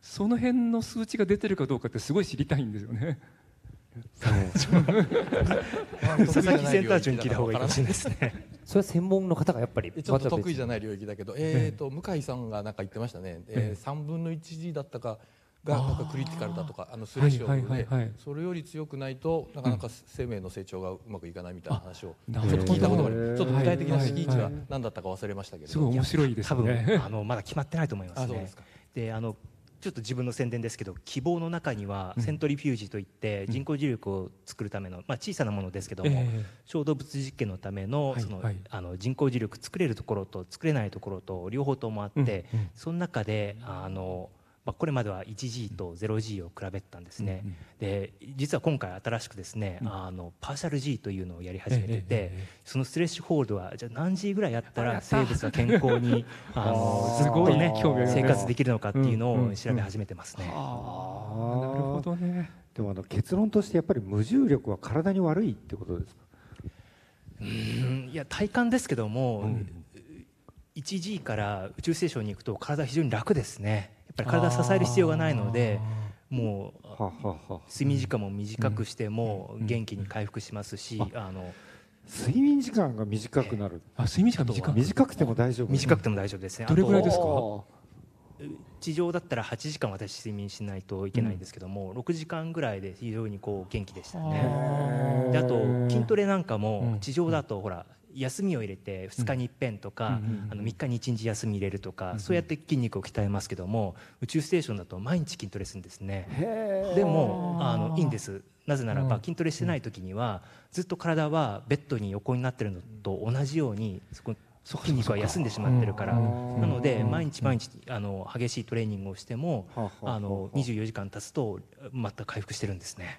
S14: その辺の数値が出てるかどうかってすごい知りたいんですよね。佐々木センター長に聞いた方がいいかも
S3: しれないで
S12: すね。
S14: それは専門の方がやっぱり
S12: ちょっと得意じゃない領域
S3: だけど、えーと、向井さんがなんか言ってましたね、えー、分の一1だったかがなんかクリティカルだとかあのスレシオでそれより強くないとなかなか生命の成長がうまくいかないみたいな話をちょっと
S4: 聞いたことがあるちょっと具体的な位置は何だったか忘れましたけどすごい面白いですねあのまだ決まってないと思いますねであのちょっと自分の宣伝ですけど希望の中にはセントリフュージといって人工磁力を作るための、まあ、小さなものですけども、小動物実験のためのその、あの人工磁力作れるところと作れないところと両方ともあって、その中であの。まあ、これまでは 1G と 0G を比べたんですね、うんうん、で実は今回新しくですね、うん、あのパーシャル G というのをやり始めてて、ええ、そのスレッシュホールドはじゃあ何 G ぐらいやったら生物が健康に あのずっとね生活できるのかっていうのを調べ始めてますね。うんうんうん、あなるほど
S1: ね
S2: でもあの結論としてやっぱり無重力は体に悪いってことですかうんいや体感ですけども、うん、1G から宇宙ステーションに行くと
S4: 体非常に楽ですね。ぱり体支える必要がないのでもう睡眠時間も短くしても元気に回復しますし。あの睡眠時
S2: 間が短くなる。あ、睡眠時間短く。短くても大丈夫。短くても大丈夫ですね。
S4: どれぐらいですか。地上だったら8時間私睡眠しないといけないんですけども、うん、6時間ぐらいで非常にこう元気でしたねであと筋トレなんかも地上だとほら休みを入れて2日にいっぺんとか、あの3日に1日休み入れるとか、そうやって筋肉を鍛えますけども宇宙ステーションだと毎日筋トレするんですねでもあのいいんですなぜならば筋トレしてない時にはずっと体はベッドに横になってるのと同じようにそこ筋肉は休んでしまってるからなので毎日毎日あの激しいトレーニングをしてもあの24時間経つとまた回復してる
S2: んですね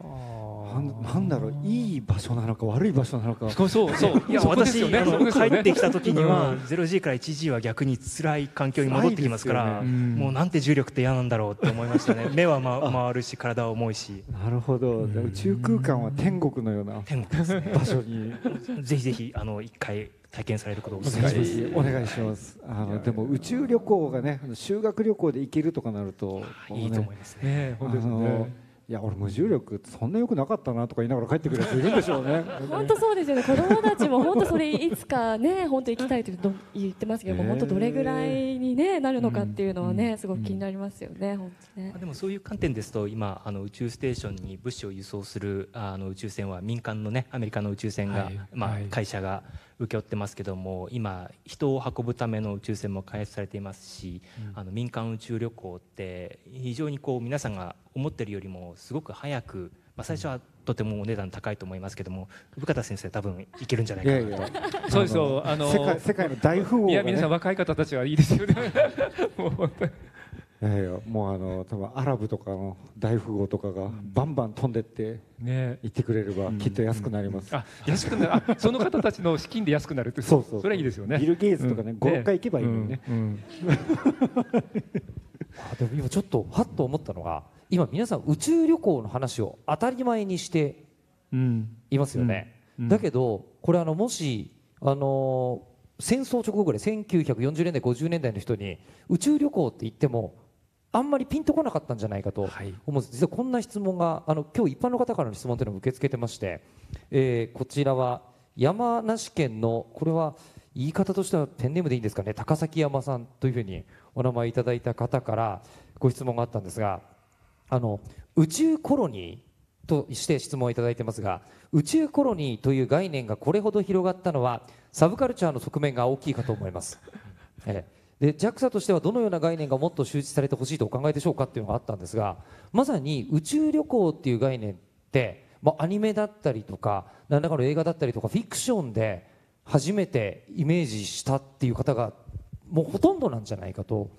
S2: なんだろういい場所なのか悪い場所なのかそうそうそ
S4: ういや私、あね、帰ってきた時には 0G から 1G は逆に辛い環境に戻ってきますから、もうなんて重力って嫌なんだろうって思いましたね 目は、ま、回るし体は重いしな
S2: るほど宇宙空間は天国のような天国です、
S4: ね、場所に ぜひぜひあの一回体験される
S2: ことをお願いします。お願いします。あのでも宇宙旅行がね、修学旅行で行けるとかなると、いいと思いますね。本当ですね。いや俺無重力そんなよくなかったなとか言いながら帰ってくるやついるんでしょうね。本
S1: 当そうですよね。子供たちも本当
S13: それいつかね本当行きたいって言ってますけど、も、本当どれぐらいにねなるのかっていうのはねすごく気になりますよね。本当ね。で
S4: もそういう観点ですと今あの宇宙ステーションに物資を輸送するあの宇宙船は民間のねアメリカの宇宙船が、まあ会社が請け負ってますけども今人を運ぶための宇宙船も開発されていますし、うん、あの民間宇宙旅行って非常にこう皆さんが思ってるよりもすごく早く、まあ、最初はとてもお値段高いと思いますけども深田先生多分いけるんじゃないかな
S1: とそうですよあの世界の大富豪、ね、いや皆さん若い方たちはいいですよね もう本当に
S2: もうあの多分アラブとかの大富豪とかがバンバン飛んでって言ってくれればきっと安くなります、あ安くなるその方たちの資金で安くなるってそうそ
S12: うそれはいいですよねビル・ゲイツとかね、うん、5回行けばいいのにね、あでも今ちょっとはっと思ったのが今皆さん宇宙旅行の話を当たり前にしていますよね、だけどこれあのもしあの戦争直後ぐらい1940年代50年代の人に宇宙旅行って言ってもあんまりピンとこなかったんじゃないかと思うんです、はい、実はこんな質問があの今日一般の方からの質問というのを受け付けてまして、えー、こちらは山梨県のこれは言い方としてはペンネームでいいんですかね高崎山さんというふうにお名前いただいた方からご質問があったんですがあの宇宙コロニーとして質問をいただいてますが宇宙コロニーという概念がこれほど広がったのはサブカルチャーの側面が大きいかと思います。ええで JAXA としてはどのような概念がもっと周知されてほしいとお考えでしょうかっていうのがあったんですがまさに宇宙旅行っていう概念って、まあ、アニメだったりとか何らかの映画だったりとかフィクションで初めてイメージしたっていう方がもうほとんどなんじゃないかと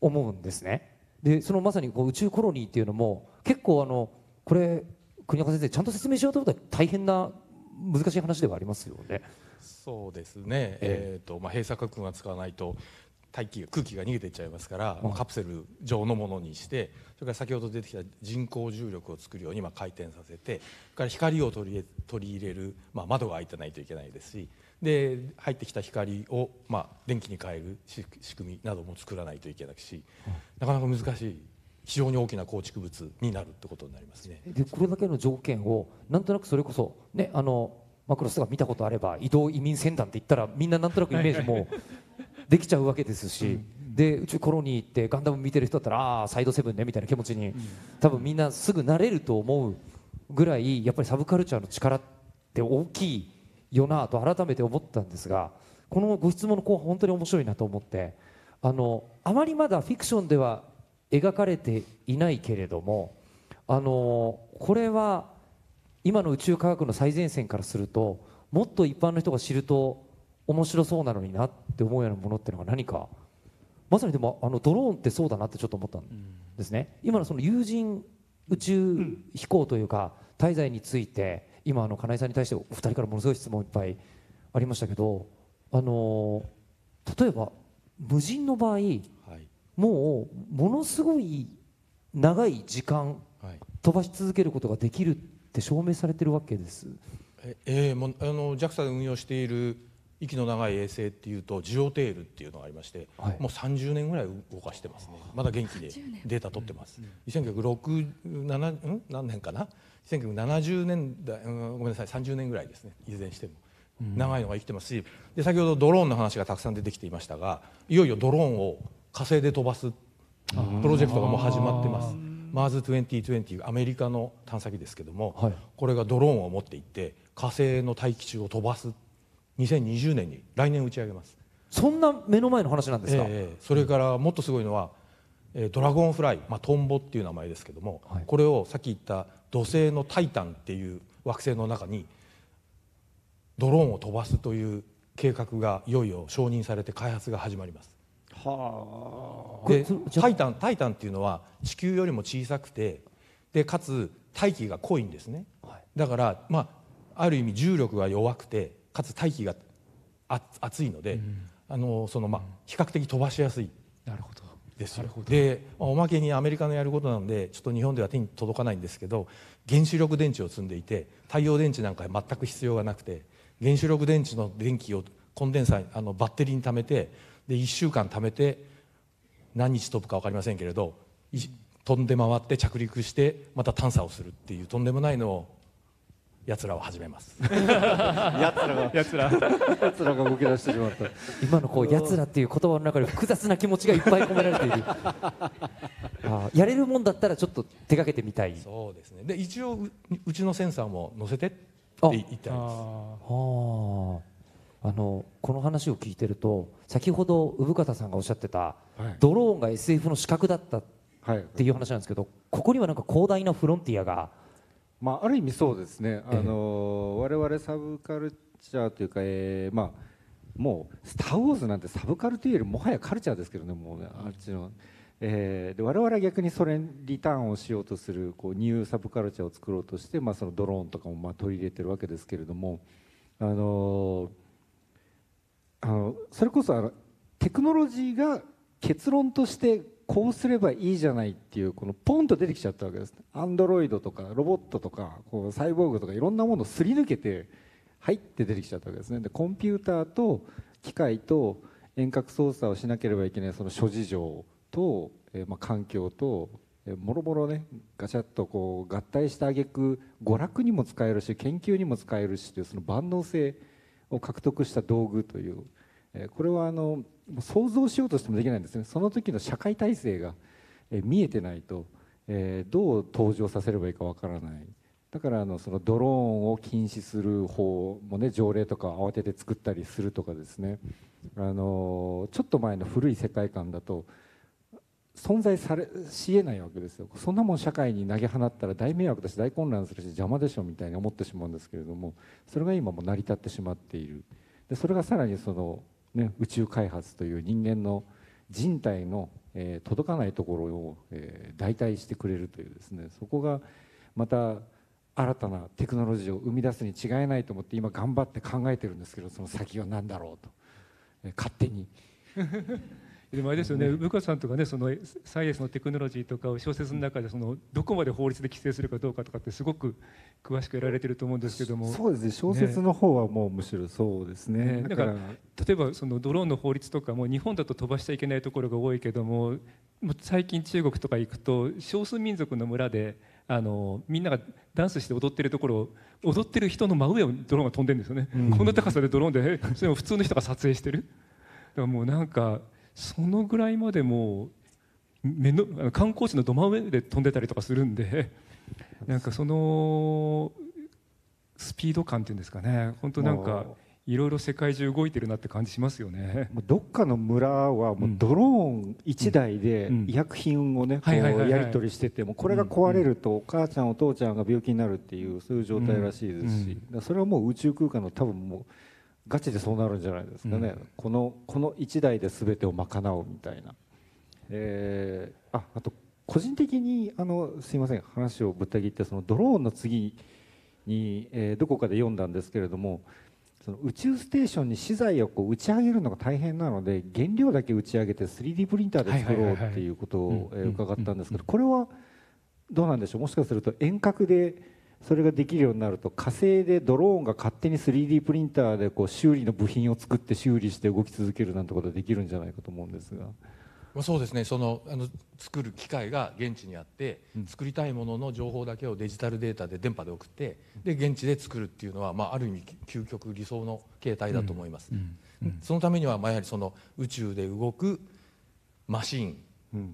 S12: 思うんですね。でそのまさにこう宇宙コロニーっていうのも結構あのこれ国岡先生ちゃんと説明しようと思ったら大変な難しい話ではありますよね。
S3: そうですね、えーとまあ、閉鎖核が使わないと大気空気が逃げていっちゃいますから、まあ、カプセル状のものにしてそれから先ほど出てきた人工重力を作るようにまあ回転させてそれから光を取り取り入れる、まあ、窓が開いてないといけないですしで入ってきた光を、まあ、電気に変える仕組みなども作らないといけないし、なかなか難しい非常に大きな構築物になるってことになりますね。
S12: でこれだけの条件をなんとなくそれこそねあのマクロスが見たことあれば移動移民船団って言ったらみんななんとなくイメージもできちゃうわけですし、で宇宙コロニーってガンダム見てる人だったらああサイドセブンねみたいな気持ちに、うん、多分みんなすぐ慣れると思うぐらいやっぱりサブカルチャーの力って大きいよなと改めて思ったんですがこのご質問の後半本当に面白いなと思ってあのあまりまだフィクションでは描かれていないけれどもあのこれは今の宇宙科学の最前線からするともっと一般の人が知ると面白そうなのになって思うようなものっていうのが何かまさにでもあのドローンってそうだなってちょっと思ったんですね、うん、今のその有人宇宙飛行というか滞在について今あの金井さんに対してお二人からものすごい質問いっぱいありましたけどあの例えば無人の場合、はい、もうものすごい長い時間、飛ばし続けることができるっって証明されてるわけです。
S3: ええー、もあの JAXA で運用している息の長い衛星っていうとジオテールっていうのがありまして、はい、もう30年ぐらい動かしてますねまだ元気でデータ取ってます、うん、1967ん何年かな1970年代、うん、ごめんなさい30年ぐらいですねいずれにしても長いのが生きてますしで先ほどドローンの話がたくさん出てきていましたがいよいよドローンを火星で飛ばすプロジェクトがもう始まってます。m a r 2 0 2 0アメリカの探査機ですけども、はい、これがドローンを持っていって火星の大気中を飛ばす2020年に来年打ち上げますそんな目の前の話なんですか、えー、それからもっとすごいのは、えー、ドラゴンフライ、まあ、トンボっていう名前ですけども、はい、これをさっき言った土星のタイタンっていう惑星の中にドローンを飛ばすという計画がいよいよ承認されて開発が始まります
S2: は
S3: あ、でタイタンタイタンっていうのは地球よりも小さくてでかつ大気が濃いんですね、はい、だから、まあ、ある意味重力が弱くてかつ大気が熱いので、うん、あのそのまあ、比較的飛ばしやすいなるほどですよで、まあ、おまけにアメリカのやることなんでちょっと日本では手に届かないんですけど原子力電池を積んでいて太陽電池なんか全く必要がなくて原子力電池の電気をコンデンサーあのバッテリーに貯めてで1週間貯めて何日飛ぶか分かりませんけれど飛んで回って着陸してまた探査をするっていうとんでもないのをやつらは始めますやつ らがやつら
S12: やつらが動き出してしまった今のこうやつらっていう言葉の中で複雑な気持ちがいっぱい込められている あやれるもんだったらちょっと手がけてみたいそうですねで
S3: 一応うちのセンサーも載せてって
S12: 言ってありますああのこの話を聞いてると先ほど生方さんがおっしゃってた、はい、ドローンが SF の資格だったっていう話なんですけど、はい、ここにはなんか広大なフロンティアが、
S2: まあ、ある意味そうですね、ー、あの我々サブカルチャーというか、えーまあ、もう「スター・ウォーズ」なんてサブカルというよりもはやカルチャーですけどねもうあっちの。えー、で我々は逆にそれにリターンをしようとするこうニューサブカルチャーを作ろうとして、まあ、そのドローンとかもまあ取り入れてるわけですけれども、あのーあのそれこそあのテクノロジーが結論としてこうすればいいじゃないっていうこのポンと出てきちゃったわけですアンドロイドとかロボットとかこうサイボーグとかいろんなものをすり抜けて入って出てきちゃったわけですねでコンピューターと機械と遠隔操作をしなければいけないその諸事情と、えー、まあ、環境と、えー、もろもろねガチャッとこう合体した挙句娯楽にも使えるし研究にも使えるしというその万能性を獲得した道具というこれはあの想像しようとしてもできないんですねその時の社会体制が見えてないとどう登場させればいいかわからないだからあのそのドローンを禁止する法もね条例とか慌てて作ったりするとかですねあのちょっと前の古い世界観だと存在されしえないわけですよそんなもん社会に投げ放ったら大迷惑だし大混乱するし邪魔でしょみたいに思ってしまうんですけれどもそれが今も成り立ってしまっているでそれがさらにその、ね、宇宙開発という人間の人体の、えー、届かないところを、えー、代替してくれるというですねそこがまた新たなテクノロジーを生み出すに違いないと思って今頑張って考えてるんですけどその先は何だろうと、えー、勝手に。
S14: でもあれですよね、部下さんとかね、そのサイエンスのテクノロジーとかを小説の中でそのどこまで法律で規制するかどうかとかってすごく詳しくやられてると思うんですけども、そうですね、小説
S2: の方はもうむしろそうですね。ねだから例
S14: えばそのドローンの法律とかも日本だと飛ばしちゃいけないところが多いけども、も最近中国とか行くと少数民族の村で。あのみんながダンスして踊ってるところを踊ってる人の真上をドローンが飛んでるんですよね、うん、こんな高さでドローンでそれも普通の人が撮影してるだからもうなんかそのぐらいまでもう目の観光地のど真上で飛んでたりとかするんで なんかそのスピード感っていうんですかね本当なんかいろいろ世界中動いてるなって感じしますよね
S2: どっかの村はもうドローン1台で医薬品をねこうやり取りしててもこれが壊れるとお母ちゃんお父ちゃんが病気になるっていうそういう状態らしいですしそれはもう宇宙空間の多分もうガチでそうなるんじゃないですかね、うん、このこの1台で全てを賄うみたいな、えー、ああと個人的にあのすいません話をぶった切ってそのドローンの次に、えー、どこかで読んだんですけれどもその宇宙ステーションに資材をこう打ち上げるのが大変なので原料だけ打ち上げて 3D プリンターで作ろうっていうことを伺ったんですけどこれはどうなんでしょうもしかすると遠隔で。それができるようになると火星でドローンが勝手に 3D プリンターでこう修理の部品を作って修理して動き続けるなんてことはできるんじゃないかと思うんですが。まあ、そうです
S3: ねそのあの作る機械が現地にあって、うん、作りたいものの情報だけをデジタルデータで電波で送ってで現地で作るっていうのは、まあ、ある意味究極理想の形態だと思います、うんうん、そのためには、まあ、やはりその宇宙で動くマシン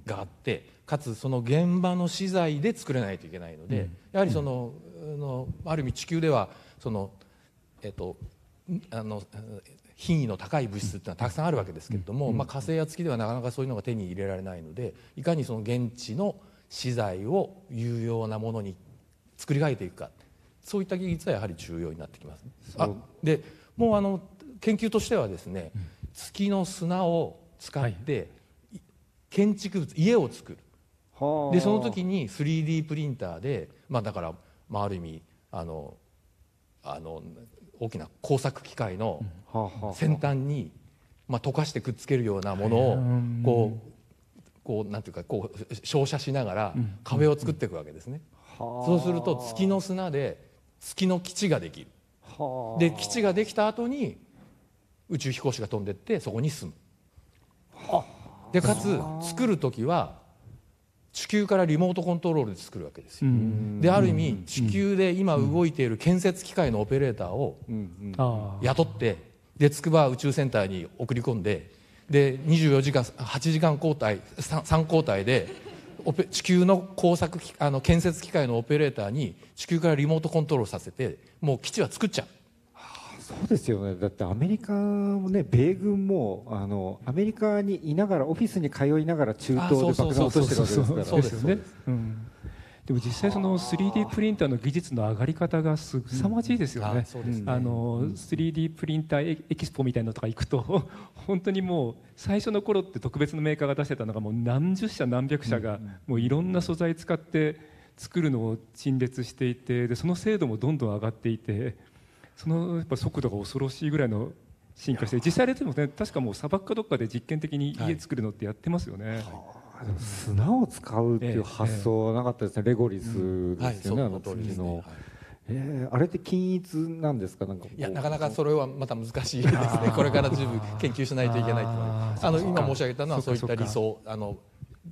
S3: があって、かつその現場の資材で作れないといけないので、やはりその、のある意味地球ではその、えっと、あの品位の高い物質っていうのはたくさんあるわけですけれども、うん、まあ、火星や月ではなかなかそういうのが手に入れられないのでいかにその現地の資材を有用なものに作り変えていくかそういった技術はやはり重要になってきます。あでもうあの研究としてはですね、うん、月の砂を使って、建築物家を作るでその時に 3D プリンターでまあだからまあ、ある意味あのあの大きな工作機械の先端に、まあ、溶かしてくっつけるようなものをこうこうなんていうかこう照射しながら壁を作っていくわけですね。
S1: そうする
S3: と月の砂で月の基地ができる。で基地ができた後に宇宙飛行士が飛んでってそこに住む。でかつ作る時は地球からリモートコントロールで作るわけで
S1: すよ。である意
S3: 味地球で今動いている建設機械のオペレーターを雇ってで筑波宇宙センターに送り込んでで24時間8時間交代 3, 3交代で地球の工作あの建設機械のオペレーターに地球からリモートコントロールさせてもう基地は作っちゃう。
S2: そうですよねだってアメリカもね米軍もあのアメリカにいながらオフィスに通いながら中東で爆弾を落としてるわけですからそうですよね、
S1: うん
S14: でも実際その 3D プリンターの技術の上がり方がすさまじいですよね。うん、あねあの 3D プリンターエキスポみたいなのとか行くと 本当にもう最初の頃って特別のメーカーが出してたのがもう何十社何百社がもういろんな素材使って作るのを陳列していてでその精度もどんどん上がっていて。そのやっぱ速度が恐ろしいぐらいの進化して実際あれでもね確かもう砂漠かどっかで実験的に家作るのってやってますよね。はい砂を
S2: 使うっていう発想はなかったですね、ええ、レゴリスですよね、うんはい、あの次の、ねえー、あれって均一なんですかなんかい
S3: やなかなかそれはまた難しいですねこれから十分研究しないといけないとあの今申し上げたのはそういった理想あの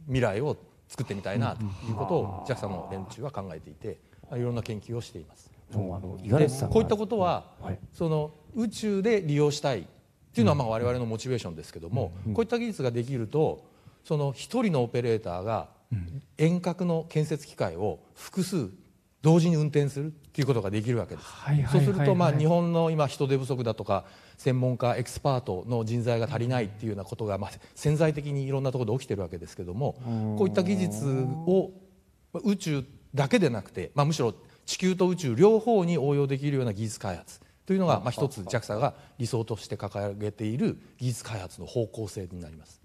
S3: 未来を作ってみたいなということを JAXA の連中は考えていていろんな研究をしています。
S7: こういったこ
S3: とは、その宇宙で利用したいっていうのはまあ我々のモチベーションですけども、こういった技術ができるとその1人のオペレーターが遠隔の建設機械を複数同時に運転するっていうことができるわけです、そうするとまあ日本の今人手不足だとか専門家エキスパートの人材が足りないっていうようなことがまあ潜在的にいろんなところで起きてるわけですけども
S1: こういった技術
S3: を宇宙だけでなくて、まあ、むしろ地球と宇宙両方に応用できるような技術開発というのが、まあ、一つ JAXA が理想として掲げている技術開発の方向性になります。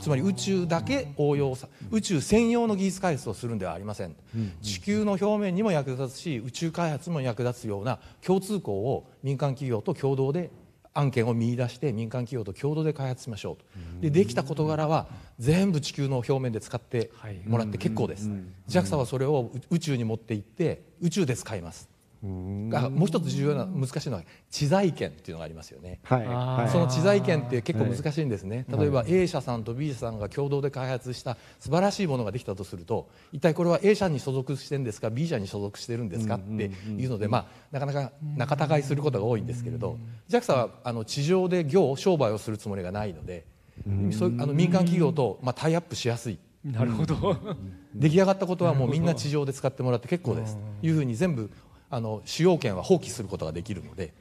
S3: つまり宇宙だけ応用さ、宇宙専用の技術開発をするんではありません、地球の表面にも役立つし宇宙開発も役立つような共通項を民間企業と共同で案件を見出して民間企業と共同で開発しましょうとでできた事柄は全部地球の表面で使ってもらって結構です JAXA はそれを宇宙に持って行って宇宙で使います
S1: が
S3: もう一つ重要な難しいのは知財権っていうのがありますよね、はい、その知財権って結構難しいんですね、はい、例えば A 社さんと B 社さんが共同で開発した素晴らしいものができたとすると一体これは A 社に所属してるんですか B 社に所属してるんですかっていうので、まあ、なかなか仲たがいすることが多いんですけれど JAXA はあの地上で業商売をするつもりがないので
S1: そうあの民間企
S3: 業と、まあ、タイアップしやすい。なるほど出来上がったことはもうみんな地上で使ってもらって結構ですというふうに全部あの主要権は放棄することができるので、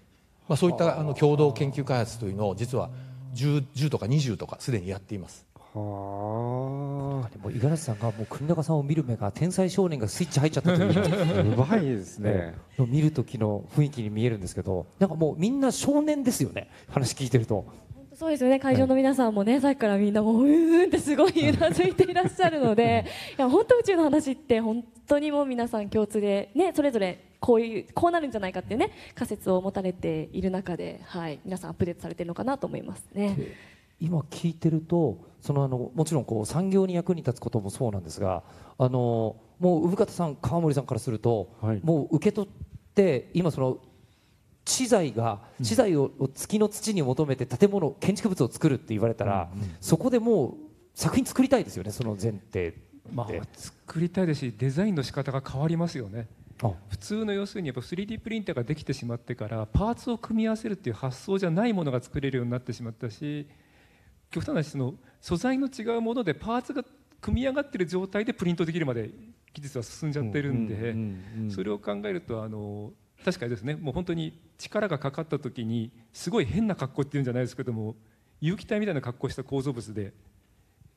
S3: まあ、そういったあの共同研究開発というのを実は 10, 10とか20とかすでにやっています。
S12: はあ。でも五十嵐さんがもう国中さんを見る目が天才少年がスイッチ入っちゃったという。うまいですね。見る時の雰囲気に見えるんですけど、なんかもうみんな少年ですよね。話聞いてると。
S13: そうですよね会場の皆さんもね、はい、さっきからみんなもううーんってすごいうなずいていらっしゃるので いや本当宇宙の話って本当にもう皆さん共通で、ね、それぞれこういうこうなるんじゃないかっていうね仮説を持たれている中で、はい、皆さんアップデートされてるのかなと思いますね。
S12: 今聞いてるとそのあのもちろんこう産業に役に立つこともそうなんですがあのもう生方さん川森さんからすると、はい、もう受け取って今その資材が資材を月の土に求めて建物建築物を作るって言われたら、そこでもう作品作
S14: りたいですよねその前提まあ、作りたいですしデザインの仕方が変わりますよね普通の要するにやっぱ 3D プリンターができてしまってからパーツを組み合わせるっていう発想じゃないものが作れるようになってしまったし極端な話その素材の違うものでパーツが組み上がってる状態でプリントできるまで技術は進んじゃってるんでそれを考えるとあの確かにですねもう本当に力がかかった時にすごい変な格好っていうんじゃないですけども有機体みたいな格好した構造物で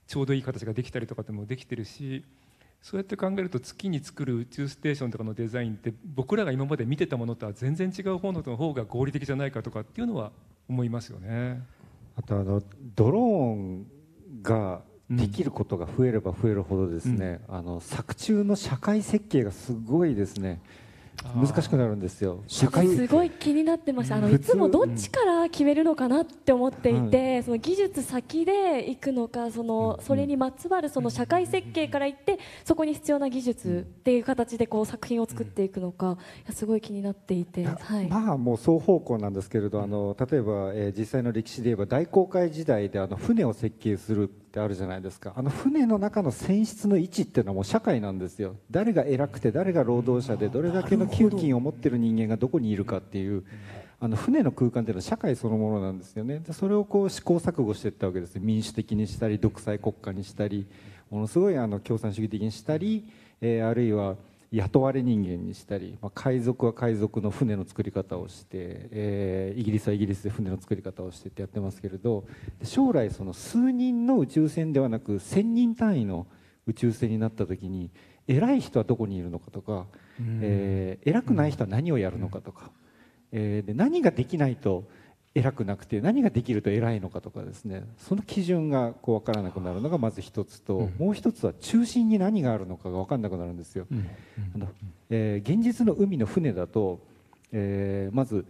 S14: ちょうどいい形ができたりとかってもできてるしそうやって考えると月に作る宇宙ステーションとかのデザインって僕らが今まで見てたものとは全然違う方の方が合理的じゃないかとかっていうのは思いますよね。あとあのドローンができ
S2: ることが増えれば増えるほどですね、うん、あの作中の社会設計がすごいですね難しくなるんですよ社会す
S13: ごい気になってましたあのいつもどっちから決めるのかなって思っていて、うん、その技術先で行くのかそのそれにまつわるその社会設計からいってそこに必要な技術っていう形でこう作品を作っていくのかすごい気になっていて、はい、
S2: まあもう双方向なんですけれどあの例えば、えー、実際の歴史で言えば大航海時代であの船を設計するってあるじゃないですかあの船の中の船室の位置っていうのはもう社会なんですよ誰が偉くて誰が労働者でどれだけの給金を持ってる人間がどこにいるかっていうあの船の空間っていうのは社会そのものなんですよねでそれをこう試行錯誤していったわけです民主的にしたり独裁国家にしたりものすごいあの共産主義的にしたり、えー、あるいは雇われ人間にしたり、まあ、海賊は海賊の船の作り方をして、えー、イギリスはイギリスで船の作り方をしてってやってますけれど将来その数人の宇宙船ではなく1,000人単位の宇宙船になった時に偉い人はどこにいるのかとか、えー、偉くない人は何をやるのかとか、えー、で何ができないと。偉くなくて何ができると偉いのかとかですねその基準がこう分からなくなるのがまず一つと、もう一つは中心に何があるのかが分からなくなるんですよ。現実の海の船だと、えー、まず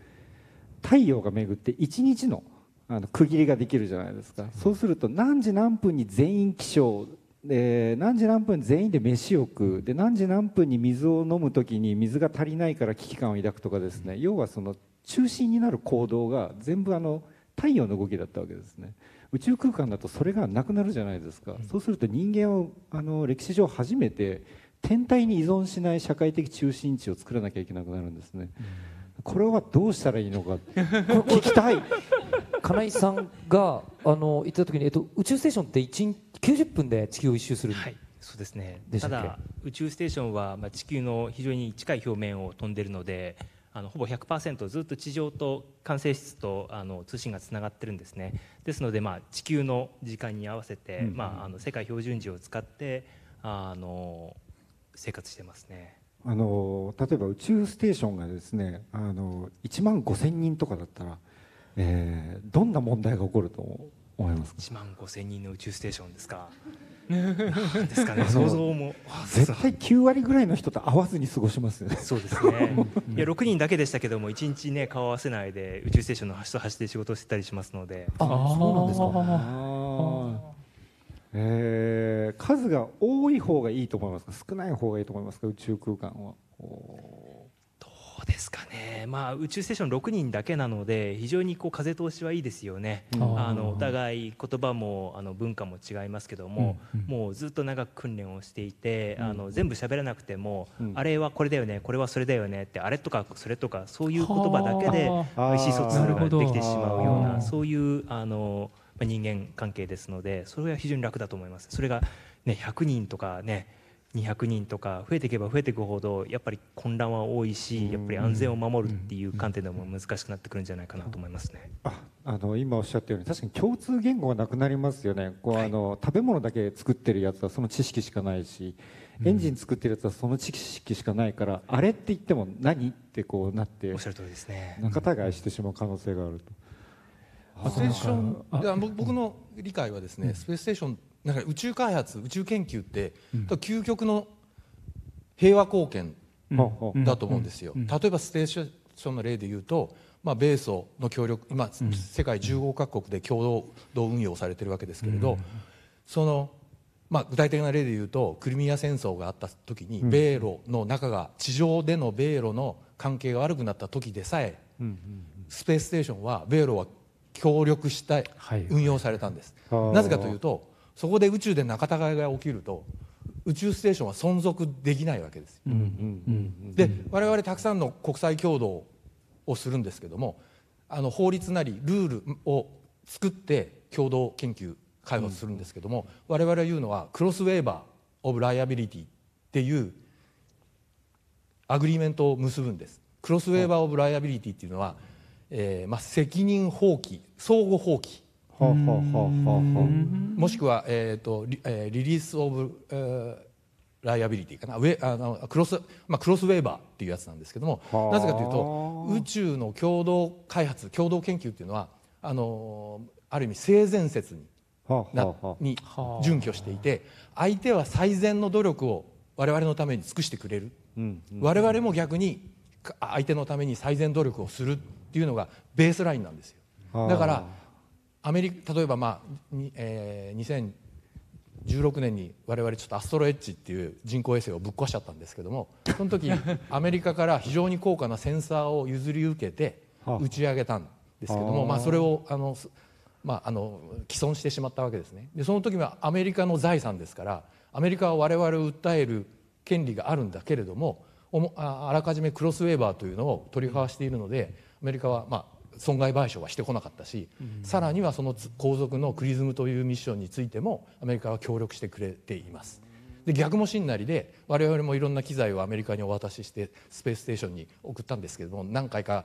S2: 太陽が巡って1日のあの区切りができるじゃないですか、そうすると何時何分に全員起床で何時何分全員で飯を食うで何時何分に水を飲む時に水が足りないから危機感を抱くとかですね要はその中心になる行動が全部あの太陽の動きだったわけですね宇宙空間だとそれがなくなるじゃないですか、うん、そうすると人間をあの歴史上初めて天体に依存しない社会的中心地を作らなきゃいけなくなるんですね、うん、これはどうしたらいいのか 聞きたい
S12: 金井さんがあの言った時に、えっと、宇宙ステーションって1 90分
S4: で地球を一周する、はい、そうですねただ宇宙ステーションは、まあ、地球の非常に近い表面を飛んでるのであのほぼ100%ずっと地上と管制室とあの通信がつながってるんですねですので、まあ、地球の時間に合わせて、世界標準時を使ってあの生活してますね。
S2: あの例えば宇宙ステーションがですねあの1万5000人とかだったら、えー、どんな問題が起こると思いますか1万5000
S4: 人の宇宙ステーションで
S2: すかですかね想像も絶対9割ぐらいの人と会わずに過ごしますよねそうですね
S4: いや6人だけでしたけども1日ね顔合わせないで宇宙ステーションの端と端で仕
S2: 事をしてたりしますのであそうなんですかえー、数が多い方がいいと思いますか少ない方がいいと思いますか宇宙空間はおですかね、まあ、宇宙ステーション6人だけなので非常にこう風
S4: 通しはいいですよね、うん、あのお互い言葉もあの文化も違いますけども、うんうん、もうずっと長く訓練をしていて、うん、あの全部喋らなくても、うん、あれはこれだよねこれはそれだよねってあれとかそれとかそういう言葉だけで意思疎通ができてしまうようなそういうあの、ま人間関係ですのでそれは非常に楽だと思います。それがね、100人とかね200人とか増えていけば増えていくほどやっぱり混乱は多いしやっぱり安全を守るっていう観点でも難しくなってくるんじゃないかなと思いますね。あ
S2: あの今おっしゃったように確かに共通言語がなくなりますよねこう、はい、あの食べ物だけ作ってるやつはその知識しかないしエンジン作ってるやつはその知識しかないから、あれって言っても何ってこうなっておっしゃる通りですね仲違いしてしまう可能性があると。スペーステーションあ
S3: 僕の理解はですね、うん、スペースステーションなんか宇宙開発宇宙研究って、うん、究極の平和貢献
S14: だと思うんですよ、例
S3: えばステーションの例で言うと、まあ、米ソの協力今、世界15か国で共同運用されてるわけですけれど、そのまあ、具体的な例で言うとクリミア戦争があった時に米ロの中が地上での米ロの関係が悪くなった時でさえスペースステーションは米ロは協力して運用されたんです、なぜかというとそこで宇宙で仲違いが起きると宇宙ステーションは存続できないわけです。
S1: うん、で
S3: 我々たくさんの国際共同をするんですけどもあの法律なりルールを作って共同研究開発するんですけども、うん、我々は言うのはクロスウェーバー・オブ・ライアビリティっていうアグリーメントを結ぶんです。クロスウェーバー・オブ・ライアビリティっていうのは、えーまあ、責任放
S2: 棄相互放棄も
S3: しくは、えーとリえー、リリース・オブ、えー、ライアビリティかなウェあのクロス、まあ、クロスウェーバーっていうやつなんですけどもなぜかというと宇宙の共同開発共同研究っていうのはあのある意味性善説になに準拠していて相手は最善の努力を我々のために尽くしてくれる、
S1: うん
S7: うん、我々も
S3: 逆に相手のために最善努力をするっていうのがベースラインなんですよだからアメリカ例えば、まあえー、2016年に我々ちょっとアストロエッジっていう人工衛星をぶっ壊しちゃったんですけども その時アメリカから非常に高価なセンサーを譲り受けて打ち上げたんですけども、まあ、それをあの、まあ、あの既存してしまったわけですねでその時はアメリカの財産ですからアメリカは我々を訴える権利があるんだけれどもあらかじめクロスウェーバーというのを取り交わしているのでアメリカは、まあ、損害賠償はしてこなかったし、うん、さらにはその後続のクリズムというミッションについてもアメリカは協力してくれています。で逆もしんなりで我々もいろんな機材をアメリカにお渡ししてスペースステーションに送ったんですけども何回か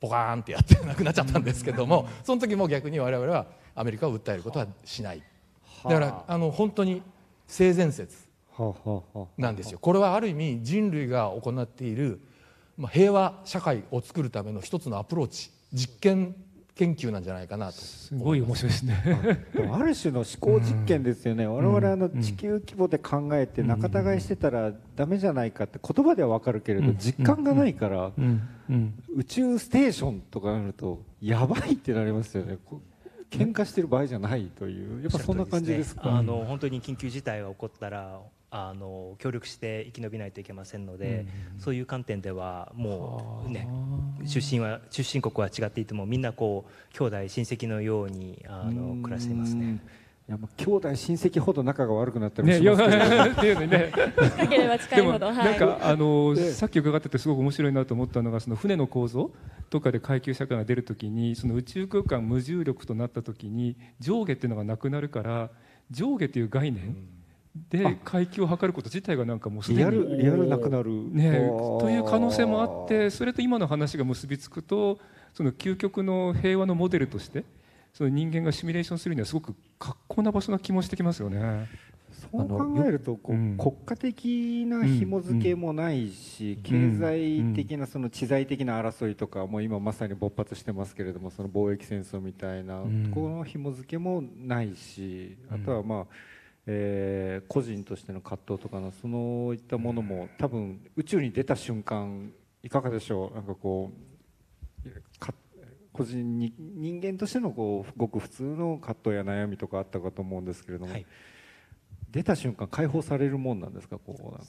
S3: ポカーンってやって なくなっちゃったんですけどもその時も逆に我々はアメリカを訴えることはしないだからあの本当に性善説なんですよこれはある意味人類が行っている平和社会を作るための一つのアプローチ実験研究なんじゃないかなとす
S2: ごい面白いですねある種の思考実験ですよね、うん、我々あの地球規模で考えて仲違いしてたらダメじゃないかって言葉では分かるけれど実感がないから宇宙ステーションとかなるとやばいってなりますよね喧嘩してる場合じゃないというやっぱそんな感じですか、ね、あの
S4: 本当に緊急事態が起こったらあの協力して生き延びないといけませんので、そういう観点ではもうね出身は出身国は違っていてもみんなこう兄
S2: 弟親戚のようにあの
S4: 暮らしています
S1: ね。
S2: いやまあ兄弟親戚ほど仲が悪
S14: くなったりね、ってい
S2: うね。
S1: 近ければ近いほど。なんか、あ
S2: のー、さ
S14: っき伺っててすごく面白いなと思ったのがその船の構造とかで階級社会が出るときにその宇宙空間無重力となったときに上下っていうのがなくなるから上下という概念で階級を測ること自体がなんかもうすでにリアルリアルなくなる、ね、という可能性もあってそれと今の話が結びつくとその究極の平和のモデルとしてその人間がシミュレーションするにはすごく格好な場所な気もしてきますよね。そう考えるとこう、
S2: 国家的な紐付
S14: けもないし、
S1: 経
S2: 済的なその知財的な争いとかも今まさに勃発してますけれどもその貿易戦争みたいなこの紐付けもないしあとはまあえー、個人としての葛藤とかのそのいったものも多分宇宙に出た瞬間いかがでしょうなんかこう個人に人間としてのこうごく普通の葛藤や悩みとかあったかと思うんですけれども、はい、出た瞬間解放されるもんなんですかこうなんか。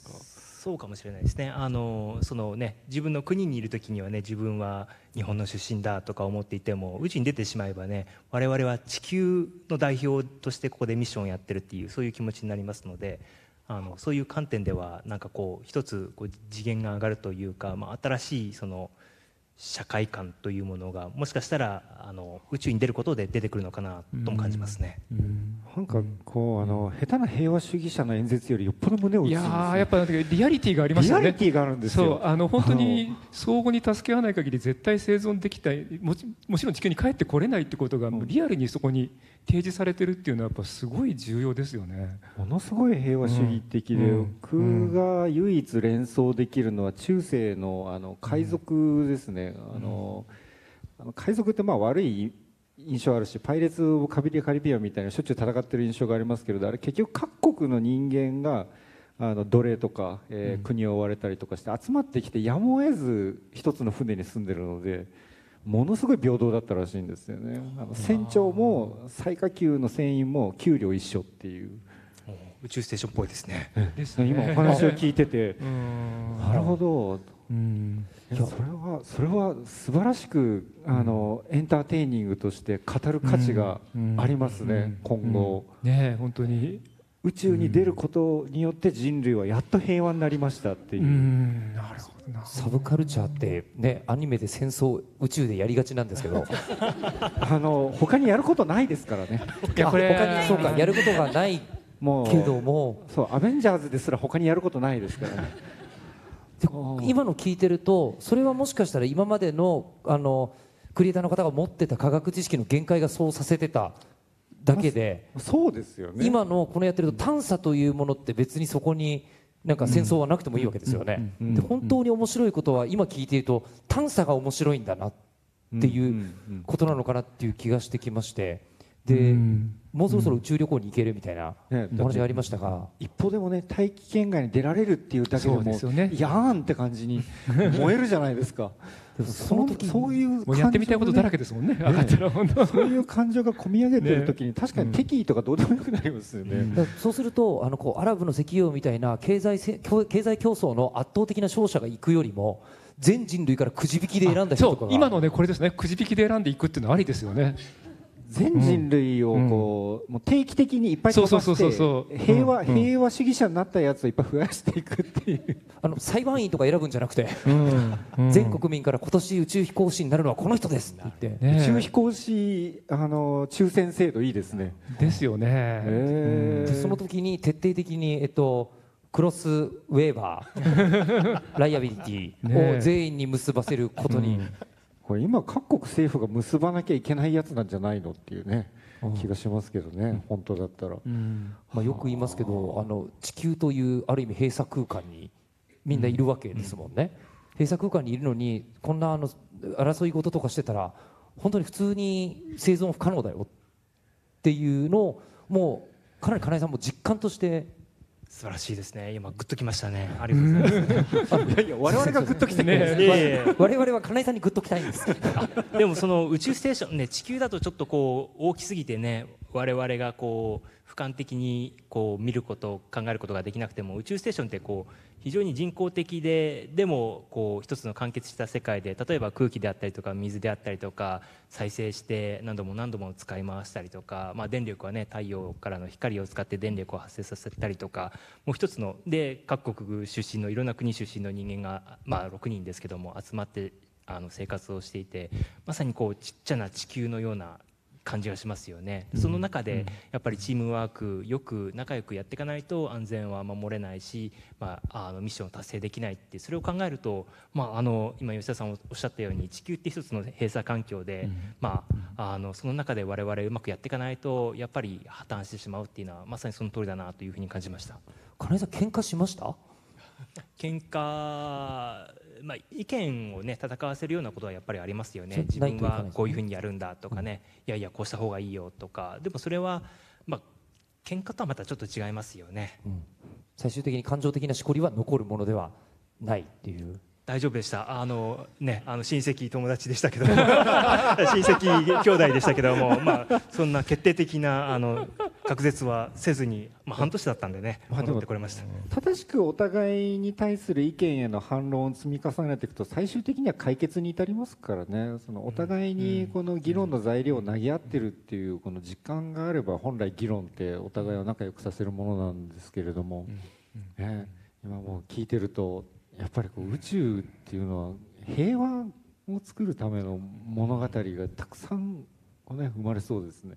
S4: そうかもしれないですねあのそのね自分の国にいる時にはね自分は日本の出身だとか思っていても宇宙に出てしまえばね我々は地球の代表としてここでミッションをやってるっていうそういう気持ちになりますのであのそういう観点ではなんかこう一つこう次元が上がるというか、まあ、新しいその社会観というものがもしかしたらあの宇
S2: 宙に出ることで出てくるのかなとも感じますね、うんうん、なんかこうあの下手な平和
S14: 主義者の演説よりよっぽど
S2: 胸を打つ、ね、いやや
S14: っぱリアリティがありますよねリアリティがあるんですよあの本当に相互に助け合わない限り絶対生存できたもちもちろん地球に帰ってこれないってことがリアルにそこに提示されてるっていうのはやっぱすごい重要ですよねものすごい平
S2: 和主義的で、僕が唯一連想できるのは中世のあの海賊ですね、あの、あの海賊ってまあ悪い印象あるしパイレーツ・カビリア・カリビアンみたいなしょっちゅう戦ってる印象がありますけれどあれ結局各国の人間があの奴隷とか、えー、国を追われたりとかして集まってきてやむを得ず一つの船に住んでるのでものすごい平等だったらしいんですよねあの船長も最下級の船員も給料一緒っていう。宇宙ステーションっぽいですね。ですね。今お話を聞いてて、なるほど。うんいやそれはそれは素晴らしくあの、エンターテイニングとして語る価値がありますね、今後、ね本当に宇宙に出ることによって人類はやっと平和になりましたってい
S14: う、なるほ
S2: ど
S12: サブカルチャーってねアニメで戦争宇宙でやりがちなんですけど あ
S2: の他にやることないですからね
S12: いやこれ他にそうかやることが
S2: ないもうけどもそうアベンジャーズですら他にやることないですからね今の聞
S12: いてるとそれはもしかしたら今までのあのクリエイターの方が持ってた科学知識の限界がそうさせてただけで、
S2: まあ、そうですよね
S12: 今のこのやってると探査というものって別にそこになんか戦争はなくてもいいわけですよね。うんうんうん、で本当に面白いことは今聞いていると探査が面白いんだなっていうことなのかなっていう気がしてきまして。で、もうそろそろ宇宙旅行に行けるみたいな話がありました
S2: が、一歩でもね大気圏外に出られるっていうだけでもでね、やーんって感じに 燃えるじゃないですかその時そういうもうやってみたいことだらけですもんね上がっ本当そういう感情がこみ上げてる時に、確かに敵意とかどうでもよくなりますよね、そうすると
S12: あのこうアラブの石油みたいな経済せ 経済競争の圧倒的な勝者が行くよりも
S14: 全人類からくじ引きで選んだ人とか今のねこれですねくじ引きで選んでいくっていうのはありですよね
S2: 全人類をこう、もう定期的にいっぱい飛ばして平和、平和主義者になったやつをいっぱい増やしていくってい
S12: うあの裁判員とか選ぶんじゃなくて、全国民から今年宇宙飛行士になるのはこの人ですっ
S2: て言って、宇宙飛行士あの抽選制度いいですねですよね、
S12: その時に徹底的にえっとクロスウェーバー ライアビリティを全
S2: 員に結ばせることにこれ今各国政府が結ばなきゃいけないやつなんじゃないのっていうね気がしますけどね、本当だったら、まあ、よく言いますけ
S12: どあの地球というある意味閉鎖空間にみんないるわけですもんね、閉鎖空間にいるのにこんなあの争い事とかしてたら本当に普通に生存不可能だよっていうのをもうかなり金井さんも実感として
S4: 素晴らしいですね。今グッときましたね。ありがとうございます。いやいや我々がグッときてね。我々は金井さんに
S12: グッときたいんです。
S4: でもその宇宙ステーションね地球だとちょっとこう大きすぎてね我々がこう観的にこう見ること考えることができなくても宇宙ステーションってこう非常に人工的ででもこう一つの完結した世界で例えば空気であったりとか水であったりとか再生して何度も何度も使い回したりとか、まあ、電力はね太陽からの光を使って電力を発生させたりとかもう一つので各国出身のいろんな国出身の人間が、まあ、6人ですけども集まってあの生活をしていてまさにこうちっちゃな地球のような感じがしますよね、その中でやっぱりチームワークよく仲良くやっていかないと安全は守れないし、まあ、あのミッションを達成できないってそれを考えると、まあ、あの今吉田さんおっしゃったように地球って一つの閉鎖環境で、うん、まあ、あのその中で我々うまくやっていかないとやっぱり破綻してしまうっていうのはまさにその通りだなというふうに感じました
S12: 金井さん喧嘩しました
S4: 喧嘩まあ、意見をね戦わせるようなことはやっぱりありますよね自分はこういうふうにやるんだとかね、うん、いやいやこうした方がいいよとかでもそれはまあ喧嘩とはまたちょっと違いますよね、うん、
S12: 最終的に感情的なしこりは残るものではないっていう
S4: 大丈夫でしたあの、ね、あの親戚友達でしたけど 親戚兄弟でしたけども、まあ、そんな決定的なあの隔絶はせずに、まあ、半年だったんで
S2: ね、ま戻ってこれました正しくお互いに対する意見への反論を積み重ねていくと最終的には解決に至りますからねそのお互いにこの議論の材料を投げ合ってるっていうこの実感があれば本来議論ってお互いを仲良くさせるものなんですけれども、ね、今もう聞いてると。やっぱりこう宇宙っていうのは平和を作るための物語がたくさん、ね、生まれそうですね。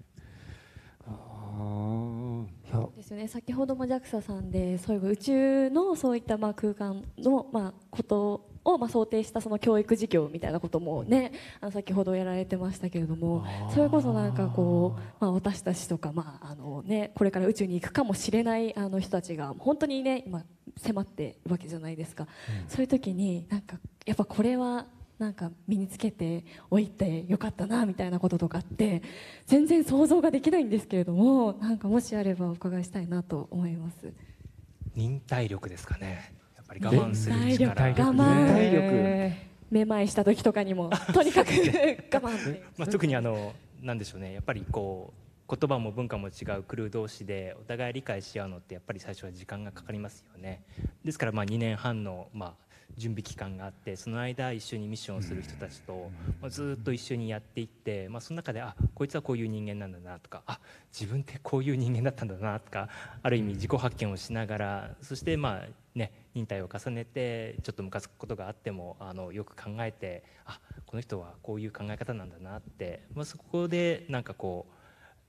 S13: ですよね先ほども JAXA さんでそういう宇宙のそういったまあ空間のまあことをまあ想定したその教育事業みたいなこともねあの先ほどやられてましたけれどもそれこそなんかこう、まあ、私たちとか、まああのね、これから宇宙に行くかもしれないあの人たちが本当にね今迫っているわけじゃないですか、うん、そういう時になんかやっぱこれはなんか身につけておいてよかったなみたいなこととかって全然想像ができないんですけれどもなんかもしあればお伺いしたいなと思います。
S4: 忍耐力ですかねぱり我慢する力体力体力
S13: めまいした時とかにも とにかく我慢、
S4: まあ、特にあのなんでしょうねやっぱりこう言葉も文化も違うクルー同士でお互い理解し合うのってやっぱり最初は時間がかかりますよねですからまあ2年半のまあ準備期間があってその間一緒にミッションをする人たちと、まあ、ずっと一緒にやっていって、まあ、その中であこいつはこういう人間なんだなとかあ自分ってこういう人間だったんだなとかある意味自己発見をしながらそしてまあね、忍耐を重ねてちょっとムカつくことがあってもあのよく考えてあこの人はこういう考え方なんだなって、まあ、そこでなんかこ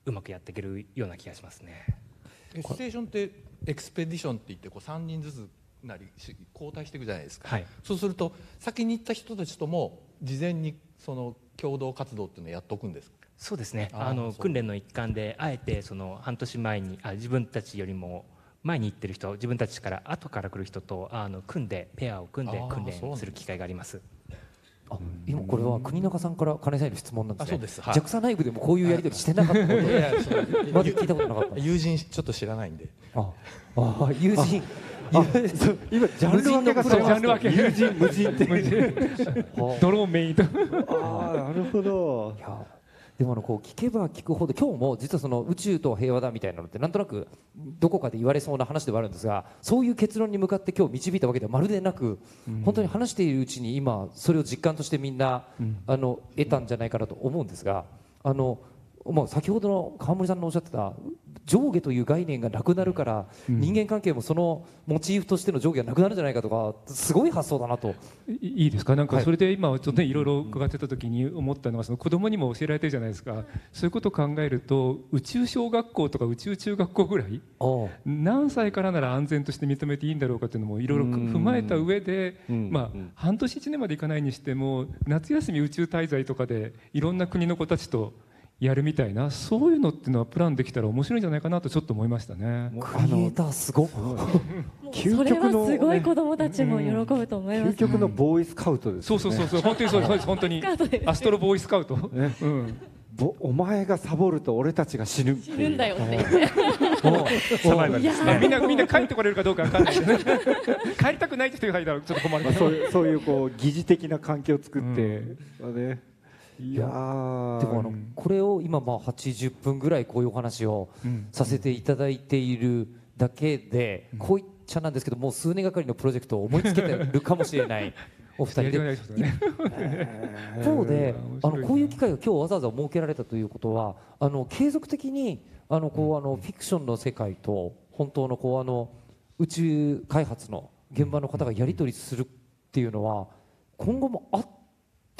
S4: ううまくやっていけるような気がしますね。
S3: ステーションってエクスペディションって言ってこう3人ずつなり交代していくじゃないですか、はい、そうすると先に行った人たちとも事前にその共同活動って
S4: いうのをやっておくんですそうですねあの訓練の一環であえてその半年前にあ自分たちよりも前に行ってる人自分たちから後から来る人とあの組んでペアを組んで訓練する機会があります。
S12: あ今これは国中さんから金さんへの質問なんですね。そうです。はい、JAXA 内部でもこういうやり取りしてなかったので、まず聞いたことなかった。友人ちょっと知らないんで。あ、
S2: あ友人。今ジャンル分けがそうジャンル分け友人無人って ドローンメインと。ああなるほど。いや。
S12: でもあのこう聞けば聞くほど今日も実はその宇宙と平和だみたいなのってなんとなくどこかで言われそうな話ではあるんですがそういう結論に向かって今日導いたわけではまるでなく、本当に話しているうちに今それを実感としてみんな、あの得たんじゃないかなと思うんですがあの、もう先ほどの川森さんのおっしゃってた上下という概念がなくなるから、うん、人間関係もそのモチーフとしての上下がなくなるんじゃないかとかすごい発想だなと
S14: いいですかなんかそれで今ちょっとね、はい、いろいろ伺ってた時に思ったのはその子供にも教えられてるじゃないですかそういうことを考えると宇宙小学校とか宇宙中学校ぐらい何歳からなら安全として認めていいんだろうかっていうのもいろいろ踏まえた上で、まあ、半年1年までいかないにしても夏休み宇宙滞在とかでいろんな国の子たちと。やるみたいなそういうのっていうのはプランできたら面白いんじゃないかなとちょっと思いましたね。クリエイターすご
S2: 究極の、ね、すごい子供たちも喜
S13: ぶと思います、ね、究極の
S14: ボーイスカ
S2: ウトです、ね、そうそうそうそう本当にそうです
S14: 本当にアスト
S2: ロボーイスカウト、ね、うん。お前がサボると俺たちが死ぬ死ぬんだよっ
S1: てサ
S2: バイみんなみ
S14: んな帰ってこれるかどうかわかんないですね 帰りたくないって人がいたらちょっと困ります、まあ、
S2: そういうこう疑似的な環境を作って、うん、ねいやでもあのこれを
S12: 今まあ80分ぐらいこういうお話をさせていただいているだけで、こういっちゃなんですけどもう数年がかりのプロジェクトを思いつけてるかもしれない。お二人で
S14: 一方で
S12: あのこういう機会が今日わざわざ設けられたということはあの継続的にあのこうあのフィクションの世界と本当のこうあの宇宙開発の現場の方がやり取りするっていうのは今後もあって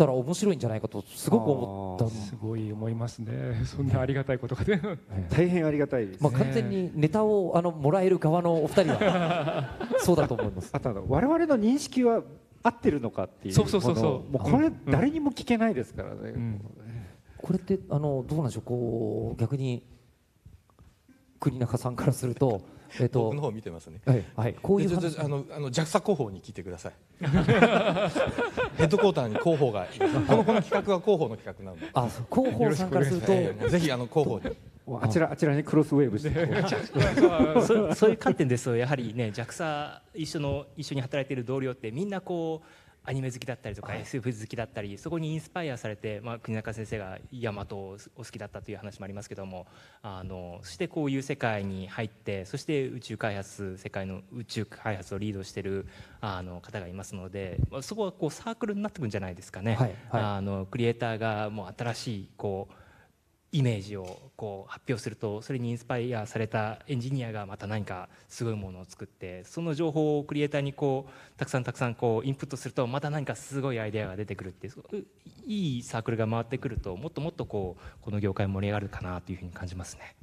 S12: たら面白いんじゃないかとすごく思ったす
S14: ごい思いますね
S12: そんなありがたいことがね大変ありがたいです、まあ、完全にネタをあのもらえる側のお二人は
S2: そうだと思いますあとあの我々の認識は合ってるのかって
S1: いうそうそうそうそうもうこれ誰に
S2: も聞けないですからね、うん、これってあのどうなん
S12: でしょうこう逆に国中さんからするとえっと、僕の方見て
S3: ますね。はい、はい、こういうあのあのジャクサ広報に聞いてください。ヘッ
S2: ドコーターに広報が
S3: このこの企画は広報の企画なので。あ、広報さんからすると、え
S2: ー、ぜひあの広報に。あちらあちらにクロスウェーブしてそうそういう観点
S4: ですとやはりね JAXA 一緒の一緒に働いている同僚ってみんなこうアニメ好きだったりとか SF 好きだったりそこにインスパイアされて、まあ、国中先生が大和をお好きだったという話もありますけどもあのそしてこういう世界に入ってそして宇宙開発世界の宇宙開発をリードしてるあの方がいますので、まあ、そこはこうサークルになってくるんじゃないですかね。あのクリエイターがもう新しいこうイメージをこう発表するとそれにインスパイアされたエンジニアがまた何かすごいものを作ってその情報をクリエイターにこうたくさんたくさんこうインプットするとまた何かすごいアイデアが出てくるっていういいサークルが回ってくるともっともっとこうこの業界盛り上がるかなというふうに感じますね。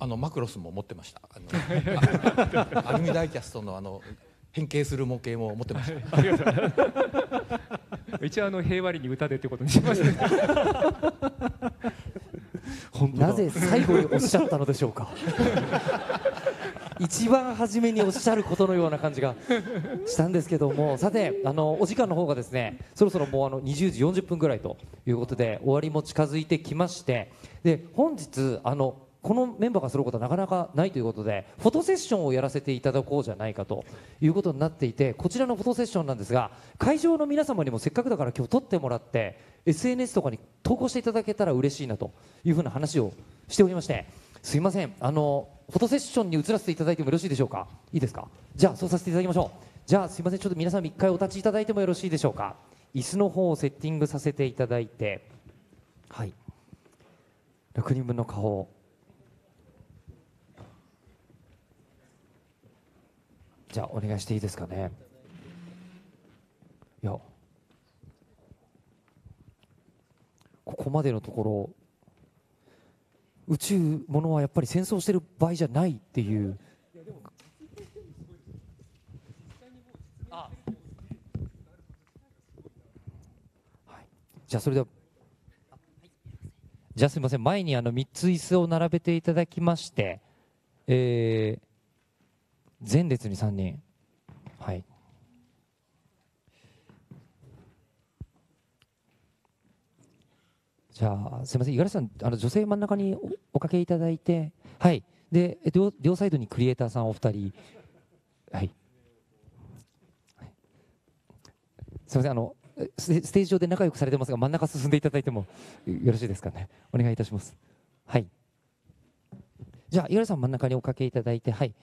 S4: あのマクロスも持ってました。あのアルミダイキ
S3: ャストのあの
S14: 変形する模型も持ってました。一応あの平和に歌でってことにしました、なぜ最後におっしゃったのでしょうか
S12: 一番初めにおっしゃることのような感じがしたんですけどもさてあのお時間の方がですねそろそろもうあの20時40分ぐらいということで終わりも近づいてきましてで本日あのこのメンバーがすることはなかなかないということでフォトセッションをやらせていただこうじゃないかということになっていてこちらのフォトセッションなんですが会場の皆様にもせっかくだから今日撮ってもらって SNS とかに投稿していただけたら嬉しいなというふうな話をしておりましてすいませんあのフォトセッションに移らせていただいてもよろしいでしょうかいいですかじゃあそうさせていただきましょうじゃあすいませんちょっと皆さん一回お立ちいただいてもよろしいでしょうか椅子の方をセッティングさせていただいてはい6人分の顔をじゃあお願いしていいですかねいやここまでのところ宇宙ものはやっぱり戦争してる場合じゃないっていうあ、はい、じゃあそれではじゃあすみません前にあの3つ椅子を並べていただきましてえー前列に3人はいじゃあすみません五十嵐さんあの女性真ん中におかけいただいてはいで両両サイドにクリエイターさんお二人はいすみませんあのステージ上で仲良くされてますが真ん中進んでいただいてもよろしいですかねお願いいたしますはいじゃあ五十嵐さん真ん中におかけいただいてはい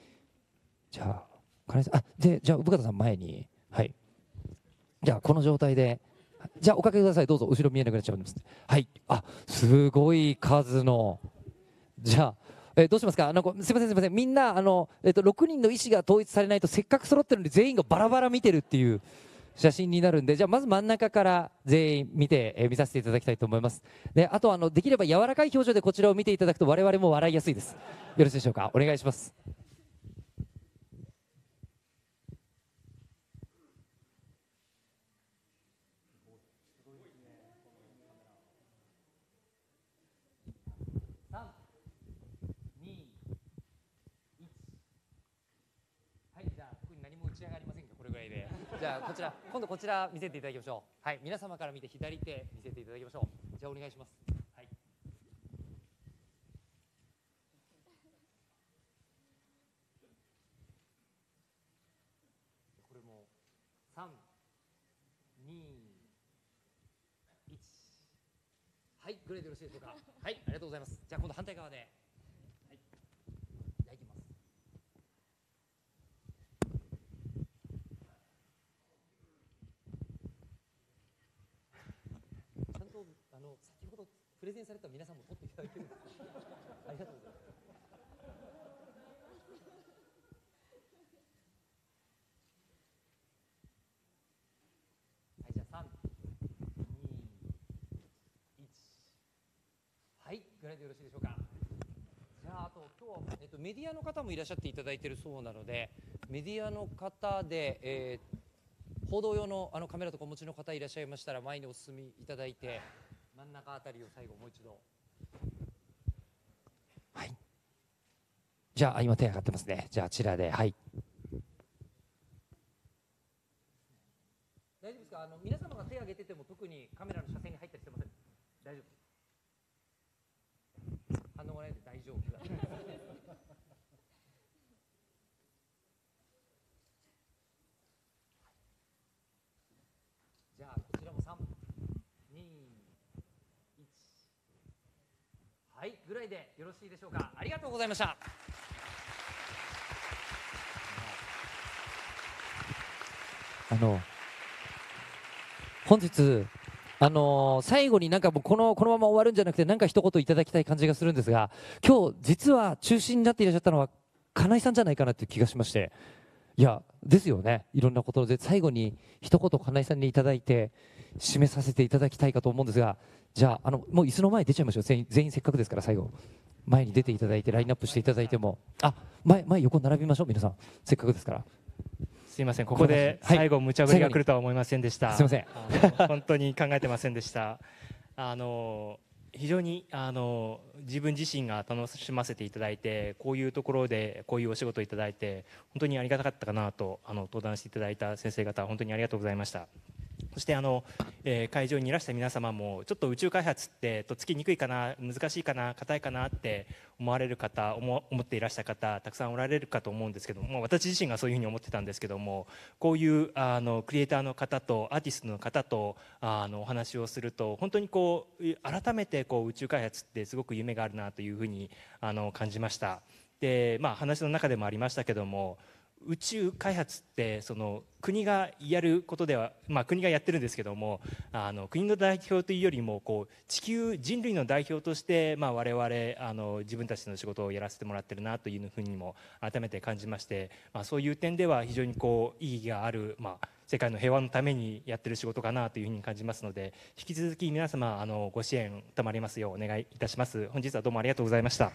S12: じゃあ金井さんあでじゃあ生方さん前にはいじゃあこの状態でじゃあおかけくださいどうぞ後ろ見えなくなっちゃうんですはいあすごい数のじゃあえどうしますかあのすみません、すみません、みんなあの、えー、と6人の意思が統一されないとせっかく揃ってるのに全員がバラバラ見てるっていう写真になるんで、じゃあまず真ん中から全員見て、えー、見させていただきたいと思います。であとあの、できれば柔らかい表情でこちらを見ていただくと、我々も笑いやすいです。よろしいでしょうか、お願いします。じゃあこちら今度こちら見せていただきましょうはい皆様から見て左手見せていただきましょうじゃあお願いしますはいこれも321はいぐらいでよろしいでしょうかはいありがとうございますじゃあ今度反対側でプレゼンされた皆さんも撮っていただける
S1: んです ありがとうご
S12: ざいますはいじゃあ321はいぐらいでよろしいでしょうかじゃああと今日は、えっと、メディアの方もいらっしゃっていただいているそうなのでメディアの方で、えー、報道用のあのカメラとかお持ちの方いらっしゃいましたら前にお進みいただいて。真ん中あたりを最後もう一度はいじゃあ今手上がってますねじゃああちらではい大丈夫ですかあの皆様が手上げてても特にカメラの車線に入ったりしてません大丈夫反応がないでしいでしょうかありがとうございましたあの本日あのー、最後になんかもうこのこのまま終わるんじゃなくてなんか一言いただきたい感じがするんですが今日実は中心になっていらっしゃったのは金井さんじゃないかなという気がしましていやですよねいろんなことで最後に一言金井さんにいただいて締めさせていただきたいかと思うんですがじゃああのもう椅子の前に出ちゃいましょう全員全員せっかくですから最後。前に出ていただいてラインナップしていただいてもあ前前横並びましょう皆さんせっかくですから
S4: すいませんここで最後無茶ぶりが来るとは思いませんでした、はい、すいません本当に考えてませんでしたあの非常にあの自分自身が楽しませていただいてこういうところでこういうお仕事をいただいて本当にありがたかったかなとあの登壇していただいた先生方本当にありがとうございました。そしてあの、えー、会場にいらした皆様もちょっと宇宙開発ってとっつきにくいかな難しいかな硬いかなって思われる方思っていらした方たくさんおられるかと思うんですけども私自身がそういうふうに思ってたんですけどもこういうあのクリエイターの方とアーティストの方とあのお話をすると本当にこう改めてこう宇宙開発ってすごく夢があるなというふうにあの感じました。でまあ、話の中でもありましたけども宇宙開発ってその国がやることでは、まあ、国がやってるんですけどもあの国の代表というよりもこう地球人類の代表として、まあ、我々あの自分たちの仕事をやらせてもらってるなというふうにも改めて感じまして、まあ、そういう点では非常にこう意義がある、まあ、世界の平和のためにやってる仕事かなというふうに感じますので引き続き皆様あのご支援賜りますようお願いいたします。本日はどうもありがとうございました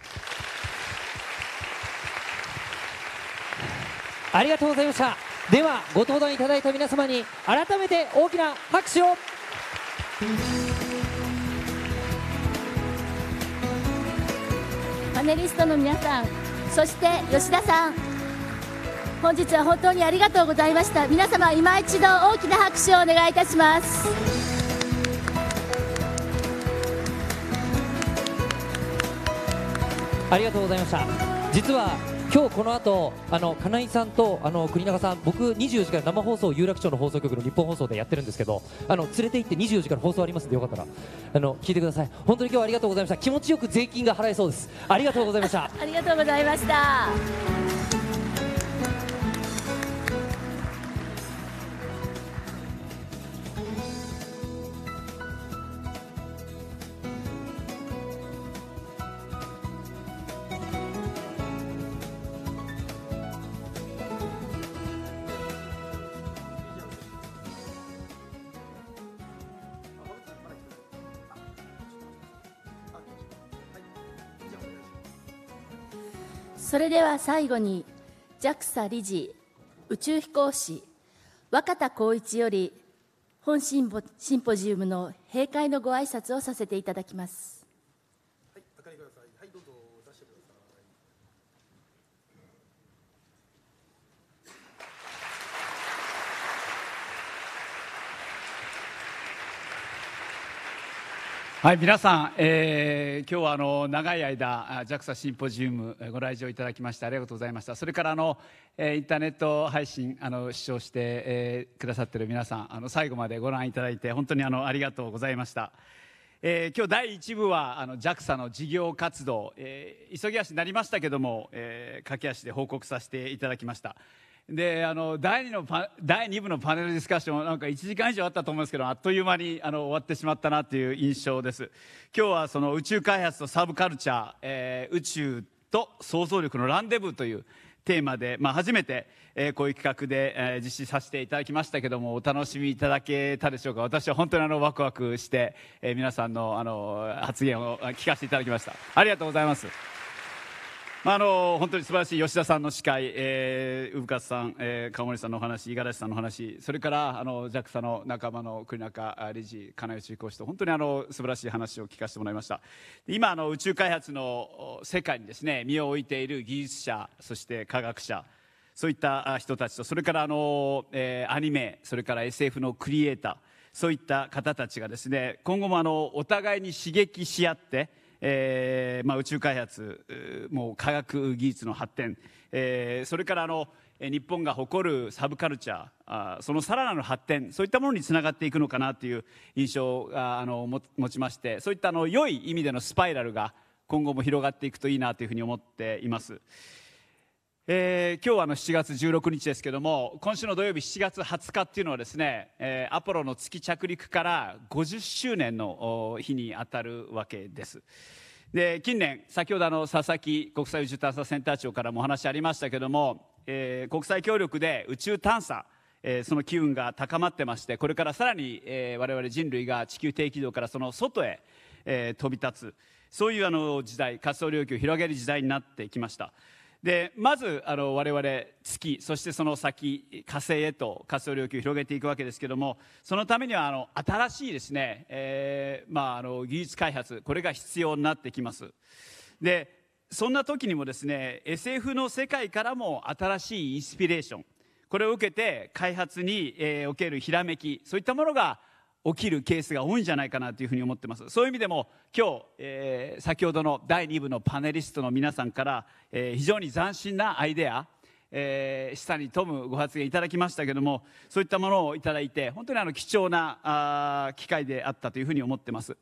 S12: ありがとうございましたではご登壇いただいた皆様に改めて大きな拍手
S6: をパネリストの皆さんそして吉田さん本日は本当にありがとうございました皆様今一度大きな拍手をお願いいたします
S12: ありがとうございました実は今日この後あの金井さんとあの国永さん、僕24時間生放送有楽町の放送局の日本放送でやってるんですけど、あの連れて行って24時間放送ありますんでよかったらあの聞いてください。本当に今日はありがとうございました。気持ちよく税金が払えそうです。ありがとうございました。
S6: ありがとうございました。それでは最後に JAXA 理事宇宙飛行士若田光一より本シンポジウムの閉会のご挨拶をさせていただきます。
S5: はい、皆さん、えー、今日はあの長い間 JAXA シンポジウムご来場いただきましてありがとうございました。それからあの、えー、インターネット配信あの視聴して、えー、くださっている皆さん、あの最後までご覧いただいて本当にあのありがとうございました。えー、今日第1部はあの JAXA の事業活動、えー、急ぎ足になりましたけども、えー、駆け足で報告させていただきました。であの第 2, のパ第2部のパネルディスカッションなんか1時間以上あったと思うんですけどあっという間にあの終わってしまったなという印象です今日はその宇宙開発とサブカルチャー、えー、宇宙と想像力のランデブーというテーマで、まあ、初めて、えー、こういう企画で、えー、実施させていただきましたけどもお楽しみいただけたでしょうか私は本当にあのワクワクして、えー、皆さんのあの発言を聞かせていただきましたありがとうございますあの本当に素晴らしい吉田さんの司会、えー、産勝さん、えー、川森さんのお話五十嵐さんのお話それからあの JAXA の仲間の国中理事金吉講師と本当にあの素晴らしい話を聞かせてもらいました今あの宇宙開発の世界にですね身を置いている技術者そして科学者そういった人たちとそれからあの、えー、アニメそれから SF のクリエイターそういった方たちがですね今後もあのお互いに刺激し合ってえーまあ、宇宙開発もう科学技術の発展、えー、それからあの日本が誇るサブカルチャーそのさらなる発展そういったものにつながっていくのかなという印象があの持ちましてそういったあの良い意味でのスパイラルが今後も広がっていくといいなというふうに思っています。えー、今日はの7月16日ですけども今週の土曜日7月20日っていうのはですね、えー、アポロの月着陸から50周年の日にあたるわけですで近年先ほどあの佐々木国際宇宙探査センター長からもお話ありましたけども、えー、国際協力で宇宙探査えー、その機運が高まってましてこれからさらに、えー、我々人類が地球低軌道からその外へ、えー、飛び立つそういうあの時代活動領域を広げる時代になってきましたでまずあの我々月そしてその先火星へと活動領域を広げていくわけですけどもそのためにはあの新しいですね、えー、まあ、あの技術開発これが必要になってきますでそんな時にもですね SF の世界からも新しいインスピレーションこれを受けて開発におけるひらめきそういったものが起きるケースが多いんじゃないかなというふうに思ってますそういう意味でも今日、えー、先ほどの第2部のパネリストの皆さんから、えー、非常に斬新なアイデアえー、下に富むご発言いただきましたけどもそういったものをいただいて本当にあの貴重なあ機会であったというふうに思ってます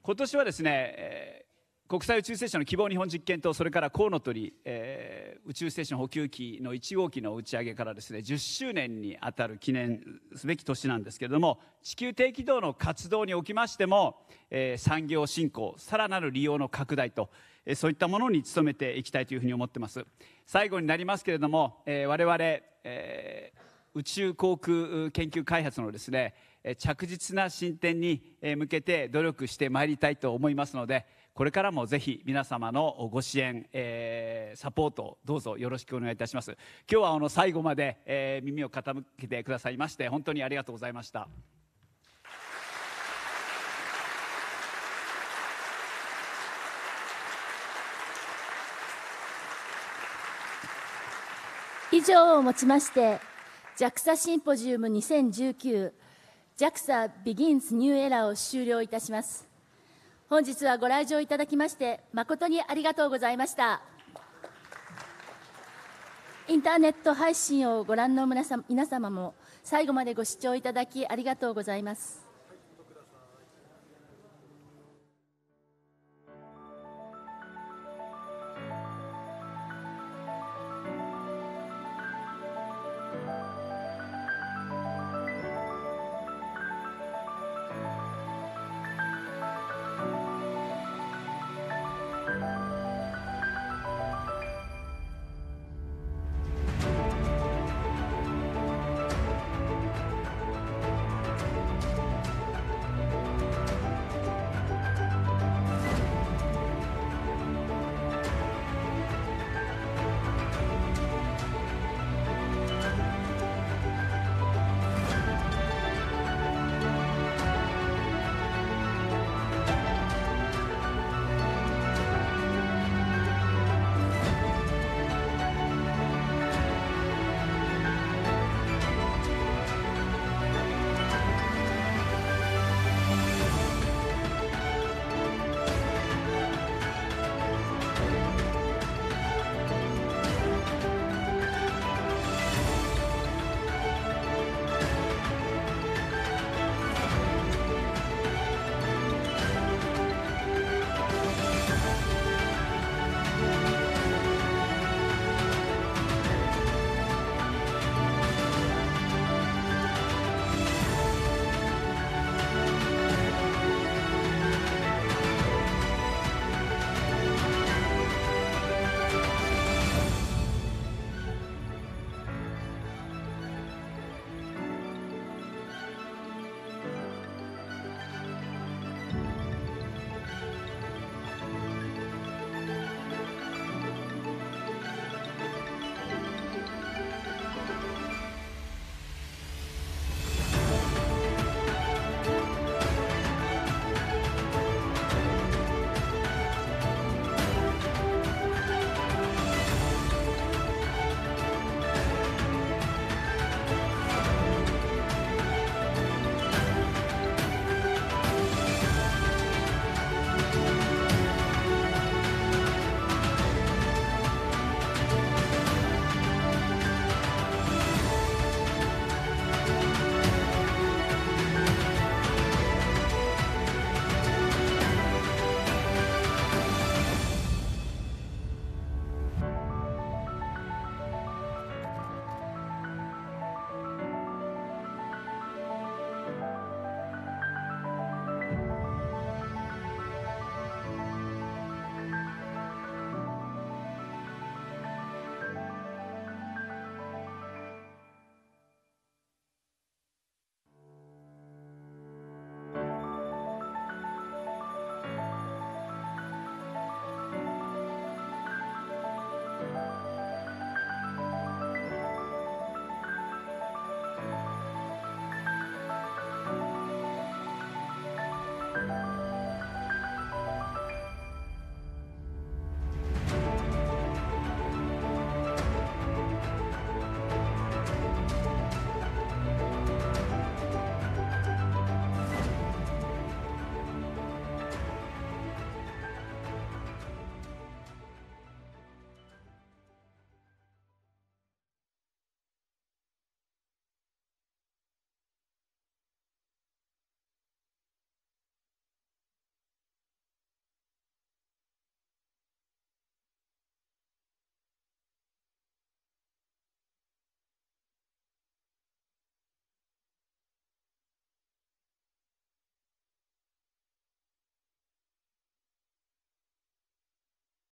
S5: 今年はですね、え国際宇宙ステーションの希望日本実験とそれからコウノトリ、えー、宇宙ステーション補給機の1号機の打ち上げからですね10周年にあたる記念すべき年なんですけれども地球低軌道の活動におきましても、えー、産業振興さらなる利用の拡大と、えー、そういったものに努めていきたいというふうに思ってます最後になりますけれども、えー、我々、えー、宇宙航空研究開発のですね着実な進展に向けて努力してまいりたいと思いますのでこれからもぜひ皆様のご支援、えー、サポートどうぞよろしくお願いいたします今日はあの最後まで、えー、耳を傾けてくださいまして本当にありがとうございました
S6: 以上をもちまして JAXA シンポジウム2019 JAXA Begins New Era を終了いたします本日はご来場いただきまして誠にありがとうございましたインターネット配信をご覧の皆様も最後までご視聴いただきありがとうございます